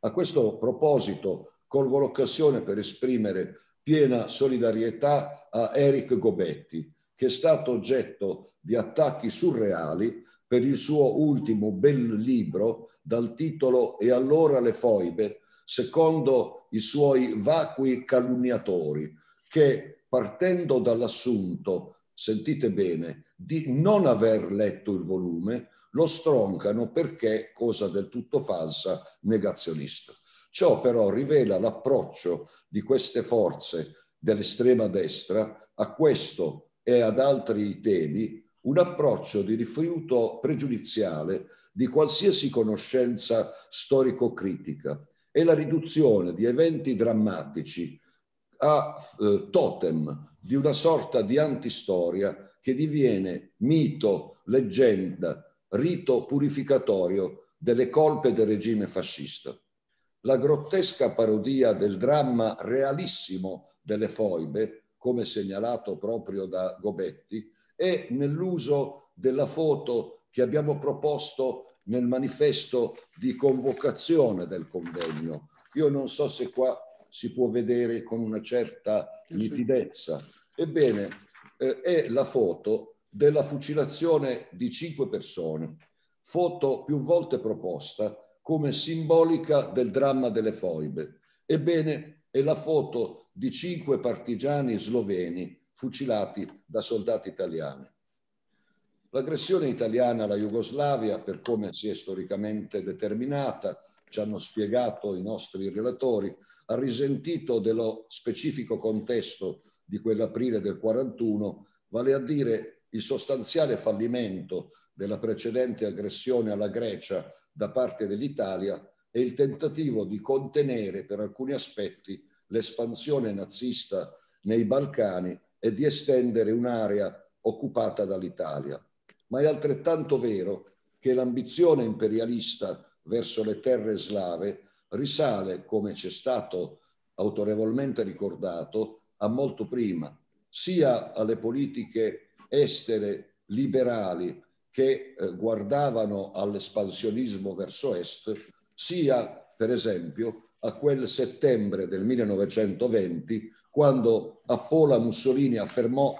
A questo proposito colgo l'occasione per esprimere piena solidarietà a Eric Gobetti, che è stato oggetto di attacchi surreali per il suo ultimo bel libro dal titolo E allora le foibe, secondo i suoi vacui calunniatori che partendo dall'assunto, sentite bene, di non aver letto il volume, lo stroncano perché cosa del tutto falsa, negazionista. Ciò però rivela l'approccio di queste forze dell'estrema destra a questo e ad altri temi, un approccio di rifiuto pregiudiziale di qualsiasi conoscenza storico-critica e la riduzione di eventi drammatici a eh, totem di una sorta di antistoria che diviene mito, leggenda, rito purificatorio delle colpe del regime fascista. La grottesca parodia del dramma realissimo delle foibe, come segnalato proprio da Gobetti, è nell'uso della foto che abbiamo proposto nel manifesto di convocazione del convegno. Io non so se qua si può vedere con una certa nitidezza. Ebbene, eh, è la foto della fucilazione di cinque persone, foto più volte proposta come simbolica del dramma delle foibe. Ebbene, è la foto di cinque partigiani sloveni fucilati da soldati italiani. L'aggressione italiana alla Jugoslavia, per come si è storicamente determinata, ci hanno spiegato i nostri relatori, ha risentito dello specifico contesto di quell'aprile del 41, vale a dire il sostanziale fallimento della precedente aggressione alla Grecia da parte dell'Italia e il tentativo di contenere per alcuni aspetti l'espansione nazista nei Balcani e di estendere un'area occupata dall'Italia ma è altrettanto vero che l'ambizione imperialista verso le terre slave risale, come ci è stato autorevolmente ricordato, a molto prima, sia alle politiche estere liberali che eh, guardavano all'espansionismo verso est, sia per esempio a quel settembre del 1920 quando Appola Mussolini affermò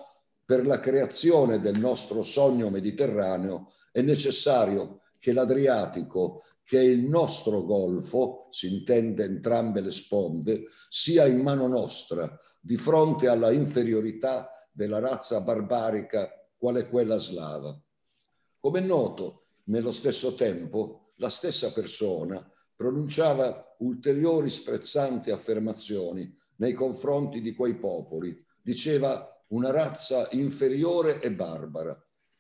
per la creazione del nostro sogno mediterraneo è necessario che l'Adriatico, che è il nostro golfo, si intende entrambe le sponde, sia in mano nostra di fronte alla inferiorità della razza barbarica quale quella slava. Come è noto, nello stesso tempo, la stessa persona pronunciava ulteriori sprezzanti affermazioni nei confronti di quei popoli. Diceva una razza inferiore e barbara,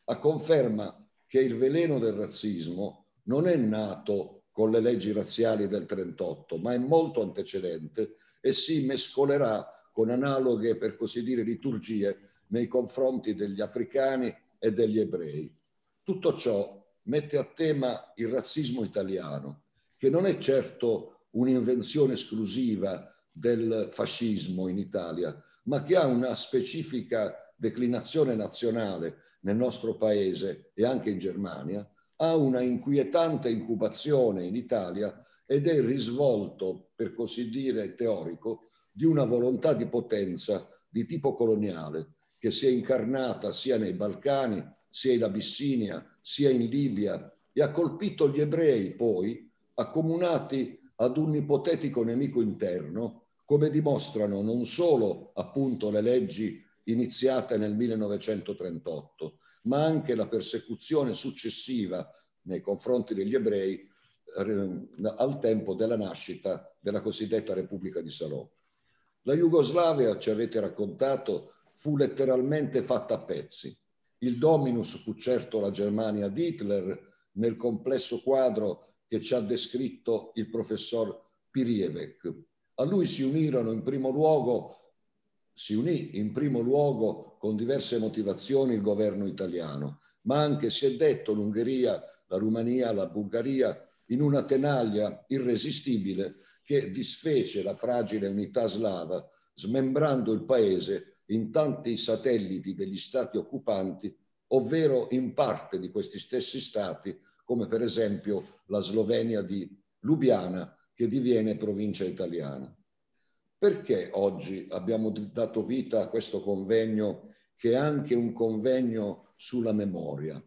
a conferma che il veleno del razzismo non è nato con le leggi razziali del 38, ma è molto antecedente e si mescolerà con analoghe, per così dire, liturgie nei confronti degli africani e degli ebrei. Tutto ciò mette a tema il razzismo italiano, che non è certo un'invenzione esclusiva del fascismo in Italia, ma che ha una specifica declinazione nazionale nel nostro paese e anche in Germania, ha una inquietante incubazione in Italia ed è il risvolto, per così dire, teorico di una volontà di potenza di tipo coloniale che si è incarnata sia nei Balcani, sia in Abissinia, sia in Libia e ha colpito gli ebrei poi, accomunati ad un ipotetico nemico interno come dimostrano non solo appunto le leggi iniziate nel 1938, ma anche la persecuzione successiva nei confronti degli ebrei eh, al tempo della nascita della cosiddetta Repubblica di Salò. La Jugoslavia, ci avete raccontato, fu letteralmente fatta a pezzi. Il dominus fu certo la Germania di Hitler nel complesso quadro che ci ha descritto il professor Pirievec. A lui si unirono in primo luogo, si unì in primo luogo con diverse motivazioni il governo italiano, ma anche si è detto l'Ungheria, la Romania, la Bulgaria in una tenaglia irresistibile che disfece la fragile unità slava, smembrando il paese in tanti satelliti degli stati occupanti, ovvero in parte di questi stessi stati, come per esempio la Slovenia di Lubiana che diviene provincia italiana. Perché oggi abbiamo dato vita a questo convegno che è anche un convegno sulla memoria?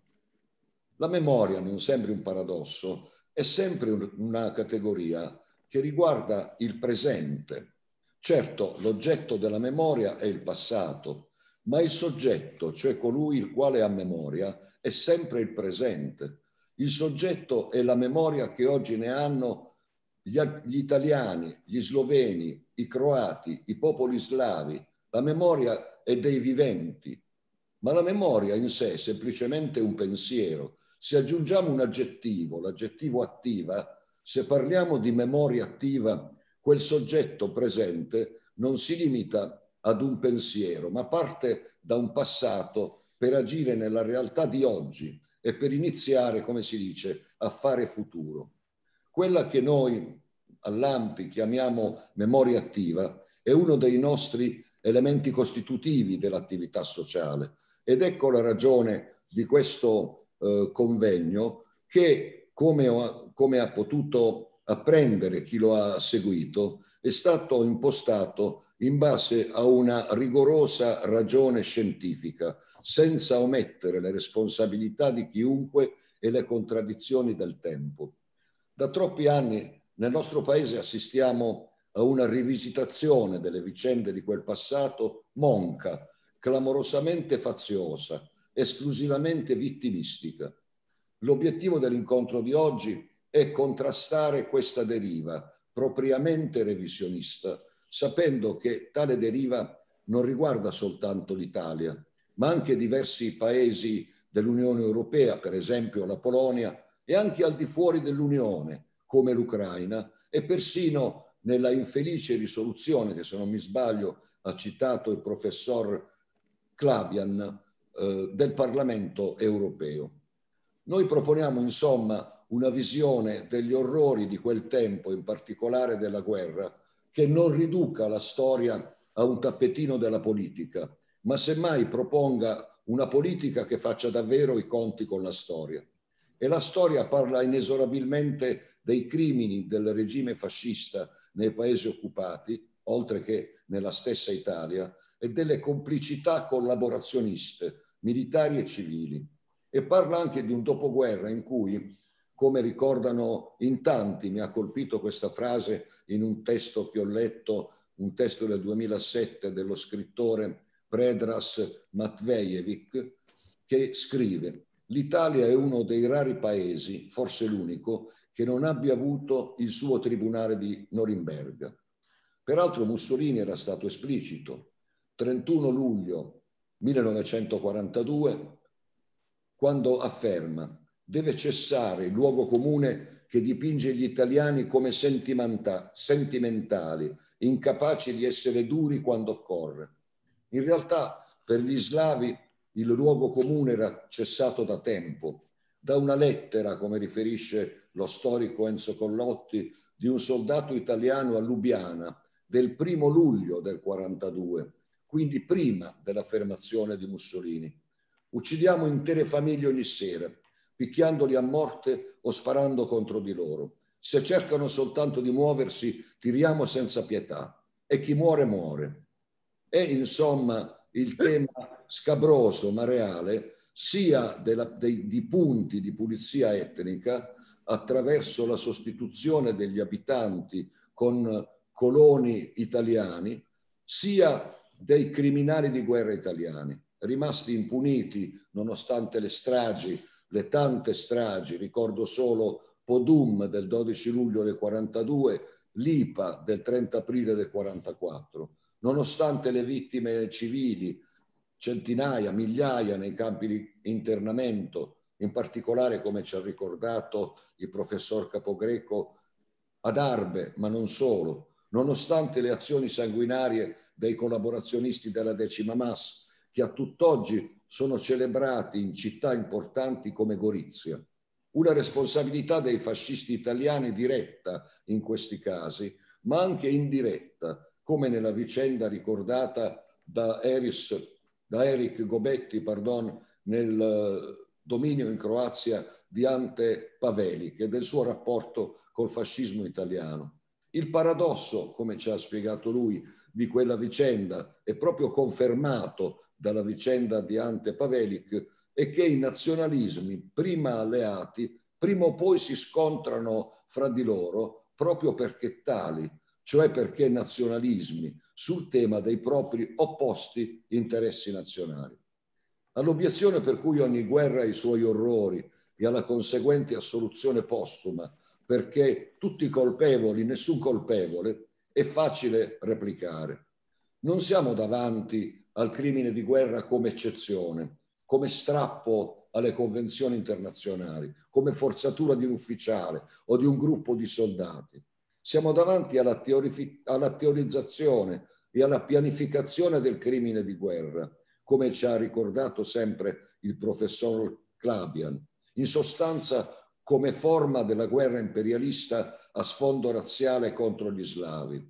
La memoria, non sembri un paradosso, è sempre una categoria che riguarda il presente. Certo, l'oggetto della memoria è il passato, ma il soggetto, cioè colui il quale ha memoria, è sempre il presente. Il soggetto è la memoria che oggi ne hanno gli, gli italiani, gli sloveni, i croati, i popoli slavi, la memoria è dei viventi, ma la memoria in sé è semplicemente un pensiero. Se aggiungiamo un aggettivo, l'aggettivo attiva, se parliamo di memoria attiva, quel soggetto presente non si limita ad un pensiero, ma parte da un passato per agire nella realtà di oggi e per iniziare, come si dice, a fare futuro. Quella che noi all'AMPI chiamiamo memoria attiva è uno dei nostri elementi costitutivi dell'attività sociale ed ecco la ragione di questo eh, convegno che come, ho, come ha potuto apprendere chi lo ha seguito è stato impostato in base a una rigorosa ragione scientifica, senza omettere le responsabilità di chiunque e le contraddizioni del tempo. Da troppi anni nel nostro paese assistiamo a una rivisitazione delle vicende di quel passato monca, clamorosamente faziosa, esclusivamente vittimistica. L'obiettivo dell'incontro di oggi è contrastare questa deriva propriamente revisionista, sapendo che tale deriva non riguarda soltanto l'Italia, ma anche diversi paesi dell'Unione Europea, per esempio la Polonia, e anche al di fuori dell'Unione, come l'Ucraina, e persino nella infelice risoluzione che, se non mi sbaglio, ha citato il professor Clavian eh, del Parlamento europeo. Noi proponiamo insomma una visione degli orrori di quel tempo, in particolare della guerra, che non riduca la storia a un tappetino della politica, ma semmai proponga una politica che faccia davvero i conti con la storia. E la storia parla inesorabilmente dei crimini del regime fascista nei paesi occupati, oltre che nella stessa Italia, e delle complicità collaborazioniste, militari e civili. E parla anche di un dopoguerra in cui, come ricordano in tanti, mi ha colpito questa frase in un testo che ho letto, un testo del 2007 dello scrittore Predras Matvejevic, che scrive l'Italia è uno dei rari paesi, forse l'unico, che non abbia avuto il suo tribunale di Norimberga. Peraltro Mussolini era stato esplicito. 31 luglio 1942, quando afferma deve cessare il luogo comune che dipinge gli italiani come sentimentali, incapaci di essere duri quando occorre. In realtà per gli slavi il luogo comune era cessato da tempo, da una lettera, come riferisce lo storico Enzo Collotti, di un soldato italiano a Lubiana del primo luglio del 42, quindi prima dell'affermazione di Mussolini. Uccidiamo intere famiglie ogni sera, picchiandoli a morte o sparando contro di loro. Se cercano soltanto di muoversi, tiriamo senza pietà e chi muore muore. È insomma il tema scabroso ma reale sia della, dei, di punti di pulizia etnica attraverso la sostituzione degli abitanti con coloni italiani, sia dei criminali di guerra italiani, rimasti impuniti nonostante le stragi, le tante stragi, ricordo solo Podum del 12 luglio del 42, l'IPA del 30 aprile del 44, nonostante le vittime civili, centinaia, migliaia nei campi di internamento, in particolare come ci ha ricordato il professor Capogreco ad Arbe, ma non solo, nonostante le azioni sanguinarie dei collaborazionisti della decima Mass, che a tutt'oggi sono celebrati in città importanti come Gorizia. Una responsabilità dei fascisti italiani diretta in questi casi, ma anche indiretta, come nella vicenda ricordata da Eris da Eric Gobetti pardon, nel eh, dominio in Croazia di Ante Pavelic e del suo rapporto col fascismo italiano. Il paradosso, come ci ha spiegato lui, di quella vicenda è proprio confermato dalla vicenda di Ante Pavelic è che i nazionalismi, prima alleati, prima o poi si scontrano fra di loro proprio perché tali, cioè perché nazionalismi sul tema dei propri opposti interessi nazionali. All'obiezione per cui ogni guerra ha i suoi orrori e alla conseguente assoluzione postuma, perché tutti colpevoli, nessun colpevole, è facile replicare. Non siamo davanti al crimine di guerra come eccezione, come strappo alle convenzioni internazionali, come forzatura di un ufficiale o di un gruppo di soldati. Siamo davanti alla, teori, alla teorizzazione e alla pianificazione del crimine di guerra, come ci ha ricordato sempre il professor Clabian. In sostanza, come forma della guerra imperialista a sfondo razziale contro gli slavi.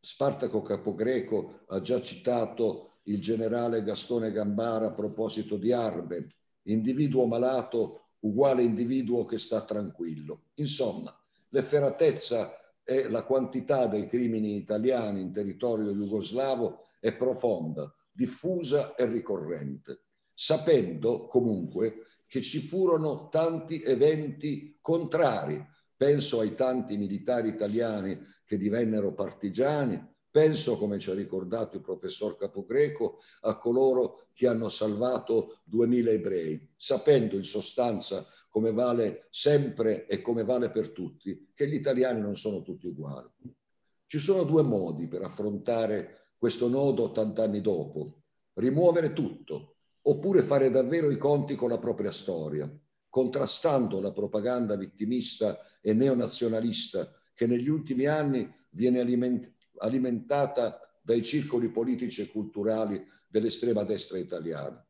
Spartaco Capogreco ha già citato il generale Gastone Gambara a proposito di Arbe, individuo malato uguale individuo che sta tranquillo. Insomma, L'efferatezza e la quantità dei crimini italiani in territorio jugoslavo è profonda, diffusa e ricorrente, sapendo comunque che ci furono tanti eventi contrari. Penso ai tanti militari italiani che divennero partigiani, Penso, come ci ha ricordato il professor Capogreco, a coloro che hanno salvato 2000 ebrei, sapendo in sostanza come vale sempre e come vale per tutti, che gli italiani non sono tutti uguali. Ci sono due modi per affrontare questo nodo 80 anni dopo, rimuovere tutto oppure fare davvero i conti con la propria storia, contrastando la propaganda vittimista e neonazionalista che negli ultimi anni viene aliment- alimentata dai circoli politici e culturali dell'estrema destra italiana.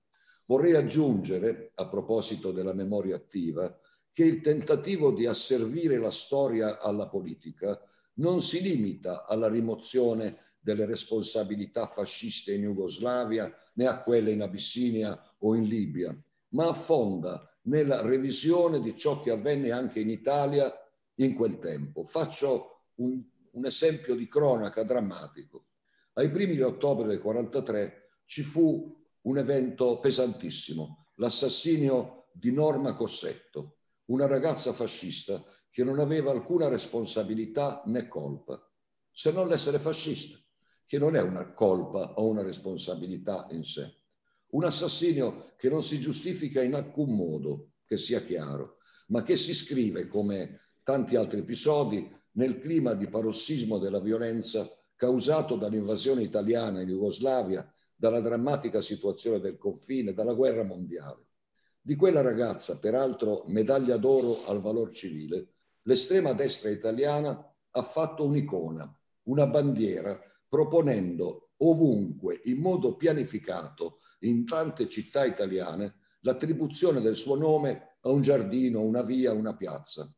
Vorrei aggiungere, a proposito della memoria attiva, che il tentativo di asservire la storia alla politica non si limita alla rimozione delle responsabilità fasciste in Jugoslavia né a quelle in Abissinia o in Libia, ma affonda nella revisione di ciò che avvenne anche in Italia in quel tempo. Faccio un, un esempio di cronaca drammatico. Ai primi di ottobre del 1943 ci fu un evento pesantissimo, l'assassinio di Norma Cossetto, una ragazza fascista che non aveva alcuna responsabilità né colpa, se non l'essere fascista, che non è una colpa o una responsabilità in sé. Un assassinio che non si giustifica in alcun modo, che sia chiaro, ma che si scrive, come tanti altri episodi, nel clima di parossismo della violenza causato dall'invasione italiana in Jugoslavia dalla drammatica situazione del confine, dalla guerra mondiale. Di quella ragazza, peraltro medaglia d'oro al valor civile, l'estrema destra italiana ha fatto un'icona, una bandiera, proponendo ovunque, in modo pianificato, in tante città italiane, l'attribuzione del suo nome a un giardino, una via, una piazza.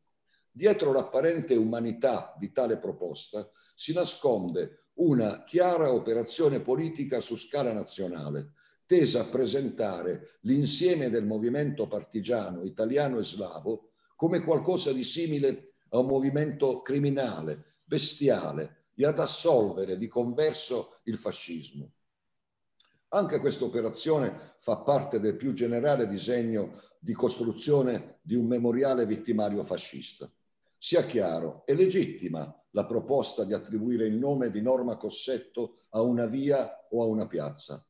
Dietro l'apparente umanità di tale proposta si nasconde una chiara operazione politica su scala nazionale, tesa a presentare l'insieme del movimento partigiano italiano e slavo come qualcosa di simile a un movimento criminale, bestiale e ad assolvere di converso il fascismo. Anche questa operazione fa parte del più generale disegno di costruzione di un memoriale vittimario fascista. Sia chiaro, è legittima la proposta di attribuire il nome di Norma Cossetto a una via o a una piazza.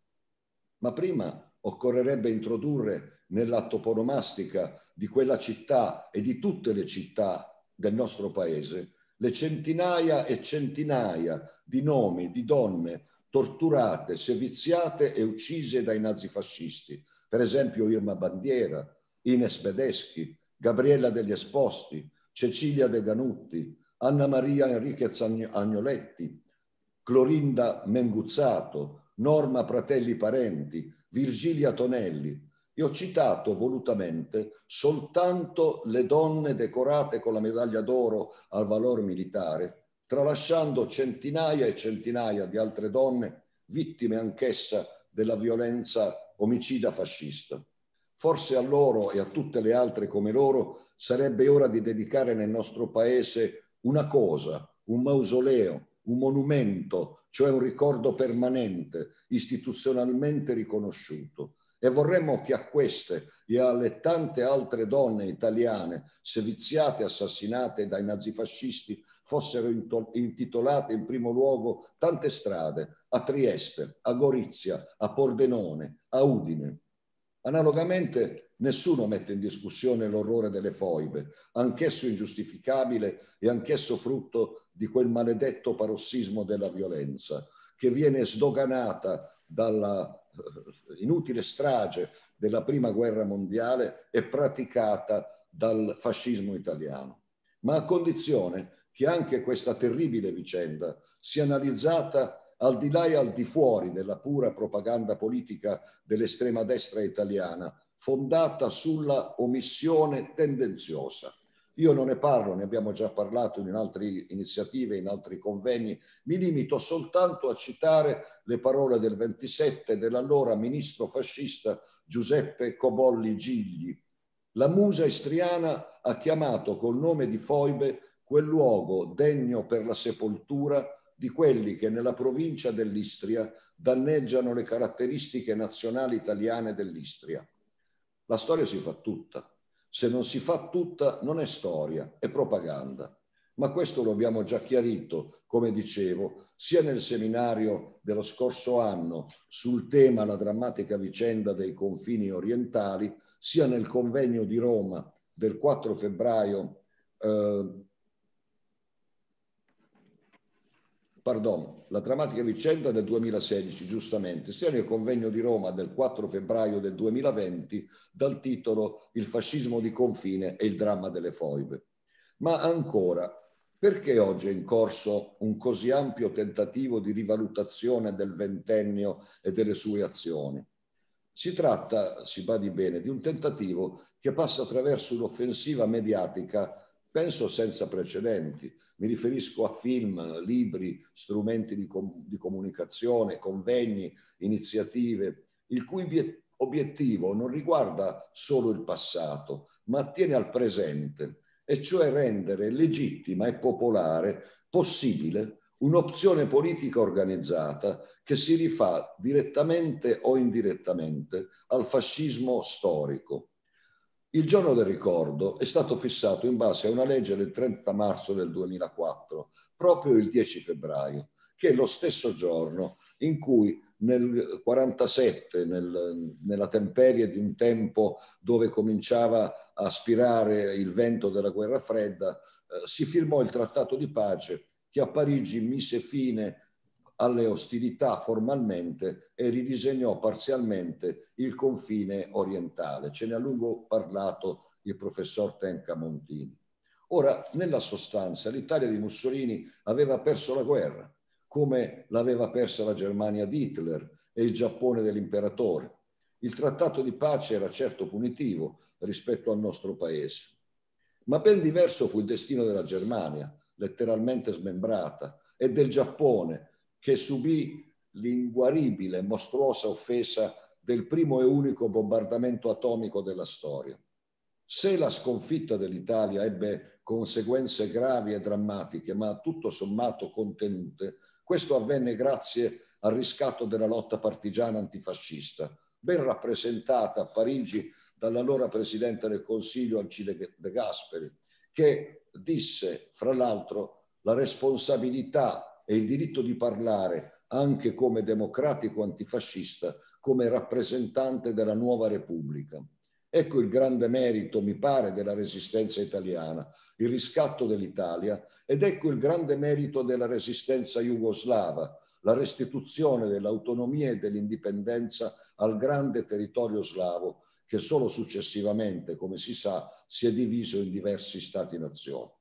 Ma prima occorrerebbe introdurre nella toponomastica di quella città e di tutte le città del nostro paese le centinaia e centinaia di nomi di donne torturate, seviziate e uccise dai nazifascisti, per esempio Irma Bandiera, Ines Bedeschi, Gabriella degli Esposti, Cecilia De Ganutti, Anna Maria Enriquez Agnoletti, Clorinda Menguzzato, Norma Pratelli Parenti, Virgilia Tonelli. Io ho citato volutamente soltanto le donne decorate con la medaglia d'oro al valor militare, tralasciando centinaia e centinaia di altre donne vittime anch'essa della violenza omicida fascista. Forse a loro e a tutte le altre come loro sarebbe ora di dedicare nel nostro paese una cosa, un mausoleo, un monumento, cioè un ricordo permanente, istituzionalmente riconosciuto. E vorremmo che a queste e alle tante altre donne italiane seviziate e assassinate dai nazifascisti fossero intitolate in primo luogo tante strade a Trieste, a Gorizia, a Pordenone, a Udine. Analogamente nessuno mette in discussione l'orrore delle foibe, anch'esso ingiustificabile e anch'esso frutto di quel maledetto parossismo della violenza che viene sdoganata dalla eh, inutile strage della prima guerra mondiale e praticata dal fascismo italiano, ma a condizione che anche questa terribile vicenda sia analizzata al di là e al di fuori della pura propaganda politica dell'estrema destra italiana, fondata sulla omissione tendenziosa. Io non ne parlo, ne abbiamo già parlato in altre iniziative, in altri convegni, mi limito soltanto a citare le parole del 27 dell'allora ministro fascista Giuseppe Cobolli Gigli. La musa istriana ha chiamato col nome di Foibe quel luogo degno per la sepoltura di quelli che nella provincia dell'Istria danneggiano le caratteristiche nazionali italiane dell'Istria. La storia si fa tutta. Se non si fa tutta non è storia, è propaganda. Ma questo lo abbiamo già chiarito, come dicevo, sia nel seminario dello scorso anno sul tema La drammatica vicenda dei confini orientali, sia nel convegno di Roma del 4 febbraio eh, Pardon, la drammatica vicenda del 2016, giustamente, sia nel convegno di Roma del 4 febbraio del 2020 dal titolo Il fascismo di confine e il dramma delle foibe. Ma ancora, perché oggi è in corso un così ampio tentativo di rivalutazione del ventennio e delle sue azioni? Si tratta, si badi bene, di un tentativo che passa attraverso un'offensiva mediatica penso senza precedenti. Mi riferisco a film, libri, strumenti di, com- di comunicazione, convegni, iniziative, il cui obiet- obiettivo non riguarda solo il passato, ma attiene al presente, e cioè rendere legittima e popolare possibile un'opzione politica organizzata che si rifà direttamente o indirettamente al fascismo storico. Il giorno del ricordo è stato fissato in base a una legge del 30 marzo del 2004, proprio il 10 febbraio, che è lo stesso giorno in cui nel 1947, nel, nella temperie di un tempo dove cominciava a spirare il vento della guerra fredda, eh, si firmò il trattato di pace che a Parigi mise fine alle ostilità formalmente e ridisegnò parzialmente il confine orientale. Ce ne ha lungo parlato il professor Tenka Montini. Ora, nella sostanza, l'Italia di Mussolini aveva perso la guerra, come l'aveva persa la Germania di Hitler e il Giappone dell'imperatore. Il trattato di pace era certo punitivo rispetto al nostro paese. Ma ben diverso fu il destino della Germania, letteralmente smembrata, e del Giappone, che subì l'inguaribile e mostruosa offesa del primo e unico bombardamento atomico della storia. Se la sconfitta dell'Italia ebbe conseguenze gravi e drammatiche, ma tutto sommato contenute, questo avvenne grazie al riscatto della lotta partigiana antifascista, ben rappresentata a Parigi dall'allora presidente del Consiglio Alcide De Gasperi, che disse, fra l'altro, la responsabilità e il diritto di parlare anche come democratico antifascista, come rappresentante della nuova Repubblica. Ecco il grande merito, mi pare, della resistenza italiana, il riscatto dell'Italia ed ecco il grande merito della resistenza jugoslava, la restituzione dell'autonomia e dell'indipendenza al grande territorio slavo che solo successivamente, come si sa, si è diviso in diversi stati nazioni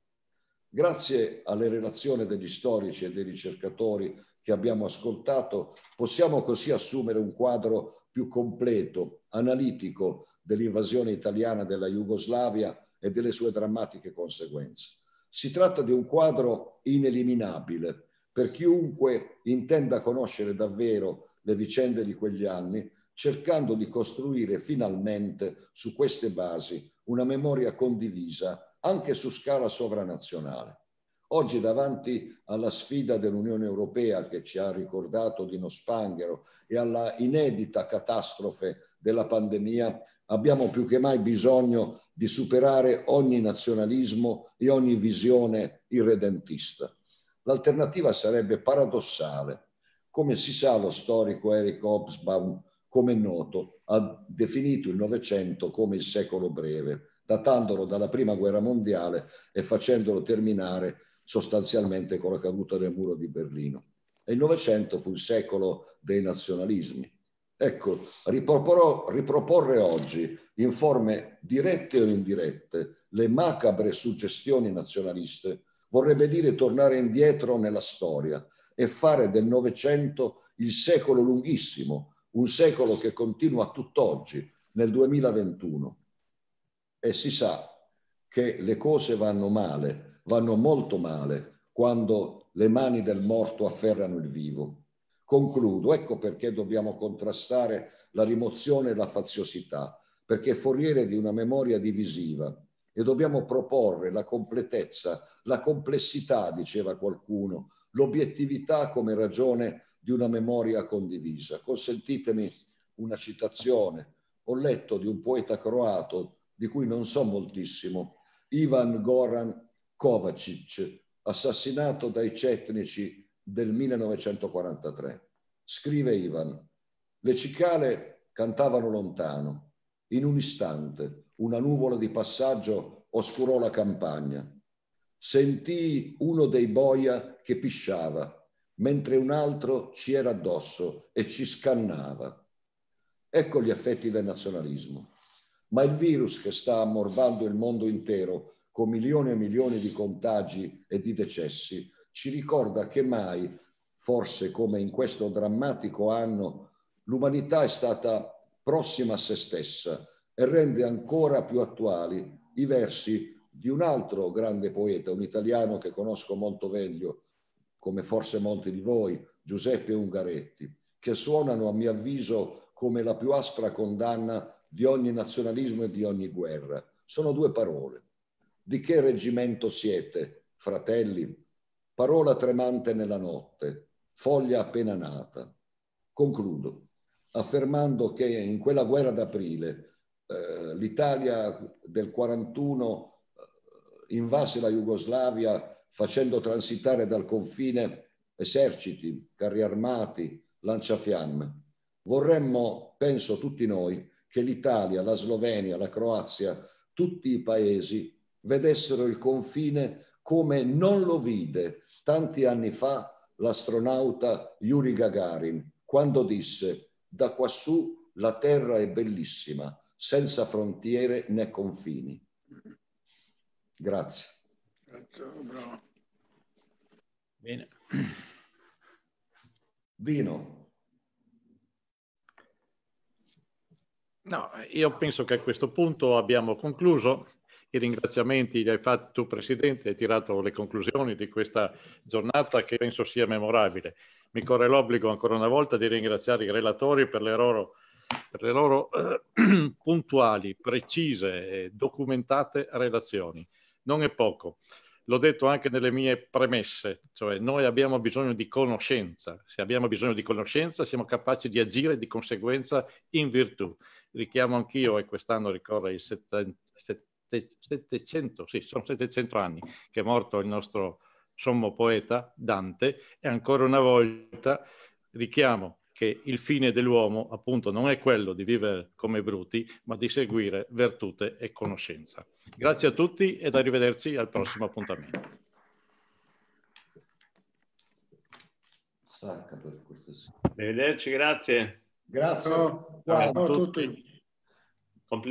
Grazie alle relazioni degli storici e dei ricercatori che abbiamo ascoltato, possiamo così assumere un quadro più completo, analitico dell'invasione italiana della Jugoslavia e delle sue drammatiche conseguenze. Si tratta di un quadro ineliminabile per chiunque intenda conoscere davvero le vicende di quegli anni, cercando di costruire finalmente su queste basi una memoria condivisa anche su scala sovranazionale. Oggi davanti alla sfida dell'Unione Europea che ci ha ricordato Dino spanghero e alla inedita catastrofe della pandemia, abbiamo più che mai bisogno di superare ogni nazionalismo e ogni visione irredentista. L'alternativa sarebbe paradossale. Come si sa, lo storico Eric Hobsbawm, come è noto, ha definito il Novecento come il secolo breve, datandolo dalla prima guerra mondiale e facendolo terminare sostanzialmente con la caduta del muro di Berlino. E il Novecento fu il secolo dei nazionalismi. Ecco, riproporre oggi in forme dirette o indirette le macabre suggestioni nazionaliste vorrebbe dire tornare indietro nella storia e fare del Novecento il secolo lunghissimo, un secolo che continua tutt'oggi, nel 2021 e si sa che le cose vanno male, vanno molto male quando le mani del morto afferrano il vivo. Concludo, ecco perché dobbiamo contrastare la rimozione e la faziosità, perché è foriere di una memoria divisiva e dobbiamo proporre la completezza, la complessità, diceva qualcuno, l'obiettività come ragione di una memoria condivisa. Consentitemi una citazione. Ho letto di un poeta croato di cui non so moltissimo, Ivan Goran Kovacic, assassinato dai cetnici del 1943. Scrive Ivan, le cicale cantavano lontano. In un istante una nuvola di passaggio oscurò la campagna. Sentii uno dei boia che pisciava, mentre un altro ci era addosso e ci scannava. Ecco gli effetti del nazionalismo ma il virus che sta ammorbando il mondo intero con milioni e milioni di contagi e di decessi ci ricorda che mai, forse come in questo drammatico anno, l'umanità è stata prossima a se stessa e rende ancora più attuali i versi di un altro grande poeta, un italiano che conosco molto meglio, come forse molti di voi, Giuseppe Ungaretti, che suonano a mio avviso come la più aspra condanna di ogni nazionalismo e di ogni guerra. Sono due parole. Di che reggimento siete, fratelli? Parola tremante nella notte, foglia appena nata. Concludo affermando che in quella guerra d'aprile eh, l'Italia del 41 eh, invase la Jugoslavia facendo transitare dal confine eserciti, carri armati, lanciafiamme. Vorremmo, penso tutti noi, che l'Italia, la Slovenia, la Croazia, tutti i paesi vedessero il confine come non lo vide tanti anni fa l'astronauta Yuri Gagarin, quando disse da quassù la Terra è bellissima, senza frontiere né confini. Grazie. Grazie, bravo. Bene. Dino. No, io penso che a questo punto abbiamo concluso. I ringraziamenti li hai fatti tu, Presidente, hai tirato le conclusioni di questa giornata che penso sia memorabile. Mi corre l'obbligo ancora una volta di ringraziare i relatori per le loro, per le loro eh, puntuali, precise e documentate relazioni. Non è poco l'ho detto anche nelle mie premesse, cioè noi abbiamo bisogno di conoscenza, se abbiamo bisogno di conoscenza siamo capaci di agire di conseguenza in virtù richiamo anch'io e quest'anno ricorre il 700, sì, sono 700 anni che è morto il nostro sommo poeta Dante e ancora una volta richiamo che il fine dell'uomo appunto non è quello di vivere come bruti, ma di seguire vertute e conoscenza. Grazie a tutti ed arrivederci al prossimo appuntamento. Arrivederci, grazie. Grazie. Ciao, Ciao a tutti. tutti.